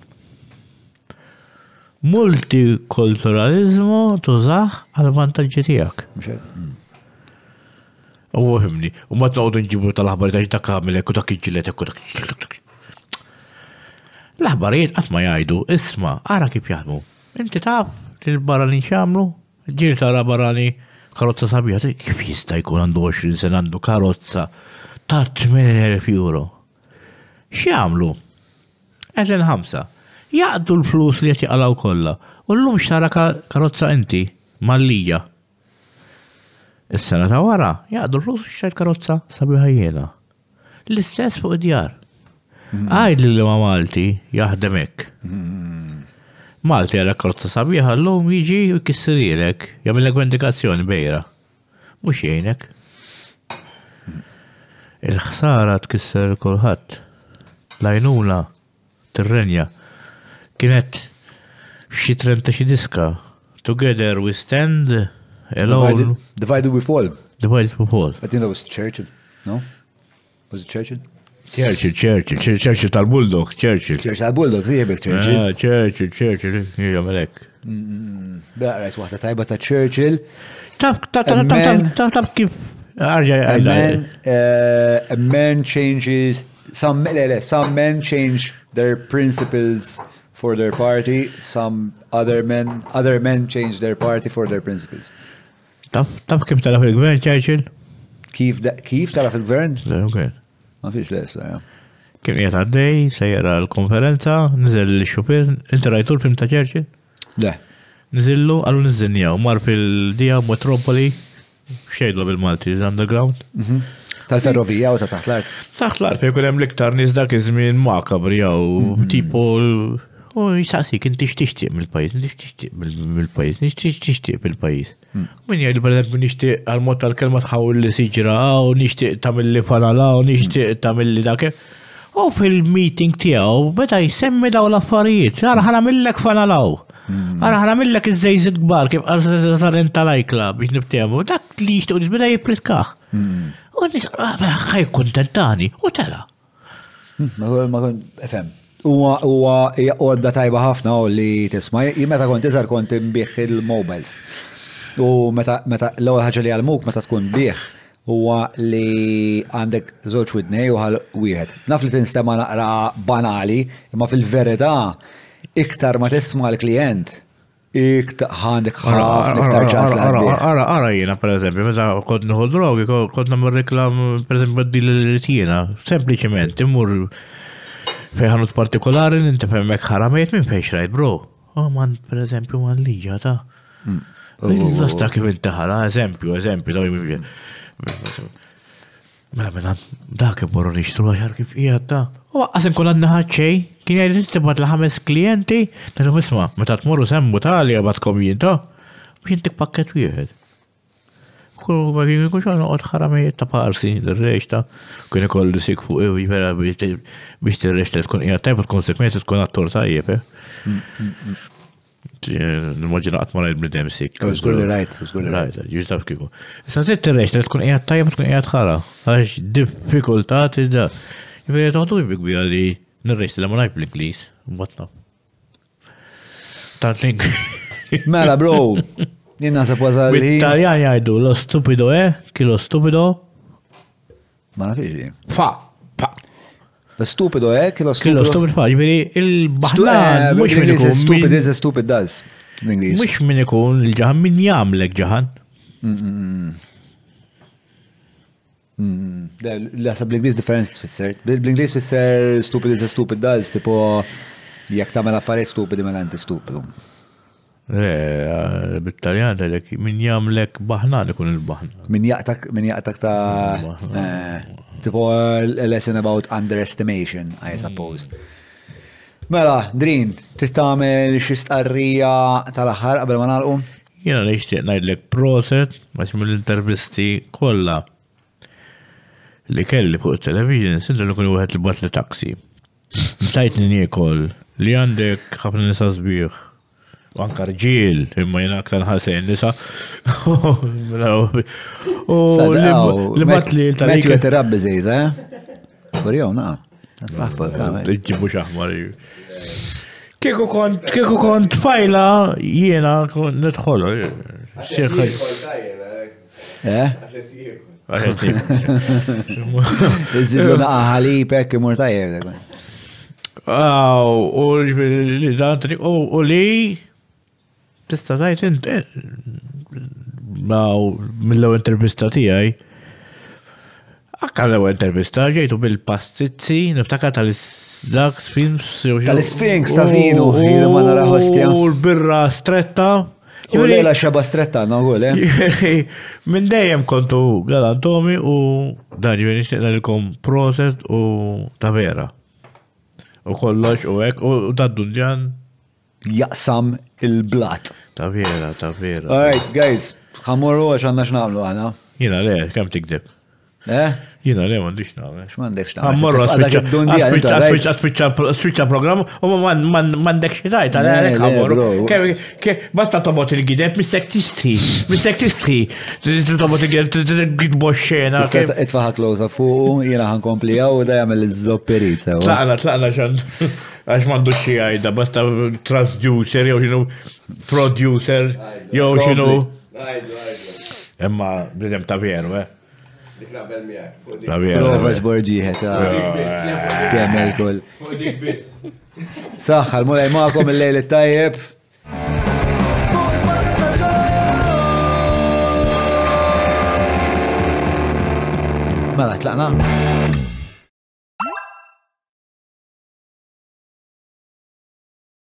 B: Multikulturalizmu tużax għal-vantagġi tijak. U għahimni, u ma t-għodu nġibu tal-ħabar ta' ta' kamil, ekku ta' kħiġilet, ekku ta' L-ħabarijiet għatma jgħidu, isma, għara kif jgħadmu. Inti taf li l-barani xamlu, ġil tara barani karozza sabiħa, kif jista' jkun għandu 20 sen għandu karozza ta' 80.000 euro. X'jagħmlu? Eżen ħamsa. Jaqdu l-flus li qed jaqalaw kollha. U llum xtara karozza inti, mallija. Is-sena ta' wara, jaqdu l-flus xtar karozza jena L-istess fuq id-djar. Mm-hmm. Għajd li ma Malti jahdemek. Mm-hmm. Malti għala karozza sabiħa l-lum jiġi u kissirilek, jamillek vendikazzjoni bejra. Mux jgħinek. Mm-hmm. Il-ħsara tkisser kulħadd. Lajnuna, tirrenja, kienet xie 30 xi diska. Together we stand Divided,
C: divided we fall.
B: Divided we fall.
C: I think that was Churchill, no? Was it Churchill?
B: Churchill, Churchill, Churchill tal-Bulldogs, Churchill. Churchill
C: tal-Bulldogs, jiebek Churchill. Ah,
B: Churchill, Churchill, jgħamelek.
C: Baqret waħda tajba ta' Churchill.
B: Taf, taf, taf, taf, kif.
C: A man changes, some, some men change their principles for their party, some other men, other men change their party for their principles.
B: Taf kif tara fil-gvern, Churchill? Kif tara fil-gvern? Le, Ma fiex l-essa, Kim jgħat għaddej, sejra l-konferenza, nizel l-xupir, inti rajtu l-film ta' Churchill? Le. Nizillu, għallu nizzinjaw, mar fil-dija Metropoli, xejdlu bil-Malti, underground.
C: Mhm. Tal-ferrovija u ta' taħtlar?
B: Taħtlar, fejn kunem l-iktar nis dak iż-żmien makabri jew mhm. tipo U jisaqsik, inti xtixtiq mill-pajis, inti xtixtiq mill-pajis, inti xtixtiq mill-pajis. Hmm. Min jgħid per eżempju nixtieq għal-mod tal-kelma tħawil li siġra, u nixtieq tagħmel li fanala, u nixtieq tagħmel li dake. U fil-meeting tiegħu beta jsemmi daw l-affarijiet, ara ħana millek fanalaw. Hmm. Ara ħana millek iż-żejżit kbar kif għal tal-ajkla biex nibtemu, dak li jixtieq beda jippriskaħ. Hmm. U nisqa' ah, ħaj kontentani, u tela.
C: Ma kon, efem, huwa għodda tajba ħafna u li tisma, meta kont iżar kont imbieħ il-mobiles. U meta l-ewwel ħaġa li għalmuk meta tkun bieħ huwa li għandek żewġ widnej u ħal wieħed. Naf li tinstema naqra banali, imma fil-verità iktar ma tisma l-klient iktar għandek ħraf iktar ċans Ara,
B: ara jena, per eżempju, meta kod nħu drogi, kod namur reklam, per eżempju, d-dil l-tina, sempliciment, imur fejħanut partikolari n ninti femmek ħaramiet, minn fejx rajt bro. Oh man, per eżempju, man lija ta. Hmm. L-lasta oh. kif intaħala, eżempju, eżempju, daw jimmi. Mela mela, da kif borru nixtru għaxar kif ijad ta. U għasin kun għadna ħadċej, kien jgħid tibad l-ħames klienti, tal-misma, meta tmurru semmu tal-li għabat komjien ta. Biex jintik pakket wieħed kull ma kienu kux għan għod ħaramijiet ta' parsi l-reċta, kien ikoll li sik fuq ewi vera biex t-reċta tkun jgħat tajb l-konsekwenzi tkun għattor tajjeb. E. Mm, mm, mm. Nmoġina għatma rajt bnidem sik. Zgur li rajt, zgur li rajt. Ġiġ taf kiku. Issa t reċta tkun jgħat tajjeb tkun jgħat ħara. Għax diffikultat id-da. Jibri għatħdu jibik bija li n-reċta l-ma rajt bl-Inglis. Batna. Tant Mela, bro,
C: Nina sa pwaza li. Italjan
B: jajdu, lo stupido eh? Ki lo stupido. Ma nafiri. Fa, pa. Lo stupido eh? Ki lo stupido. Ki lo stupido fa, ġviri, il-bahlan. Eh, Mux minn ikun. Stupid is a stupid does. Mux minn ikun, il-ġahan min jamlek ġahan. L-għasab
C: l-Inglis differenz t-fisser. L-Inglis tfisser stupid is a stupid does, tipo, jek tamela affarijiet stupidi mela inti
B: stupidu. Le, bit-taljan lek, min jamlek il bahna
C: Min jaqtak, min jaqtak ta' eh, tipo a eh, lesson about underestimation, I suppose. Mela, Drin, tittamel xi stqarrija tal-aħħar qabel ma nagħlqu?
B: Jiena nixtieq ngħidlek proset maċ mill-intervisti kollha li kelli fuq television sinta li kun wieħed il-bat li taksi. Tajtni niekol li għandek ħafna nisa sbieħ U anka rġil, imma jena aktar nħalsejn nisa. Mela, u l-mat li l-talik. Meċi għet rabbi zejza, eh? Kurjow, na. Ġibu xaħmar. Kieku kont, kieku kont fajla, jena nitħolu. Xieħħal. Eh? Iżidu naqaħali pek imur tajjeb. Aw, u li dan u li tista tajt int naw mill-ewwel intervista tijaj, Akka l-ewwel intervista ġejtu bil-pastizzi, niftakar tal-dak Sphinx. Tal-Sphinx ta' vinu, jina ma nara
C: ħostja. U
B: l-birra stretta. U l lejla xaba stretta no għu le. Minn dejjem kontu galantomi u dan ġivin nixtiqna l-kom proset u ta' vera. U kollox u ek u tad-dunġan jaqsam il-blat. Ta' vera, ta' vera. Alright, guys, ħamurru għax għanna xnaqlu għana. Jina le, kem tikdib. Eh? Jina le, mandiċ namlu. X'mandekx xnaqlu. Ħamurru għadak id-dundija. u mandek xitajt, għana għalek ħamurru. Basta tobot il-gideb, mistek tisti, mistek tisti. Tobot il-gideb, gidbo xena.
C: Itfaħa klowza fuq, jina ħankomplija u da jgħamil iż-zopperizza. Tlaqna,
B: tlaqna xand għax mandu xie għajda, basta transducer, jow xinu producer, jow xinu. Emma, bidem ta' veru, eh. Dik naqbel bel miħak. Borġiħet, kemmel kull. Saħħa, l-mulaj maqom il-lejl
C: tajjeb.
A: Mela, tlaqna?